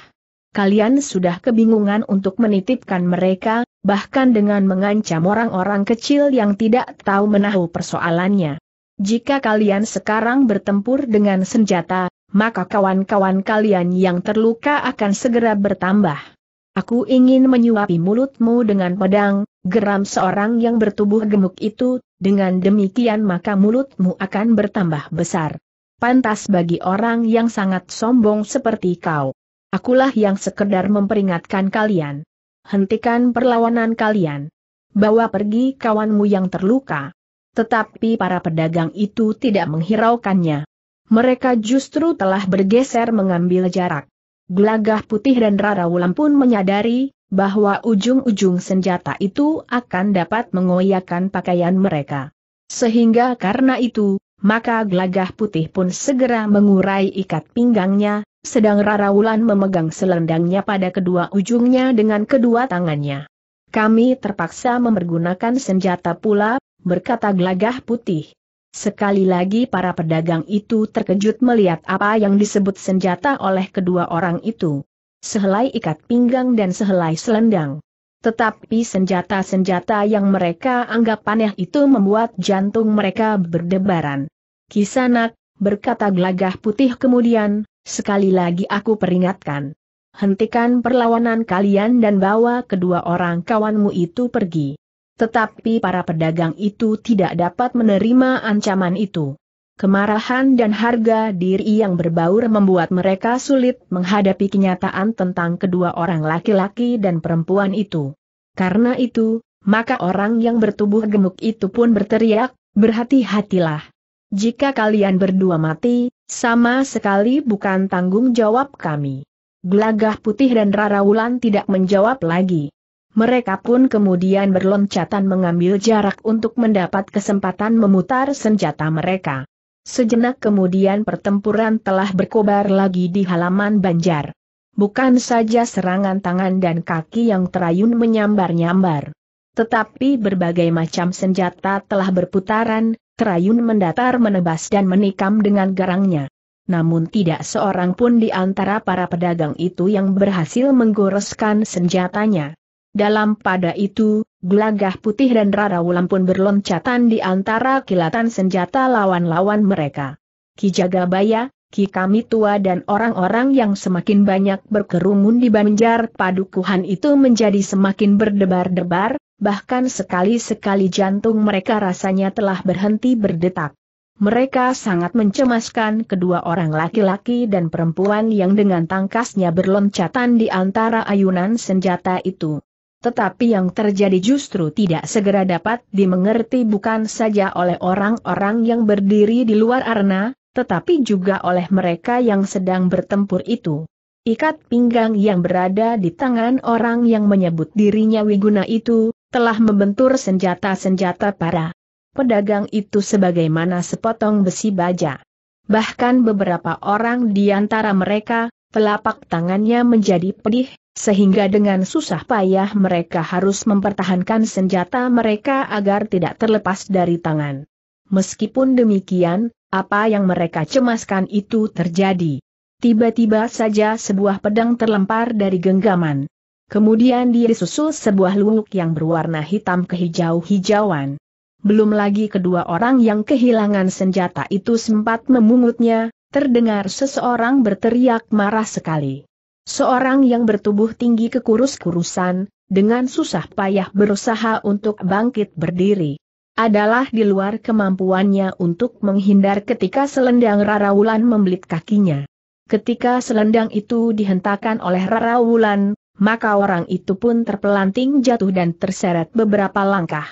Kalian sudah kebingungan untuk menitipkan mereka, bahkan dengan mengancam orang-orang kecil yang tidak tahu menahu persoalannya. Jika kalian sekarang bertempur dengan senjata, maka kawan-kawan kalian yang terluka akan segera bertambah. Aku ingin menyuapi mulutmu dengan pedang, geram seorang yang bertubuh gemuk itu, dengan demikian maka mulutmu akan bertambah besar. Pantas bagi orang yang sangat sombong seperti kau. Akulah yang sekedar memperingatkan kalian. Hentikan perlawanan kalian. Bawa pergi kawanmu yang terluka. Tetapi para pedagang itu tidak menghiraukannya. Mereka justru telah bergeser mengambil jarak. Gelagah putih dan Rara Wulan pun menyadari, bahwa ujung-ujung senjata itu akan dapat mengoyakkan pakaian mereka. Sehingga karena itu, maka gelagah putih pun segera mengurai ikat pinggangnya, sedang Rara Wulan memegang selendangnya pada kedua ujungnya dengan kedua tangannya. Kami terpaksa mempergunakan senjata pula, berkata gelagah putih. Sekali lagi para pedagang itu terkejut melihat apa yang disebut senjata oleh kedua orang itu. Sehelai ikat pinggang dan sehelai selendang. Tetapi senjata-senjata yang mereka anggap aneh itu membuat jantung mereka berdebaran. Kisanak, berkata gelagah putih kemudian, sekali lagi aku peringatkan. Hentikan perlawanan kalian dan bawa kedua orang kawanmu itu pergi. Tetapi para pedagang itu tidak dapat menerima ancaman itu. Kemarahan dan harga diri yang berbaur membuat mereka sulit menghadapi kenyataan tentang kedua orang laki-laki dan perempuan itu. Karena itu, maka orang yang bertubuh gemuk itu pun berteriak, berhati-hatilah. Jika kalian berdua mati, sama sekali bukan tanggung jawab kami. Gelagah putih dan Rara Wulan tidak menjawab lagi. Mereka pun kemudian berloncatan mengambil jarak untuk mendapat kesempatan memutar senjata mereka. Sejenak kemudian pertempuran telah berkobar lagi di halaman Banjar. Bukan saja serangan tangan dan kaki yang terayun menyambar-nyambar. Tetapi berbagai macam senjata telah berputaran, terayun mendatar menebas dan menikam dengan garangnya. Namun tidak seorang pun di antara para pedagang itu yang berhasil menggoreskan senjatanya. Dalam pada itu, gelagah putih dan rara wulan pun berloncatan di antara kilatan senjata lawan-lawan mereka. Ki Jagabaya, Ki Kami Tua dan orang-orang yang semakin banyak berkerumun di banjar padukuhan itu menjadi semakin berdebar-debar, bahkan sekali-sekali jantung mereka rasanya telah berhenti berdetak. Mereka sangat mencemaskan kedua orang laki-laki dan perempuan yang dengan tangkasnya berloncatan di antara ayunan senjata itu. Tetapi yang terjadi justru tidak segera dapat dimengerti bukan saja oleh orang-orang yang berdiri di luar arena, tetapi juga oleh mereka yang sedang bertempur itu. Ikat pinggang yang berada di tangan orang yang menyebut dirinya Wiguna itu, telah membentur senjata-senjata para pedagang itu sebagaimana sepotong besi baja. Bahkan beberapa orang di antara mereka, telapak tangannya menjadi pedih, sehingga dengan susah payah mereka harus mempertahankan senjata mereka agar tidak terlepas dari tangan. Meskipun demikian, apa yang mereka cemaskan itu terjadi. Tiba-tiba saja sebuah pedang terlempar dari genggaman. Kemudian disusul sebuah lubuk yang berwarna hitam kehijau-hijauan. Belum lagi kedua orang yang kehilangan senjata itu sempat memungutnya, terdengar seseorang berteriak marah sekali. Seorang yang bertubuh tinggi kekurus-kurusan, dengan susah payah berusaha untuk bangkit berdiri. Adalah di luar kemampuannya untuk menghindar ketika selendang Rara Wulan membelit kakinya. Ketika selendang itu dihentakkan oleh Rara Wulan, maka orang itu pun terpelanting jatuh dan terseret beberapa langkah.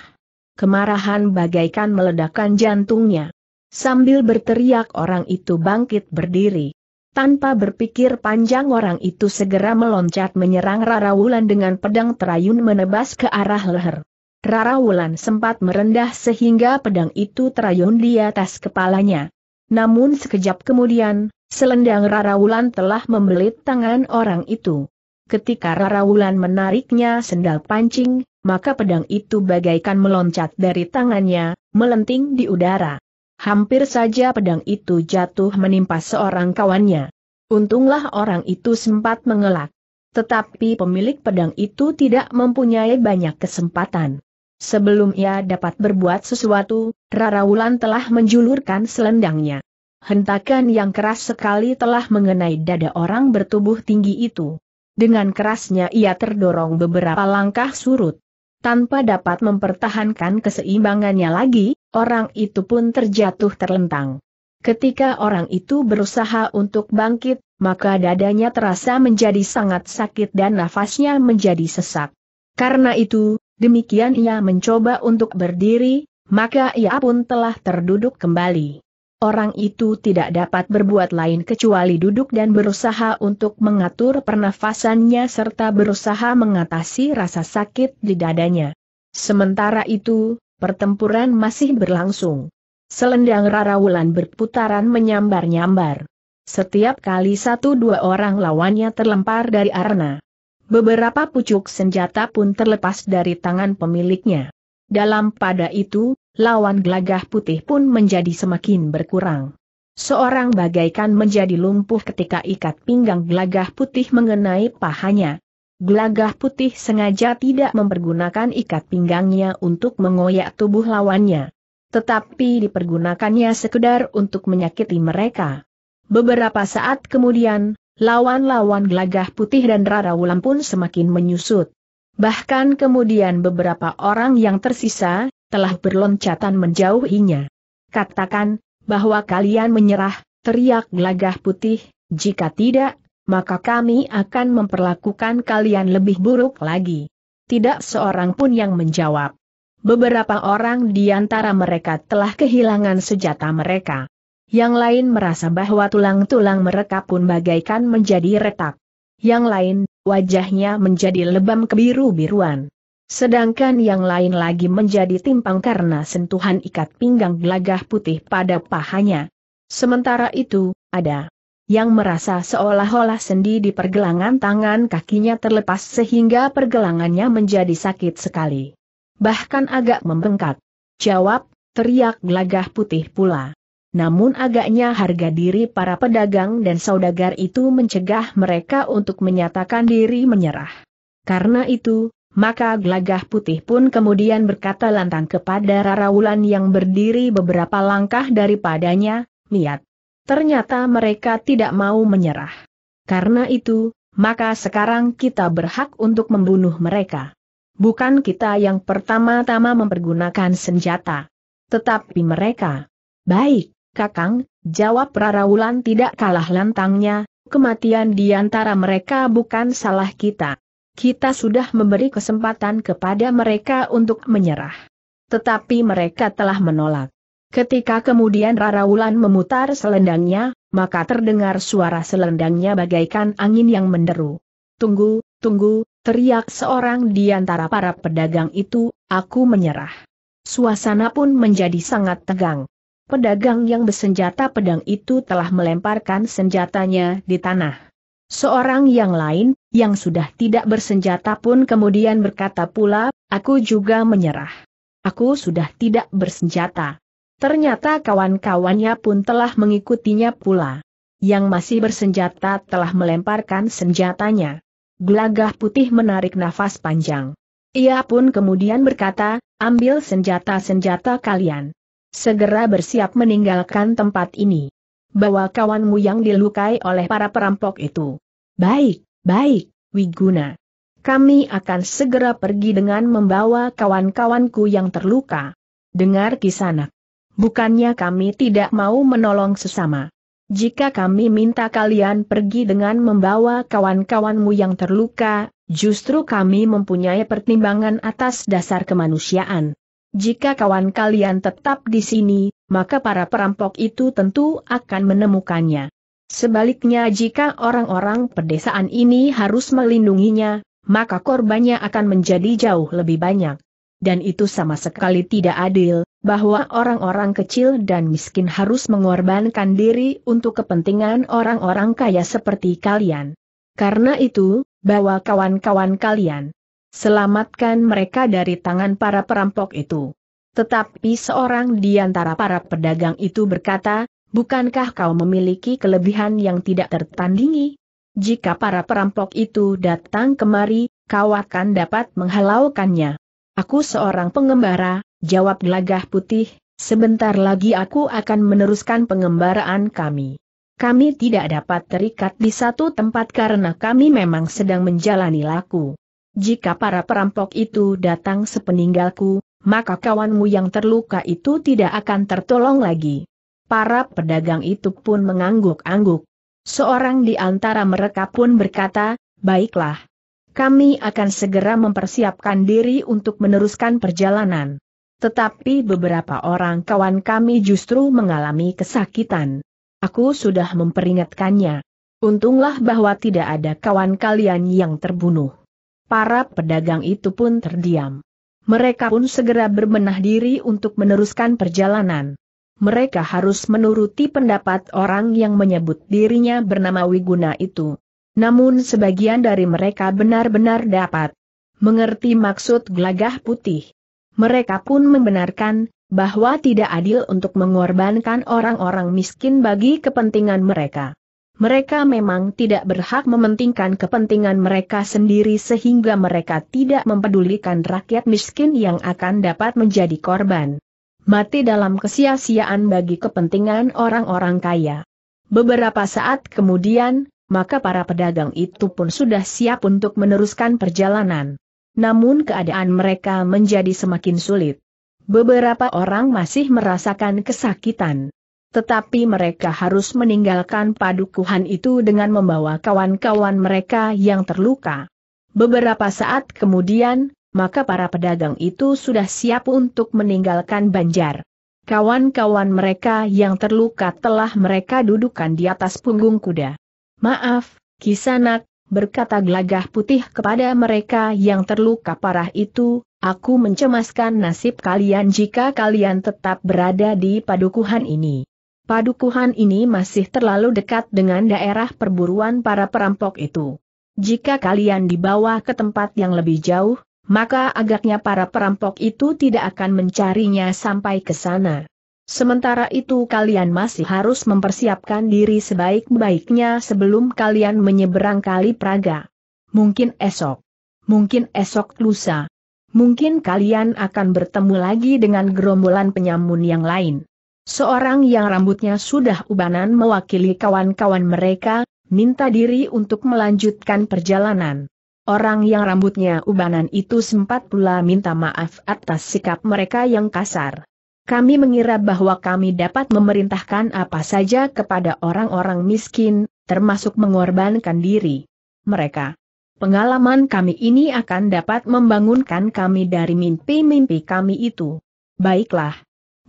Kemarahan bagaikan meledakkan jantungnya. Sambil berteriak orang itu bangkit berdiri. Tanpa berpikir panjang orang itu segera meloncat menyerang Rara Wulan dengan pedang terayun menebas ke arah leher. Rara Wulan sempat merendah sehingga pedang itu terayun di atas kepalanya. Namun sekejap kemudian, selendang Rara Wulan telah membelit tangan orang itu. Ketika Rara Wulan menariknya sendal pancing, maka pedang itu bagaikan meloncat dari tangannya, melenting di udara. Hampir saja pedang itu jatuh menimpa seorang kawannya. Untunglah orang itu sempat mengelak. Tetapi pemilik pedang itu tidak mempunyai banyak kesempatan. Sebelum ia dapat berbuat sesuatu, Rara Wulan telah menjulurkan selendangnya. Hentakan yang keras sekali telah mengenai dada orang bertubuh tinggi itu. Dengan kerasnya ia terdorong beberapa langkah surut. Tanpa dapat mempertahankan keseimbangannya lagi, orang itu pun terjatuh terlentang. Ketika orang itu berusaha untuk bangkit, maka dadanya terasa menjadi sangat sakit dan nafasnya menjadi sesak. Karena itu, demikian ia mencoba untuk berdiri, maka ia pun telah terduduk kembali orang itu tidak dapat berbuat lain kecuali duduk dan berusaha untuk mengatur pernafasannya serta berusaha mengatasi rasa sakit di dadanya. Sementara itu, pertempuran masih berlangsung. Selendang Raraulan berputaran menyambar-nyambar. Setiap kali satu dua orang lawannya terlempar dari arena. Beberapa pucuk senjata pun terlepas dari tangan pemiliknya. Dalam pada itu, lawan gelagah putih pun menjadi semakin berkurang. Seorang bagaikan menjadi lumpuh ketika ikat pinggang gelagah putih mengenai pahanya. Gelagah putih sengaja tidak mempergunakan ikat pinggangnya untuk mengoyak tubuh lawannya. Tetapi dipergunakannya sekedar untuk menyakiti mereka. Beberapa saat kemudian, lawan-lawan gelagah putih dan Rara ulam pun semakin menyusut. Bahkan kemudian beberapa orang yang tersisa, telah berloncatan menjauhinya. Katakan, bahwa kalian menyerah, teriak gelagah putih, jika tidak, maka kami akan memperlakukan kalian lebih buruk lagi. Tidak seorang pun yang menjawab. Beberapa orang di antara mereka telah kehilangan senjata mereka. Yang lain merasa bahwa tulang-tulang mereka pun bagaikan menjadi retak. Yang lain, wajahnya menjadi lebam kebiru-biruan. Sedangkan yang lain lagi menjadi timpang karena sentuhan ikat pinggang gelagah putih pada pahanya. Sementara itu, ada yang merasa seolah-olah sendi di pergelangan tangan kakinya terlepas sehingga pergelangannya menjadi sakit sekali. Bahkan agak membengkak. Jawab, teriak gelagah putih pula. Namun agaknya harga diri para pedagang dan saudagar itu mencegah mereka untuk menyatakan diri menyerah. Karena itu, maka gelagah putih pun kemudian berkata lantang kepada Rarawulan yang berdiri beberapa langkah daripadanya, niat. Ternyata mereka tidak mau menyerah. Karena itu, maka sekarang kita berhak untuk membunuh mereka. Bukan kita yang pertama-tama mempergunakan senjata. Tetapi mereka. Baik, Kakang, jawab Rarawulan tidak kalah lantangnya, kematian di antara mereka bukan salah kita kita sudah memberi kesempatan kepada mereka untuk menyerah. Tetapi mereka telah menolak. Ketika kemudian Wulan memutar selendangnya, maka terdengar suara selendangnya bagaikan angin yang menderu. Tunggu, tunggu, teriak seorang di antara para pedagang itu, aku menyerah. Suasana pun menjadi sangat tegang. Pedagang yang bersenjata pedang itu telah melemparkan senjatanya di tanah. Seorang yang lain, yang sudah tidak bersenjata pun kemudian berkata pula, aku juga menyerah. Aku sudah tidak bersenjata. Ternyata kawan-kawannya pun telah mengikutinya pula. Yang masih bersenjata telah melemparkan senjatanya. Gelagah putih menarik nafas panjang. Ia pun kemudian berkata, ambil senjata-senjata kalian. Segera bersiap meninggalkan tempat ini bawa kawanmu yang dilukai oleh para perampok itu. Baik, baik, Wiguna. Kami akan segera pergi dengan membawa kawan-kawanku yang terluka. Dengar kisanak. Bukannya kami tidak mau menolong sesama. Jika kami minta kalian pergi dengan membawa kawan-kawanmu yang terluka, justru kami mempunyai pertimbangan atas dasar kemanusiaan. Jika kawan kalian tetap di sini, maka para perampok itu tentu akan menemukannya. Sebaliknya jika orang-orang pedesaan ini harus melindunginya, maka korbannya akan menjadi jauh lebih banyak. Dan itu sama sekali tidak adil, bahwa orang-orang kecil dan miskin harus mengorbankan diri untuk kepentingan orang-orang kaya seperti kalian. Karena itu, bawa kawan-kawan kalian Selamatkan mereka dari tangan para perampok itu. Tetapi seorang di antara para pedagang itu berkata, bukankah kau memiliki kelebihan yang tidak tertandingi? Jika para perampok itu datang kemari, kau akan dapat menghalaukannya. Aku seorang pengembara, jawab gelagah putih, sebentar lagi aku akan meneruskan pengembaraan kami. Kami tidak dapat terikat di satu tempat karena kami memang sedang menjalani laku. Jika para perampok itu datang sepeninggalku, maka kawanmu yang terluka itu tidak akan tertolong lagi. Para pedagang itu pun mengangguk-angguk. Seorang di antara mereka pun berkata, baiklah. Kami akan segera mempersiapkan diri untuk meneruskan perjalanan. Tetapi beberapa orang kawan kami justru mengalami kesakitan. Aku sudah memperingatkannya. Untunglah bahwa tidak ada kawan kalian yang terbunuh para pedagang itu pun terdiam. Mereka pun segera berbenah diri untuk meneruskan perjalanan. Mereka harus menuruti pendapat orang yang menyebut dirinya bernama Wiguna itu. Namun sebagian dari mereka benar-benar dapat mengerti maksud gelagah putih. Mereka pun membenarkan bahwa tidak adil untuk mengorbankan orang-orang miskin bagi kepentingan mereka. Mereka memang tidak berhak mementingkan kepentingan mereka sendiri sehingga mereka tidak mempedulikan rakyat miskin yang akan dapat menjadi korban. Mati dalam kesia-siaan bagi kepentingan orang-orang kaya. Beberapa saat kemudian, maka para pedagang itu pun sudah siap untuk meneruskan perjalanan. Namun keadaan mereka menjadi semakin sulit. Beberapa orang masih merasakan kesakitan. Tetapi mereka harus meninggalkan padukuhan itu dengan membawa kawan-kawan mereka yang terluka. Beberapa saat kemudian, maka para pedagang itu sudah siap untuk meninggalkan Banjar. Kawan-kawan mereka yang terluka telah mereka dudukan di atas punggung kuda. Maaf, Kisanak, berkata gelagah putih kepada mereka yang terluka parah itu, aku mencemaskan nasib kalian jika kalian tetap berada di padukuhan ini padukuhan ini masih terlalu dekat dengan daerah perburuan para perampok itu. Jika kalian dibawa ke tempat yang lebih jauh, maka agaknya para perampok itu tidak akan mencarinya sampai ke sana. Sementara itu kalian masih harus mempersiapkan diri sebaik-baiknya sebelum kalian menyeberang kali Praga. Mungkin esok. Mungkin esok lusa. Mungkin kalian akan bertemu lagi dengan gerombolan penyamun yang lain. Seorang yang rambutnya sudah ubanan mewakili kawan-kawan mereka, minta diri untuk melanjutkan perjalanan. Orang yang rambutnya ubanan itu sempat pula minta maaf atas sikap mereka yang kasar. Kami mengira bahwa kami dapat memerintahkan apa saja kepada orang-orang miskin, termasuk mengorbankan diri mereka. Pengalaman kami ini akan dapat membangunkan kami dari mimpi-mimpi kami itu. Baiklah,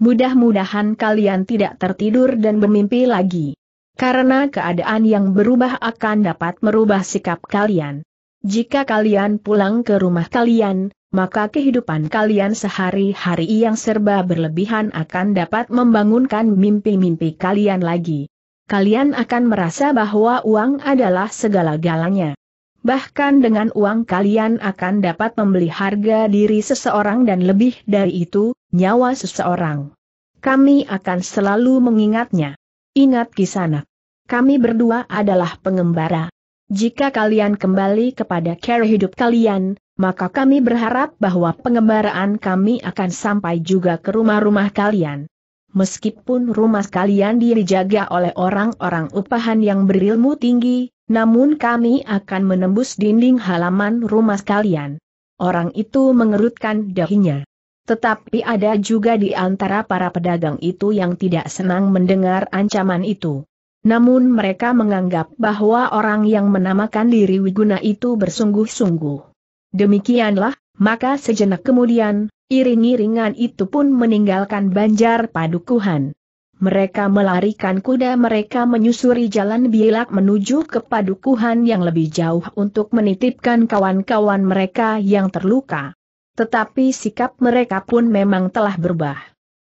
mudah-mudahan kalian tidak tertidur dan bermimpi lagi. Karena keadaan yang berubah akan dapat merubah sikap kalian. Jika kalian pulang ke rumah kalian, maka kehidupan kalian sehari-hari yang serba berlebihan akan dapat membangunkan mimpi-mimpi kalian lagi. Kalian akan merasa bahwa uang adalah segala-galanya bahkan dengan uang kalian akan dapat membeli harga diri seseorang dan lebih dari itu, nyawa seseorang. Kami akan selalu mengingatnya. Ingat kisana. Kami berdua adalah pengembara. Jika kalian kembali kepada cara hidup kalian, maka kami berharap bahwa pengembaraan kami akan sampai juga ke rumah-rumah kalian meskipun rumah kalian dijaga oleh orang-orang upahan yang berilmu tinggi, namun kami akan menembus dinding halaman rumah kalian. Orang itu mengerutkan dahinya. Tetapi ada juga di antara para pedagang itu yang tidak senang mendengar ancaman itu. Namun mereka menganggap bahwa orang yang menamakan diri Wiguna itu bersungguh-sungguh. Demikianlah, maka sejenak kemudian, iring-iringan itu pun meninggalkan banjar padukuhan. Mereka melarikan kuda mereka menyusuri jalan bilak menuju ke padukuhan yang lebih jauh untuk menitipkan kawan-kawan mereka yang terluka. Tetapi sikap mereka pun memang telah berubah.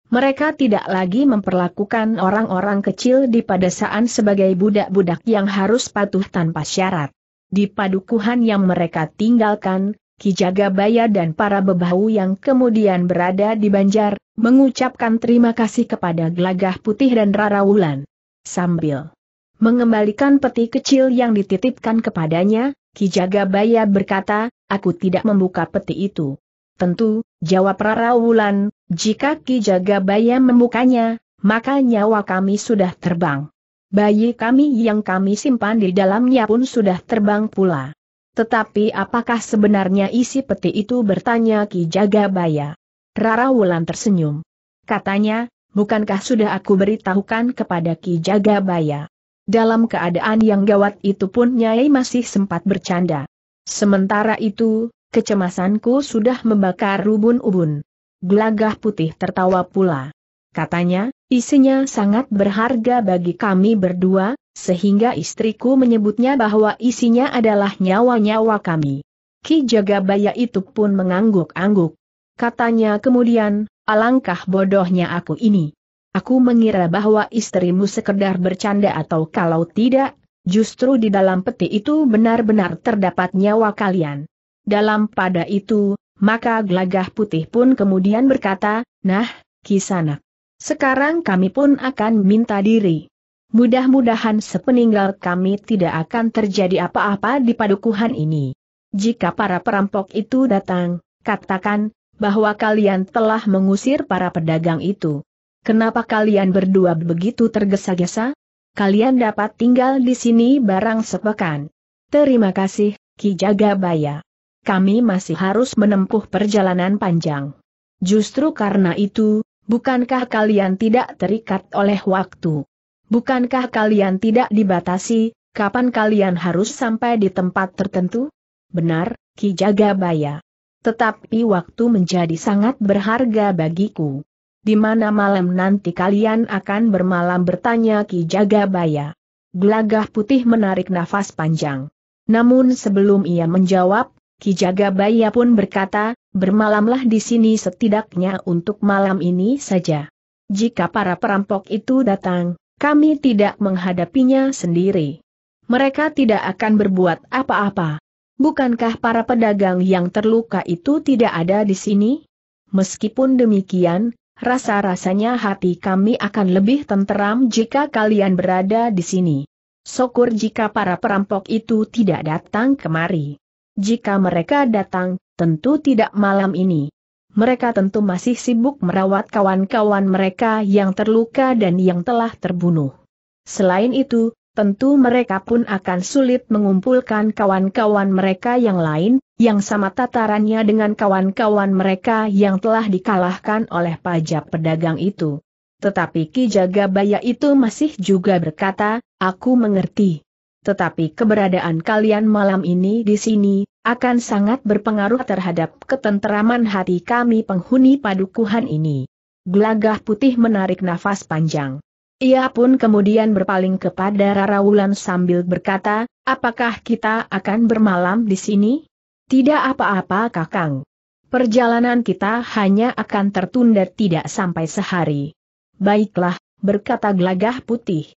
Mereka tidak lagi memperlakukan orang-orang kecil di padesaan sebagai budak-budak yang harus patuh tanpa syarat. Di padukuhan yang mereka tinggalkan, Ki Jagabaya dan para bebahu yang kemudian berada di Banjar, mengucapkan terima kasih kepada Gelagah Putih dan Rarawulan. Sambil mengembalikan peti kecil yang dititipkan kepadanya, Ki Jagabaya berkata, aku tidak membuka peti itu. Tentu, jawab Rarawulan, jika Ki Jagabaya membukanya, maka nyawa kami sudah terbang. Bayi kami yang kami simpan di dalamnya pun sudah terbang pula. Tetapi apakah sebenarnya isi peti itu bertanya Ki Jagabaya? Rara Wulan tersenyum. Katanya, bukankah sudah aku beritahukan kepada Ki Jagabaya? Dalam keadaan yang gawat itu pun Nyai masih sempat bercanda. Sementara itu, kecemasanku sudah membakar rubun-ubun. Gelagah putih tertawa pula. Katanya, Isinya sangat berharga bagi kami berdua, sehingga istriku menyebutnya bahwa isinya adalah nyawa-nyawa kami. Ki Jagabaya itu pun mengangguk-angguk. Katanya kemudian, alangkah bodohnya aku ini. Aku mengira bahwa istrimu sekedar bercanda atau kalau tidak, justru di dalam peti itu benar-benar terdapat nyawa kalian. Dalam pada itu, maka gelagah putih pun kemudian berkata, Nah, Kisanak, sekarang kami pun akan minta diri. Mudah-mudahan sepeninggal kami tidak akan terjadi apa-apa di padukuhan ini. Jika para perampok itu datang, katakan, bahwa kalian telah mengusir para pedagang itu. Kenapa kalian berdua begitu tergesa-gesa? Kalian dapat tinggal di sini barang sepekan. Terima kasih, Ki Jagabaya. Kami masih harus menempuh perjalanan panjang. Justru karena itu, Bukankah kalian tidak terikat oleh waktu? Bukankah kalian tidak dibatasi, kapan kalian harus sampai di tempat tertentu? Benar, Ki Jagabaya. Tetapi waktu menjadi sangat berharga bagiku. Di mana malam nanti kalian akan bermalam bertanya Ki Jagabaya. Gelagah putih menarik nafas panjang. Namun sebelum ia menjawab, Ki Jagabaya pun berkata, bermalamlah di sini setidaknya untuk malam ini saja. Jika para perampok itu datang, kami tidak menghadapinya sendiri. Mereka tidak akan berbuat apa-apa. Bukankah para pedagang yang terluka itu tidak ada di sini? Meskipun demikian, rasa-rasanya hati kami akan lebih tenteram jika kalian berada di sini. Syukur jika para perampok itu tidak datang kemari. Jika mereka datang, tentu tidak malam ini. Mereka tentu masih sibuk merawat kawan-kawan mereka yang terluka dan yang telah terbunuh. Selain itu, tentu mereka pun akan sulit mengumpulkan kawan-kawan mereka yang lain, yang sama tatarannya dengan kawan-kawan mereka yang telah dikalahkan oleh pajak pedagang itu. Tetapi Ki Jagabaya itu masih juga berkata, aku mengerti tetapi keberadaan kalian malam ini di sini, akan sangat berpengaruh terhadap ketenteraman hati kami penghuni padukuhan ini. Gelagah putih menarik nafas panjang. Ia pun kemudian berpaling kepada Rara Wulan sambil berkata, apakah kita akan bermalam di sini? Tidak apa-apa kakang. Perjalanan kita hanya akan tertunda tidak sampai sehari. Baiklah, berkata gelagah putih.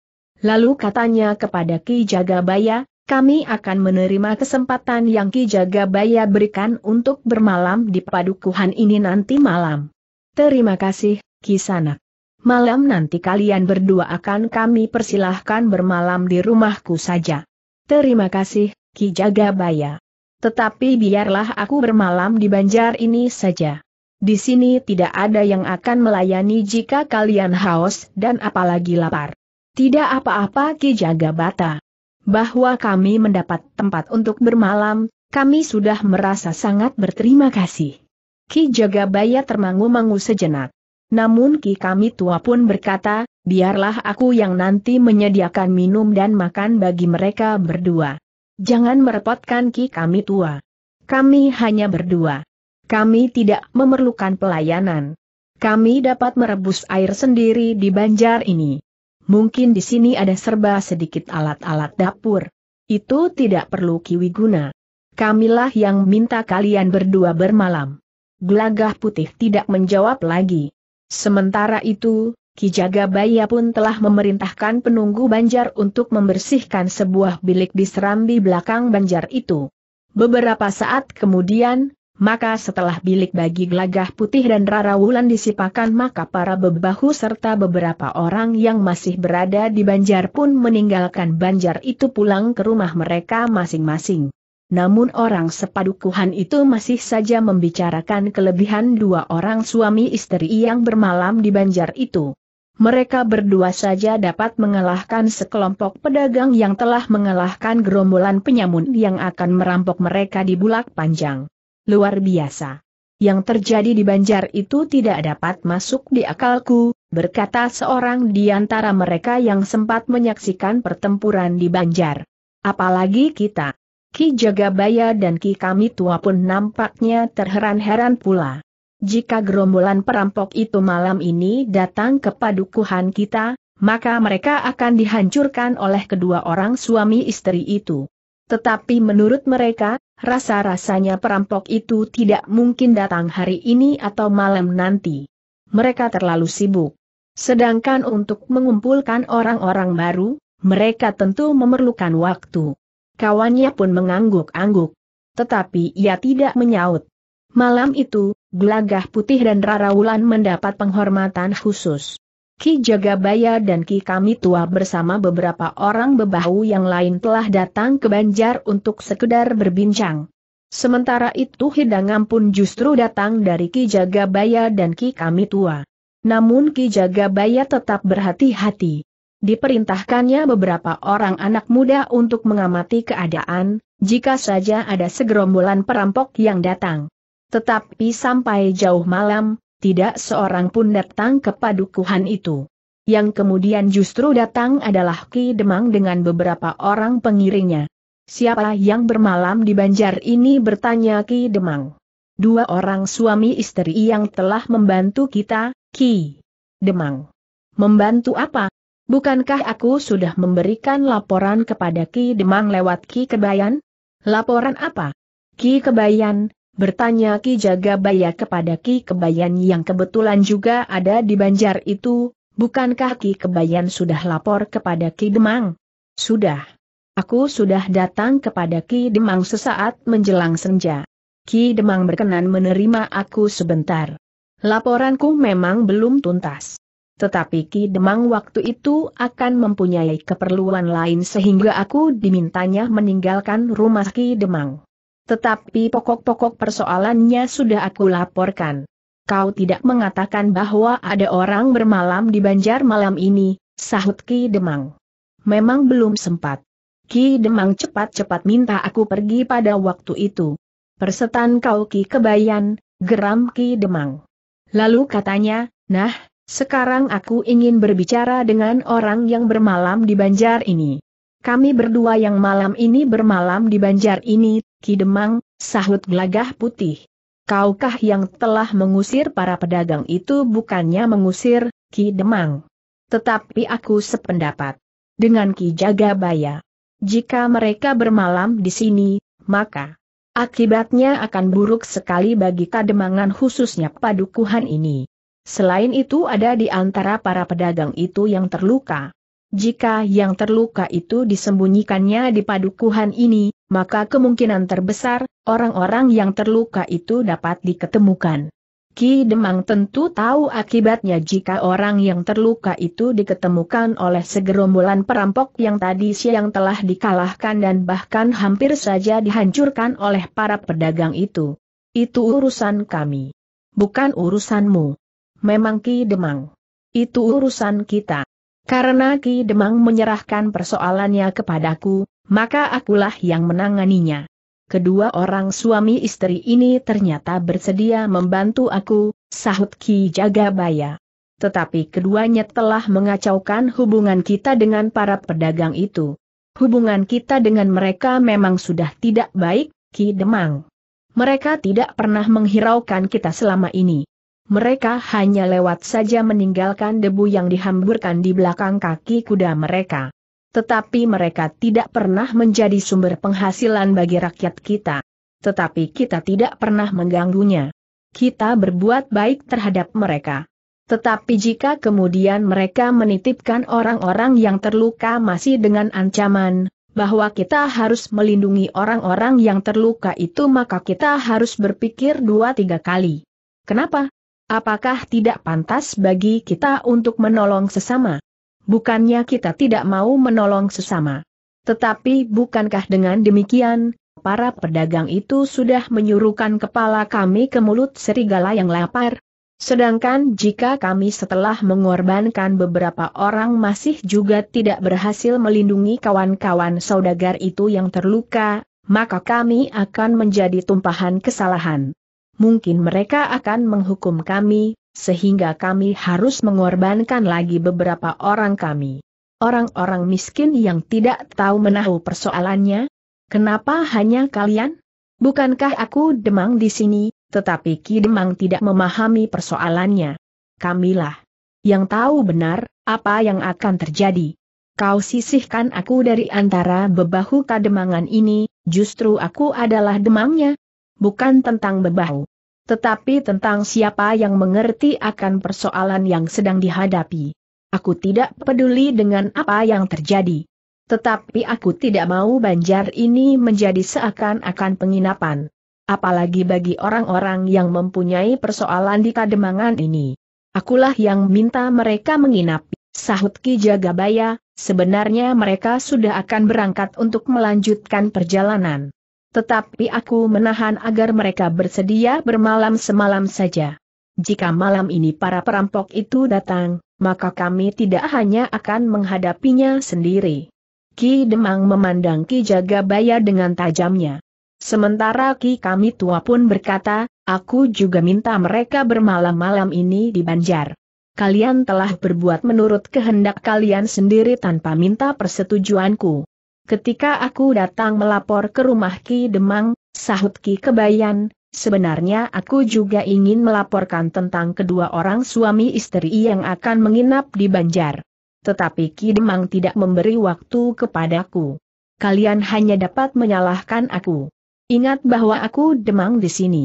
Lalu katanya kepada Ki Jagabaya, kami akan menerima kesempatan yang Ki Jagabaya berikan untuk bermalam di padukuhan ini nanti malam. Terima kasih, Ki Sanak. Malam nanti kalian berdua akan kami persilahkan bermalam di rumahku saja. Terima kasih, Ki Jagabaya. Tetapi biarlah aku bermalam di banjar ini saja. Di sini tidak ada yang akan melayani jika kalian haus dan apalagi lapar. Tidak apa-apa Ki Jagabata. Bahwa kami mendapat tempat untuk bermalam, kami sudah merasa sangat berterima kasih. Ki Jagabaya termangu-mangu sejenak. Namun Ki kami tua pun berkata, biarlah aku yang nanti menyediakan minum dan makan bagi mereka berdua. Jangan merepotkan Ki kami tua. Kami hanya berdua. Kami tidak memerlukan pelayanan. Kami dapat merebus air sendiri di banjar ini. Mungkin di sini ada serba sedikit alat-alat dapur. Itu tidak perlu Kiwi guna. Kamilah yang minta kalian berdua bermalam. Gelagah putih tidak menjawab lagi. Sementara itu, Ki Jagabaya pun telah memerintahkan penunggu banjar untuk membersihkan sebuah bilik di serambi belakang banjar itu. Beberapa saat kemudian, maka setelah bilik bagi gelagah putih dan Rara Wulan disipakan maka para bebahu serta beberapa orang yang masih berada di banjar pun meninggalkan banjar itu pulang ke rumah mereka masing-masing. Namun orang sepadukuhan itu masih saja membicarakan kelebihan dua orang suami istri yang bermalam di banjar itu. Mereka berdua saja dapat mengalahkan sekelompok pedagang yang telah mengalahkan gerombolan penyamun yang akan merampok mereka di bulak panjang luar biasa. Yang terjadi di Banjar itu tidak dapat masuk di akalku, berkata seorang di antara mereka yang sempat menyaksikan pertempuran di Banjar. Apalagi kita. Ki Jagabaya dan Ki Kami Tua pun nampaknya terheran-heran pula. Jika gerombolan perampok itu malam ini datang ke padukuhan kita, maka mereka akan dihancurkan oleh kedua orang suami istri itu. Tetapi menurut mereka, Rasa-rasanya perampok itu tidak mungkin datang hari ini atau malam nanti. Mereka terlalu sibuk. Sedangkan untuk mengumpulkan orang-orang baru, mereka tentu memerlukan waktu. Kawannya pun mengangguk-angguk. Tetapi ia tidak menyaut. Malam itu, Gelagah Putih dan Rara Wulan mendapat penghormatan khusus. Ki Jagabaya dan Ki Kami Tua bersama beberapa orang bebahu yang lain telah datang ke Banjar untuk sekedar berbincang. Sementara itu hidangan pun justru datang dari Ki Jagabaya dan Ki Kami Tua. Namun Ki Jagabaya tetap berhati-hati. Diperintahkannya beberapa orang anak muda untuk mengamati keadaan, jika saja ada segerombolan perampok yang datang. Tetapi sampai jauh malam, tidak seorang pun datang ke padukuhan itu. Yang kemudian justru datang adalah Ki Demang dengan beberapa orang pengiringnya. Siapa yang bermalam di banjar ini bertanya Ki Demang. Dua orang suami istri yang telah membantu kita, Ki Demang. Membantu apa? Bukankah aku sudah memberikan laporan kepada Ki Demang lewat Ki Kebayan? Laporan apa? Ki Kebayan, Bertanya Ki Jagabaya kepada Ki Kebayan yang kebetulan juga ada di Banjar itu, bukankah Ki Kebayan sudah lapor kepada Ki Demang? Sudah. Aku sudah datang kepada Ki Demang sesaat menjelang senja. Ki Demang berkenan menerima aku sebentar. Laporanku memang belum tuntas. Tetapi Ki Demang waktu itu akan mempunyai keperluan lain sehingga aku dimintanya meninggalkan rumah Ki Demang. Tetapi pokok-pokok persoalannya sudah aku laporkan. Kau tidak mengatakan bahwa ada orang bermalam di Banjar malam ini, sahut Ki Demang. Memang belum sempat. Ki Demang cepat-cepat minta aku pergi pada waktu itu. Persetan kau Ki Kebayan, geram Ki Demang. Lalu katanya, nah, sekarang aku ingin berbicara dengan orang yang bermalam di Banjar ini. Kami berdua yang malam ini bermalam di Banjar ini Ki Demang, sahut gelagah putih. Kaukah yang telah mengusir para pedagang itu bukannya mengusir, Ki Demang. Tetapi aku sependapat. Dengan Ki Jagabaya. Jika mereka bermalam di sini, maka akibatnya akan buruk sekali bagi kademangan khususnya padukuhan ini. Selain itu ada di antara para pedagang itu yang terluka. Jika yang terluka itu disembunyikannya di padukuhan ini, maka kemungkinan terbesar, orang-orang yang terluka itu dapat diketemukan. Ki Demang tentu tahu akibatnya jika orang yang terluka itu diketemukan oleh segerombolan perampok yang tadi siang telah dikalahkan dan bahkan hampir saja dihancurkan oleh para pedagang itu. Itu urusan kami. Bukan urusanmu. Memang Ki Demang. Itu urusan kita. Karena Ki Demang menyerahkan persoalannya kepadaku, maka akulah yang menanganinya. Kedua orang suami istri ini ternyata bersedia membantu aku, sahut Ki Jagabaya. Tetapi keduanya telah mengacaukan hubungan kita dengan para pedagang itu. Hubungan kita dengan mereka memang sudah tidak baik, Ki Demang. Mereka tidak pernah menghiraukan kita selama ini mereka hanya lewat saja meninggalkan debu yang dihamburkan di belakang kaki kuda mereka. Tetapi mereka tidak pernah menjadi sumber penghasilan bagi rakyat kita. Tetapi kita tidak pernah mengganggunya. Kita berbuat baik terhadap mereka. Tetapi jika kemudian mereka menitipkan orang-orang yang terluka masih dengan ancaman, bahwa kita harus melindungi orang-orang yang terluka itu maka kita harus berpikir dua tiga kali. Kenapa? Apakah tidak pantas bagi kita untuk menolong sesama? Bukannya kita tidak mau menolong sesama. Tetapi bukankah dengan demikian, para pedagang itu sudah menyuruhkan kepala kami ke mulut serigala yang lapar? Sedangkan jika kami setelah mengorbankan beberapa orang masih juga tidak berhasil melindungi kawan-kawan saudagar itu yang terluka, maka kami akan menjadi tumpahan kesalahan mungkin mereka akan menghukum kami, sehingga kami harus mengorbankan lagi beberapa orang kami. Orang-orang miskin yang tidak tahu menahu persoalannya? Kenapa hanya kalian? Bukankah aku demang di sini, tetapi Ki Demang tidak memahami persoalannya. Kamilah yang tahu benar apa yang akan terjadi. Kau sisihkan aku dari antara bebahu kademangan ini, justru aku adalah demangnya, bukan tentang bebau. Tetapi tentang siapa yang mengerti akan persoalan yang sedang dihadapi. Aku tidak peduli dengan apa yang terjadi. Tetapi aku tidak mau banjar ini menjadi seakan-akan penginapan. Apalagi bagi orang-orang yang mempunyai persoalan di kademangan ini. Akulah yang minta mereka menginap. Sahut Ki Jagabaya, sebenarnya mereka sudah akan berangkat untuk melanjutkan perjalanan. Tetapi aku menahan agar mereka bersedia bermalam semalam saja. Jika malam ini para perampok itu datang, maka kami tidak hanya akan menghadapinya sendiri. Ki Demang memandang Ki Jagabaya dengan tajamnya. Sementara Ki kami tua pun berkata, aku juga minta mereka bermalam-malam ini di Banjar. Kalian telah berbuat menurut kehendak kalian sendiri tanpa minta persetujuanku ketika aku datang melapor ke rumah Ki Demang, sahut Ki Kebayan, sebenarnya aku juga ingin melaporkan tentang kedua orang suami istri yang akan menginap di Banjar. Tetapi Ki Demang tidak memberi waktu kepadaku. Kalian hanya dapat menyalahkan aku. Ingat bahwa aku Demang di sini.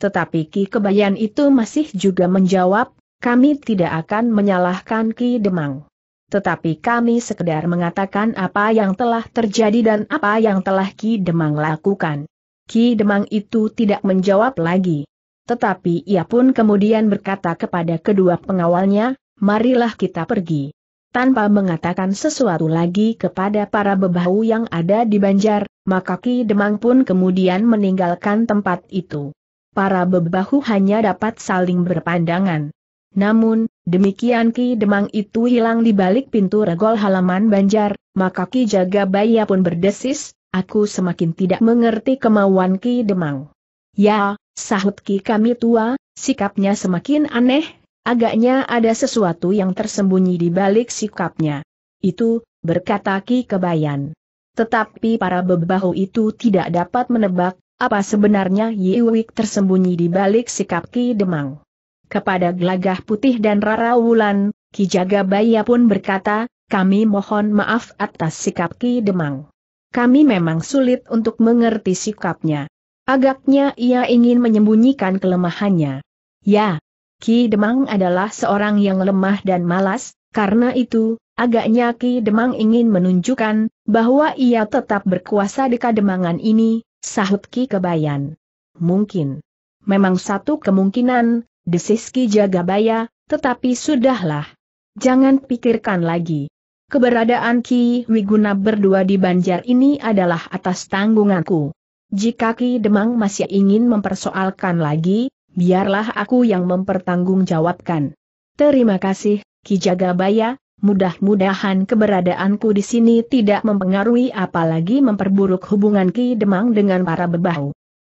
Tetapi Ki Kebayan itu masih juga menjawab, kami tidak akan menyalahkan Ki Demang tetapi kami sekedar mengatakan apa yang telah terjadi dan apa yang telah Ki Demang lakukan. Ki Demang itu tidak menjawab lagi. Tetapi ia pun kemudian berkata kepada kedua pengawalnya, marilah kita pergi. Tanpa mengatakan sesuatu lagi kepada para bebahu yang ada di Banjar, maka Ki Demang pun kemudian meninggalkan tempat itu. Para bebahu hanya dapat saling berpandangan. Namun, demikian Ki Demang itu hilang di balik pintu regol halaman Banjar, maka Ki Jagabaya pun berdesis, aku semakin tidak mengerti kemauan Ki Demang. Ya, sahut Ki kami tua, sikapnya semakin aneh, agaknya ada sesuatu yang tersembunyi di balik sikapnya. Itu, berkata Ki Kebayan. Tetapi para bebahu itu tidak dapat menebak, apa sebenarnya Yiwik tersembunyi di balik sikap Ki Demang kepada Gelagah Putih dan Rara Wulan, Ki Jagabaya pun berkata, kami mohon maaf atas sikap Ki Demang. Kami memang sulit untuk mengerti sikapnya. Agaknya ia ingin menyembunyikan kelemahannya. Ya, Ki Demang adalah seorang yang lemah dan malas, karena itu, agaknya Ki Demang ingin menunjukkan, bahwa ia tetap berkuasa di kademangan ini, sahut Ki Kebayan. Mungkin. Memang satu kemungkinan, Desiski Ki Jagabaya, tetapi sudahlah. Jangan pikirkan lagi. Keberadaan Ki Wiguna berdua di Banjar ini adalah atas tanggunganku. Jika Ki Demang masih ingin mempersoalkan lagi, biarlah aku yang mempertanggungjawabkan. Terima kasih, Ki Jagabaya, mudah-mudahan keberadaanku di sini tidak mempengaruhi apalagi memperburuk hubungan Ki Demang dengan para bebahu.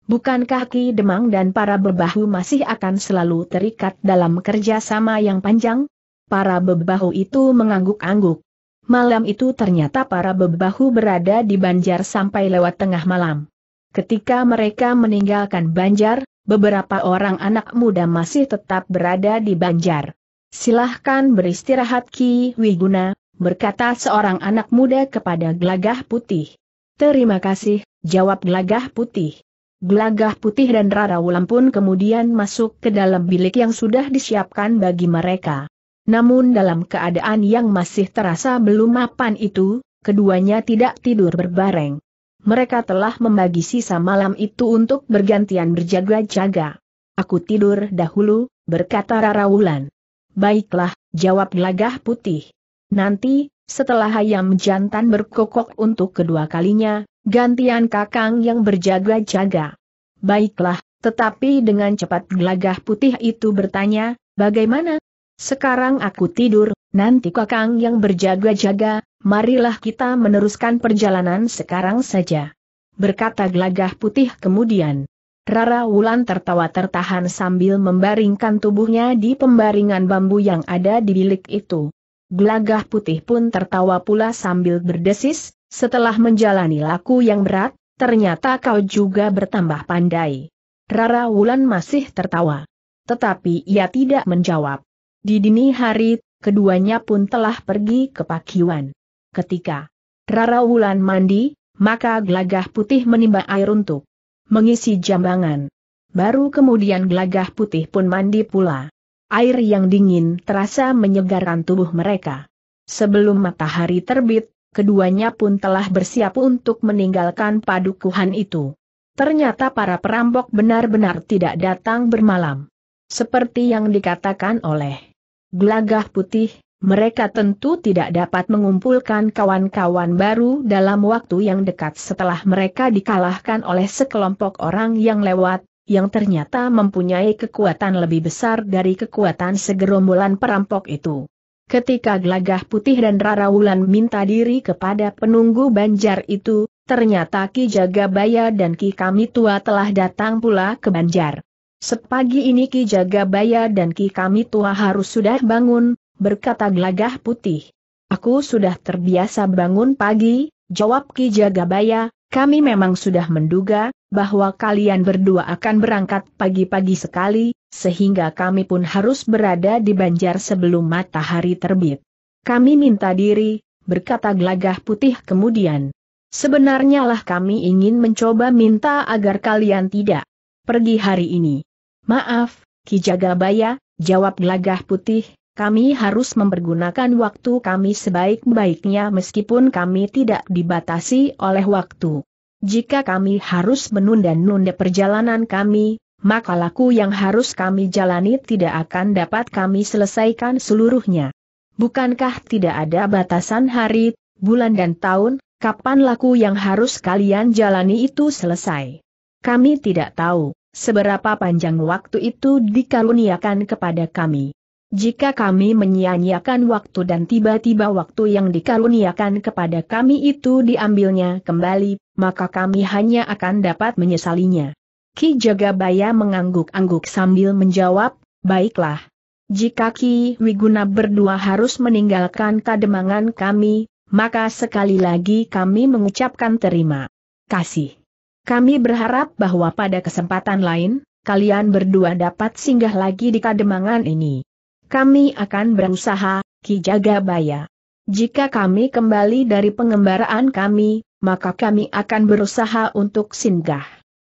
Bukankah Ki Demang dan para bebahu masih akan selalu terikat dalam kerjasama yang panjang? Para bebahu itu mengangguk-angguk. Malam itu ternyata para bebahu berada di Banjar sampai lewat tengah malam. Ketika mereka meninggalkan Banjar, beberapa orang anak muda masih tetap berada di Banjar. Silahkan beristirahat Ki Wiguna, berkata seorang anak muda kepada Glagah Putih. Terima kasih, jawab Glagah Putih. Gelagah putih dan Rara Wulan pun kemudian masuk ke dalam bilik yang sudah disiapkan bagi mereka. Namun dalam keadaan yang masih terasa belum mapan itu, keduanya tidak tidur berbareng. Mereka telah membagi sisa malam itu untuk bergantian berjaga-jaga. Aku tidur dahulu, berkata Rara Wulan. Baiklah, jawab gelagah putih. Nanti, setelah ayam jantan berkokok untuk kedua kalinya, Gantian kakang yang berjaga-jaga. Baiklah, tetapi dengan cepat gelagah putih itu bertanya, bagaimana? Sekarang aku tidur, nanti kakang yang berjaga-jaga, marilah kita meneruskan perjalanan sekarang saja. Berkata gelagah putih kemudian. Rara Wulan tertawa tertahan sambil membaringkan tubuhnya di pembaringan bambu yang ada di bilik itu. Gelagah putih pun tertawa pula sambil berdesis, setelah menjalani laku yang berat, ternyata kau juga bertambah pandai. Rara Wulan masih tertawa. Tetapi ia tidak menjawab. Di dini hari, keduanya pun telah pergi ke pakiwan. Ketika Rara Wulan mandi, maka Glagah putih menimba air untuk mengisi jambangan. Baru kemudian Glagah putih pun mandi pula. Air yang dingin terasa menyegarkan tubuh mereka. Sebelum matahari terbit, keduanya pun telah bersiap untuk meninggalkan padukuhan itu. Ternyata para perampok benar-benar tidak datang bermalam. Seperti yang dikatakan oleh Glagah Putih, mereka tentu tidak dapat mengumpulkan kawan-kawan baru dalam waktu yang dekat setelah mereka dikalahkan oleh sekelompok orang yang lewat, yang ternyata mempunyai kekuatan lebih besar dari kekuatan segerombolan perampok itu. Ketika Gelagah Putih dan Rarawulan minta diri kepada penunggu Banjar itu, ternyata Ki Jagabaya dan Ki Kami Tua telah datang pula ke Banjar. Sepagi ini Ki Jagabaya dan Ki Kami Tua harus sudah bangun, berkata Gelagah Putih. Aku sudah terbiasa bangun pagi, jawab Ki Jagabaya, kami memang sudah menduga, bahwa kalian berdua akan berangkat pagi-pagi sekali, sehingga kami pun harus berada di banjar sebelum matahari terbit. Kami minta diri, berkata gelagah putih kemudian. Sebenarnya lah kami ingin mencoba minta agar kalian tidak pergi hari ini. Maaf, Ki Jagabaya, jawab gelagah putih, kami harus mempergunakan waktu kami sebaik-baiknya meskipun kami tidak dibatasi oleh waktu. Jika kami harus menunda-nunda perjalanan kami, maka laku yang harus kami jalani tidak akan dapat kami selesaikan seluruhnya. Bukankah tidak ada batasan hari, bulan dan tahun, kapan laku yang harus kalian jalani itu selesai? Kami tidak tahu, seberapa panjang waktu itu dikaruniakan kepada kami. Jika kami menyia-nyiakan waktu dan tiba-tiba waktu yang dikaruniakan kepada kami itu diambilnya kembali, maka kami hanya akan dapat menyesalinya. Ki Jagabaya mengangguk-angguk sambil menjawab, baiklah. Jika Ki Wiguna berdua harus meninggalkan kademangan kami, maka sekali lagi kami mengucapkan terima kasih. Kami berharap bahwa pada kesempatan lain, kalian berdua dapat singgah lagi di kademangan ini. Kami akan berusaha, Ki Jagabaya. Jika kami kembali dari pengembaraan kami, maka kami akan berusaha untuk singgah.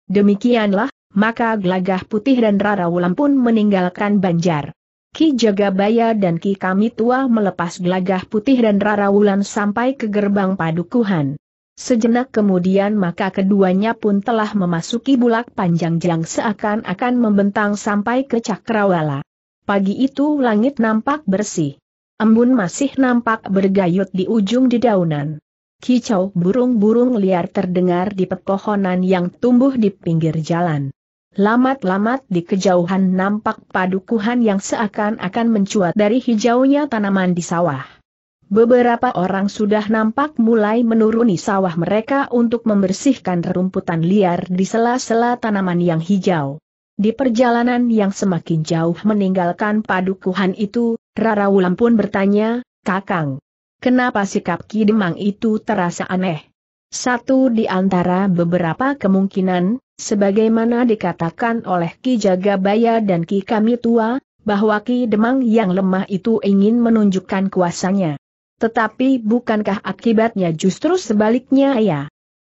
Demikianlah, maka Gelagah Putih dan Rara Wulan pun meninggalkan Banjar. Ki Jagabaya dan Ki Kami Tua melepas Gelagah Putih dan Rara Wulan sampai ke gerbang padukuhan. Sejenak kemudian maka keduanya pun telah memasuki bulak panjang jang seakan-akan membentang sampai ke Cakrawala. Pagi itu langit nampak bersih. Embun masih nampak bergayut di ujung dedaunan. Kicau burung-burung liar terdengar di pepohonan yang tumbuh di pinggir jalan. Lamat-lamat di kejauhan nampak padukuhan yang seakan-akan mencuat dari hijaunya tanaman di sawah. Beberapa orang sudah nampak mulai menuruni sawah mereka untuk membersihkan rerumputan liar di sela-sela tanaman yang hijau. Di perjalanan yang semakin jauh meninggalkan padukuhan itu, Rara Wulan pun bertanya, Kakang, Kenapa sikap Ki Demang itu terasa aneh? Satu di antara beberapa kemungkinan, sebagaimana dikatakan oleh Ki Jagabaya dan Ki Kami Tua, bahwa Ki Demang yang lemah itu ingin menunjukkan kuasanya. Tetapi bukankah akibatnya justru sebaliknya ya?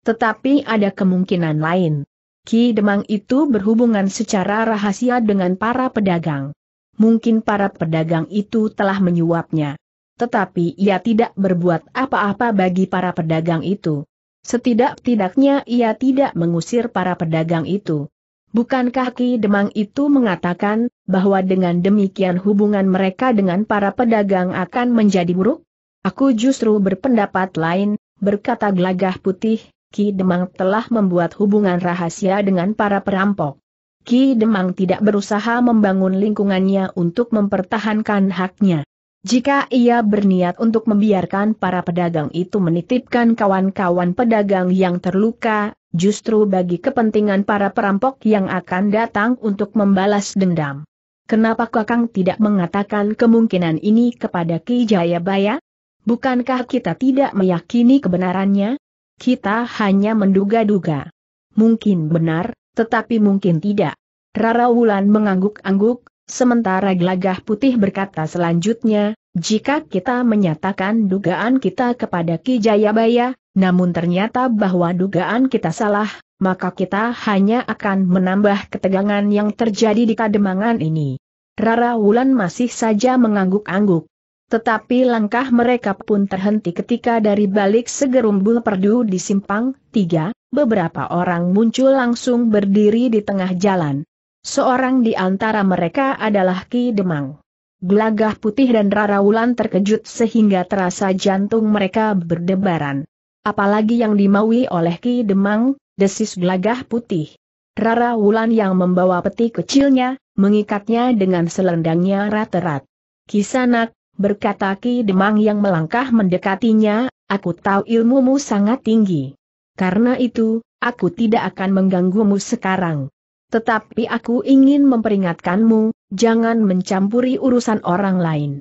Tetapi ada kemungkinan lain. Ki Demang itu berhubungan secara rahasia dengan para pedagang. Mungkin para pedagang itu telah menyuapnya tetapi ia tidak berbuat apa-apa bagi para pedagang itu. Setidak-tidaknya ia tidak mengusir para pedagang itu. Bukankah Ki Demang itu mengatakan, bahwa dengan demikian hubungan mereka dengan para pedagang akan menjadi buruk? Aku justru berpendapat lain, berkata gelagah putih, Ki Demang telah membuat hubungan rahasia dengan para perampok. Ki Demang tidak berusaha membangun lingkungannya untuk mempertahankan haknya. Jika ia berniat untuk membiarkan para pedagang itu menitipkan kawan-kawan pedagang yang terluka, justru bagi kepentingan para perampok yang akan datang untuk membalas dendam. Kenapa Kakang tidak mengatakan kemungkinan ini kepada Ki Jayabaya? Bukankah kita tidak meyakini kebenarannya? Kita hanya menduga-duga. Mungkin benar, tetapi mungkin tidak. Rara Wulan mengangguk-angguk, Sementara gelagah putih berkata selanjutnya, jika kita menyatakan dugaan kita kepada Ki Jayabaya, namun ternyata bahwa dugaan kita salah, maka kita hanya akan menambah ketegangan yang terjadi di Kademangan ini. Rara Wulan masih saja mengangguk-angguk. Tetapi langkah mereka pun terhenti ketika dari balik segerumbul perdu di simpang, tiga, beberapa orang muncul langsung berdiri di tengah jalan. Seorang di antara mereka adalah Ki Demang. Gelagah putih dan Rara Wulan terkejut sehingga terasa jantung mereka berdebaran. Apalagi yang dimaui oleh Ki Demang, desis gelagah putih. Rara Wulan yang membawa peti kecilnya, mengikatnya dengan selendangnya rat-rat. Kisanak, berkata Ki Demang yang melangkah mendekatinya, aku tahu ilmumu sangat tinggi. Karena itu, aku tidak akan mengganggumu sekarang. Tetapi aku ingin memperingatkanmu, jangan mencampuri urusan orang lain.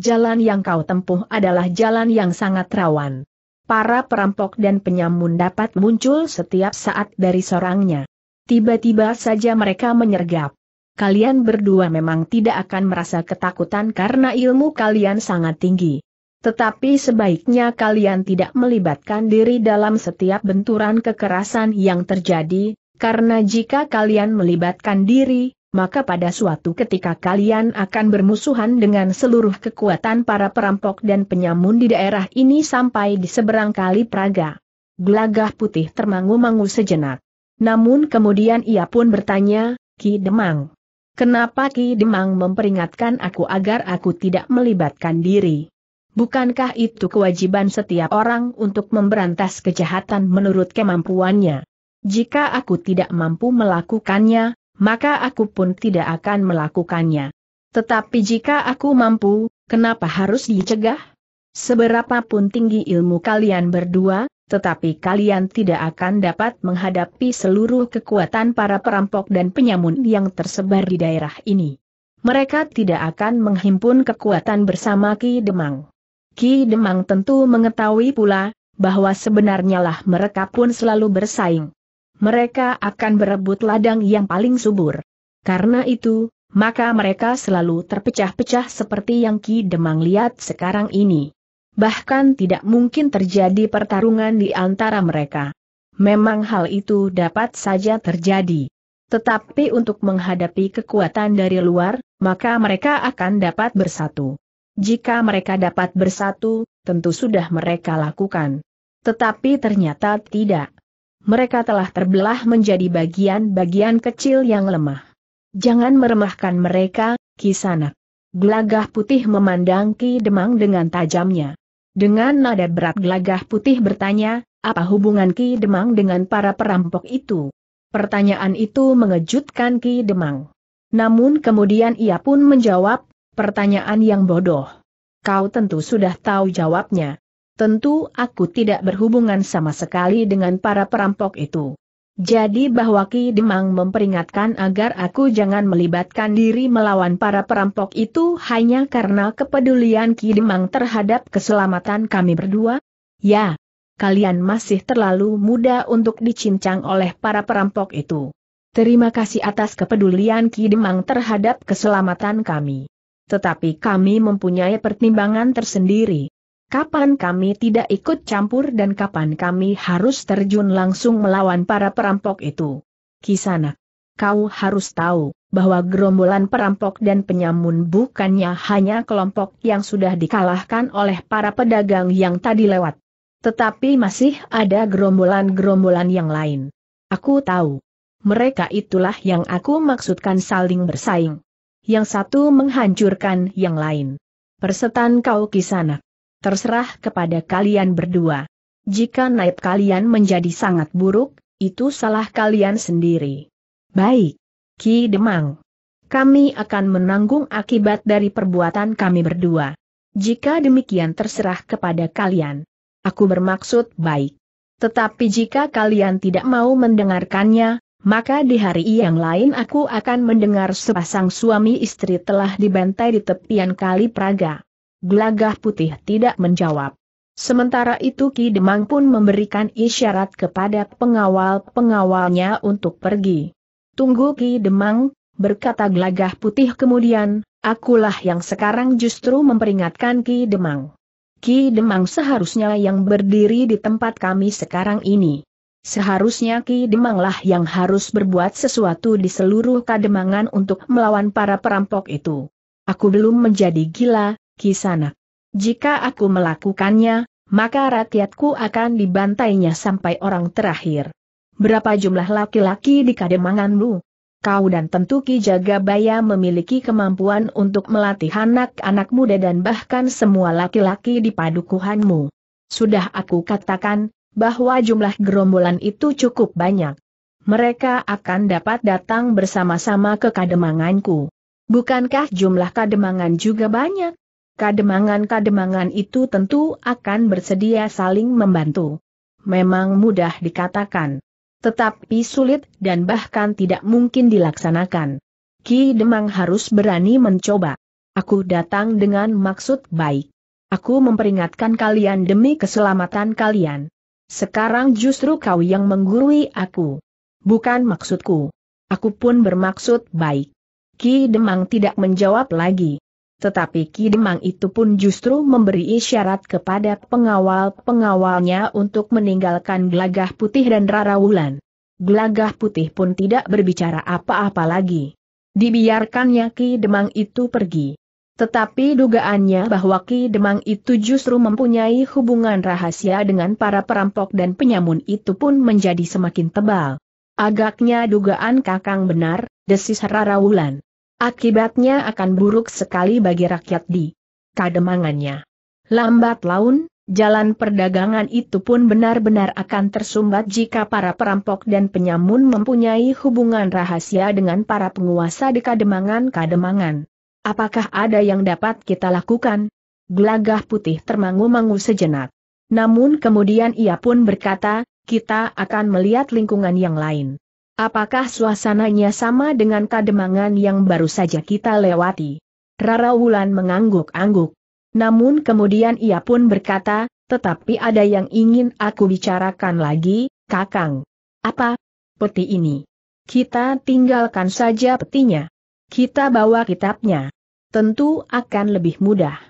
Jalan yang kau tempuh adalah jalan yang sangat rawan. Para perampok dan penyamun dapat muncul setiap saat dari sorangnya. Tiba-tiba saja mereka menyergap. Kalian berdua memang tidak akan merasa ketakutan karena ilmu kalian sangat tinggi. Tetapi sebaiknya kalian tidak melibatkan diri dalam setiap benturan kekerasan yang terjadi, karena jika kalian melibatkan diri, maka pada suatu ketika kalian akan bermusuhan dengan seluruh kekuatan para perampok dan penyamun di daerah ini sampai di seberang kali Praga. Gelagah putih termangu-mangu sejenak. Namun kemudian ia pun bertanya, Ki Demang. Kenapa Ki Demang memperingatkan aku agar aku tidak melibatkan diri? Bukankah itu kewajiban setiap orang untuk memberantas kejahatan menurut kemampuannya? Jika aku tidak mampu melakukannya, maka aku pun tidak akan melakukannya. Tetapi jika aku mampu, kenapa harus dicegah? Seberapapun tinggi ilmu kalian berdua, tetapi kalian tidak akan dapat menghadapi seluruh kekuatan para perampok dan penyamun yang tersebar di daerah ini. Mereka tidak akan menghimpun kekuatan bersama Ki Demang. Ki Demang tentu mengetahui pula, bahwa sebenarnya lah mereka pun selalu bersaing mereka akan berebut ladang yang paling subur. Karena itu, maka mereka selalu terpecah-pecah seperti yang Ki Demang lihat sekarang ini. Bahkan tidak mungkin terjadi pertarungan di antara mereka. Memang hal itu dapat saja terjadi. Tetapi untuk menghadapi kekuatan dari luar, maka mereka akan dapat bersatu. Jika mereka dapat bersatu, tentu sudah mereka lakukan. Tetapi ternyata tidak mereka telah terbelah menjadi bagian-bagian kecil yang lemah. Jangan meremahkan mereka, Kisanak. Gelagah putih memandang Ki Demang dengan tajamnya. Dengan nada berat gelagah putih bertanya, apa hubungan Ki Demang dengan para perampok itu? Pertanyaan itu mengejutkan Ki Demang. Namun kemudian ia pun menjawab, pertanyaan yang bodoh. Kau tentu sudah tahu jawabnya. Tentu aku tidak berhubungan sama sekali dengan para perampok itu. Jadi bahwa Ki Demang memperingatkan agar aku jangan melibatkan diri melawan para perampok itu hanya karena kepedulian Ki Demang terhadap keselamatan kami berdua? Ya, kalian masih terlalu muda untuk dicincang oleh para perampok itu. Terima kasih atas kepedulian Ki Demang terhadap keselamatan kami. Tetapi kami mempunyai pertimbangan tersendiri. Kapan kami tidak ikut campur dan kapan kami harus terjun langsung melawan para perampok itu? Kisanak, kau harus tahu bahwa gerombolan perampok dan penyamun bukannya hanya kelompok yang sudah dikalahkan oleh para pedagang yang tadi lewat. Tetapi masih ada gerombolan-gerombolan yang lain. Aku tahu. Mereka itulah yang aku maksudkan saling bersaing. Yang satu menghancurkan yang lain. Persetan kau kisanak terserah kepada kalian berdua. Jika naib kalian menjadi sangat buruk, itu salah kalian sendiri. Baik. Ki Demang. Kami akan menanggung akibat dari perbuatan kami berdua. Jika demikian terserah kepada kalian. Aku bermaksud baik. Tetapi jika kalian tidak mau mendengarkannya, maka di hari yang lain aku akan mendengar sepasang suami istri telah dibantai di tepian kali Praga. Gelagah putih tidak menjawab. Sementara itu Ki Demang pun memberikan isyarat kepada pengawal-pengawalnya untuk pergi. Tunggu Ki Demang, berkata gelagah putih kemudian, akulah yang sekarang justru memperingatkan Ki Demang. Ki Demang seharusnya yang berdiri di tempat kami sekarang ini. Seharusnya Ki Demanglah yang harus berbuat sesuatu di seluruh kademangan untuk melawan para perampok itu. Aku belum menjadi gila, Kisana, Jika aku melakukannya, maka rakyatku akan dibantainya sampai orang terakhir. Berapa jumlah laki-laki di kademanganmu? Kau dan tentu Ki Jagabaya memiliki kemampuan untuk melatih anak-anak muda dan bahkan semua laki-laki di padukuhanmu. Sudah aku katakan, bahwa jumlah gerombolan itu cukup banyak. Mereka akan dapat datang bersama-sama ke kademanganku. Bukankah jumlah kademangan juga banyak? kademangan-kademangan itu tentu akan bersedia saling membantu. Memang mudah dikatakan. Tetapi sulit dan bahkan tidak mungkin dilaksanakan. Ki Demang harus berani mencoba. Aku datang dengan maksud baik. Aku memperingatkan kalian demi keselamatan kalian. Sekarang justru kau yang menggurui aku. Bukan maksudku. Aku pun bermaksud baik. Ki Demang tidak menjawab lagi. Tetapi Ki Demang itu pun justru memberi isyarat kepada pengawal-pengawalnya untuk meninggalkan Glagah putih dan Rara Wulan. Glagah putih pun tidak berbicara apa-apa lagi. Dibiarkannya Ki Demang itu pergi. Tetapi dugaannya bahwa Ki Demang itu justru mempunyai hubungan rahasia dengan para perampok dan penyamun itu pun menjadi semakin tebal. Agaknya dugaan Kakang benar, desis Rara Wulan. Akibatnya akan buruk sekali bagi rakyat di kademangannya. Lambat laun, jalan perdagangan itu pun benar-benar akan tersumbat jika para perampok dan penyamun mempunyai hubungan rahasia dengan para penguasa di kademangan-kademangan. Apakah ada yang dapat kita lakukan? Gelagah putih termangu-mangu sejenak. Namun kemudian ia pun berkata, kita akan melihat lingkungan yang lain. Apakah suasananya sama dengan kademangan yang baru saja kita lewati? Rara Wulan mengangguk-angguk. Namun kemudian ia pun berkata, tetapi ada yang ingin aku bicarakan lagi, Kakang. Apa? Peti ini. Kita tinggalkan saja petinya. Kita bawa kitabnya. Tentu akan lebih mudah.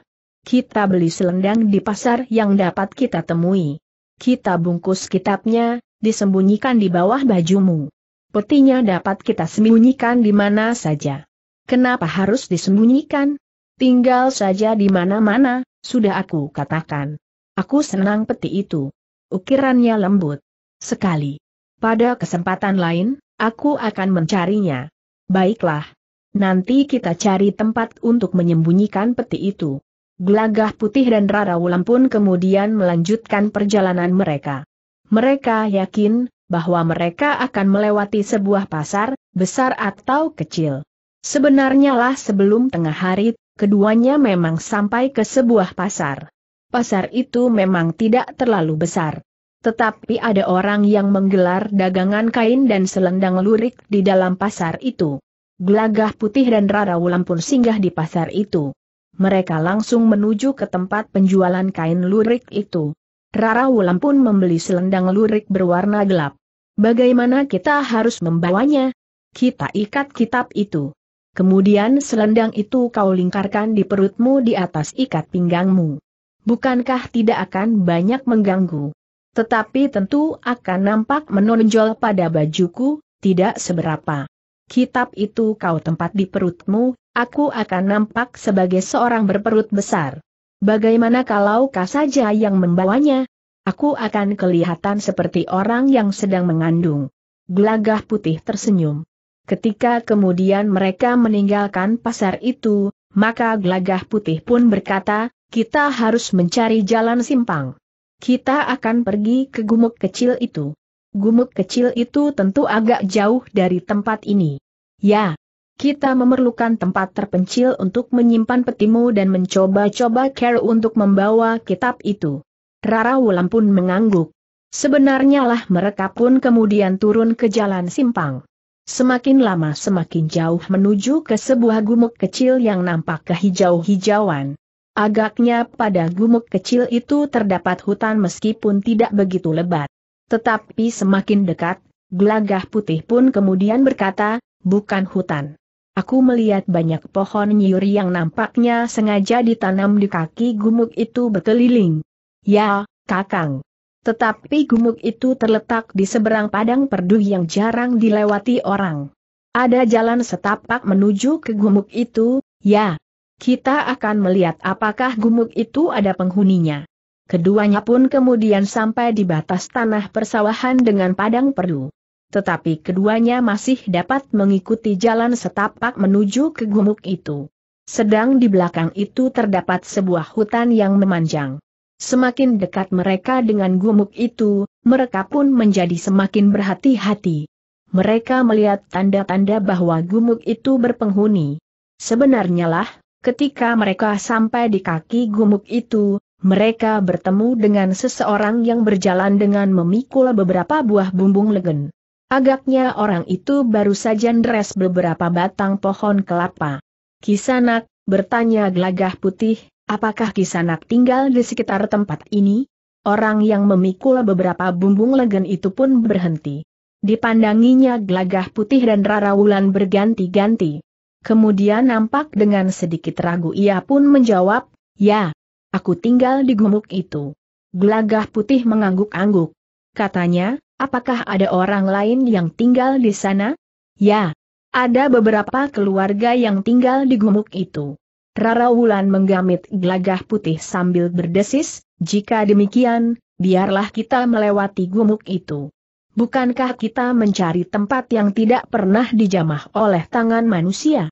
Kita beli selendang di pasar yang dapat kita temui. Kita bungkus kitabnya, disembunyikan di bawah bajumu petinya dapat kita sembunyikan di mana saja. Kenapa harus disembunyikan? Tinggal saja di mana-mana, sudah aku katakan. Aku senang peti itu. Ukirannya lembut. Sekali. Pada kesempatan lain, aku akan mencarinya. Baiklah. Nanti kita cari tempat untuk menyembunyikan peti itu. Gelagah Putih dan Rara Wulan pun kemudian melanjutkan perjalanan mereka. Mereka yakin, bahwa mereka akan melewati sebuah pasar, besar atau kecil. Sebenarnya lah sebelum tengah hari, keduanya memang sampai ke sebuah pasar. Pasar itu memang tidak terlalu besar. Tetapi ada orang yang menggelar dagangan kain dan selendang lurik di dalam pasar itu. Gelagah putih dan Rara Wulan pun singgah di pasar itu. Mereka langsung menuju ke tempat penjualan kain lurik itu. Rara Wulan pun membeli selendang lurik berwarna gelap. Bagaimana kita harus membawanya? Kita ikat kitab itu. Kemudian selendang itu kau lingkarkan di perutmu di atas ikat pinggangmu. Bukankah tidak akan banyak mengganggu? Tetapi tentu akan nampak menonjol pada bajuku, tidak seberapa. Kitab itu kau tempat di perutmu, aku akan nampak sebagai seorang berperut besar. Bagaimana kalau kau saja yang membawanya? Aku akan kelihatan seperti orang yang sedang mengandung. Gelagah putih tersenyum. Ketika kemudian mereka meninggalkan pasar itu, maka gelagah putih pun berkata, kita harus mencari jalan simpang. Kita akan pergi ke gumuk kecil itu. Gumuk kecil itu tentu agak jauh dari tempat ini. Ya, kita memerlukan tempat terpencil untuk menyimpan petimu dan mencoba-coba care untuk membawa kitab itu. Rara Wulan pun mengangguk. Sebenarnya lah mereka pun kemudian turun ke jalan simpang. Semakin lama semakin jauh menuju ke sebuah gumuk kecil yang nampak kehijau-hijauan. Agaknya pada gumuk kecil itu terdapat hutan meskipun tidak begitu lebat. Tetapi semakin dekat, gelagah putih pun kemudian berkata, bukan hutan. Aku melihat banyak pohon nyuri yang nampaknya sengaja ditanam di kaki gumuk itu berkeliling. Ya, Kakang. Tetapi gumuk itu terletak di seberang padang perdu yang jarang dilewati orang. Ada jalan setapak menuju ke gumuk itu, ya. Kita akan melihat apakah gumuk itu ada penghuninya. Keduanya pun kemudian sampai di batas tanah persawahan dengan padang perdu. Tetapi keduanya masih dapat mengikuti jalan setapak menuju ke gumuk itu. Sedang di belakang itu terdapat sebuah hutan yang memanjang. Semakin dekat mereka dengan gumuk itu, mereka pun menjadi semakin berhati-hati. Mereka melihat tanda-tanda bahwa gumuk itu berpenghuni. Sebenarnya lah, ketika mereka sampai di kaki gumuk itu, mereka bertemu dengan seseorang yang berjalan dengan memikul beberapa buah bumbung legen. Agaknya orang itu baru saja neres beberapa batang pohon kelapa. Kisanak, bertanya gelagah putih, Apakah Kisanak tinggal di sekitar tempat ini? Orang yang memikul beberapa bumbung legen itu pun berhenti. Dipandanginya gelagah putih dan rarawulan berganti-ganti. Kemudian nampak dengan sedikit ragu ia pun menjawab, Ya, aku tinggal di gumuk itu. Gelagah putih mengangguk-angguk. Katanya, apakah ada orang lain yang tinggal di sana? Ya, ada beberapa keluarga yang tinggal di gumuk itu. Rara Wulan menggamit gelagah putih sambil berdesis, jika demikian, biarlah kita melewati gumuk itu. Bukankah kita mencari tempat yang tidak pernah dijamah oleh tangan manusia?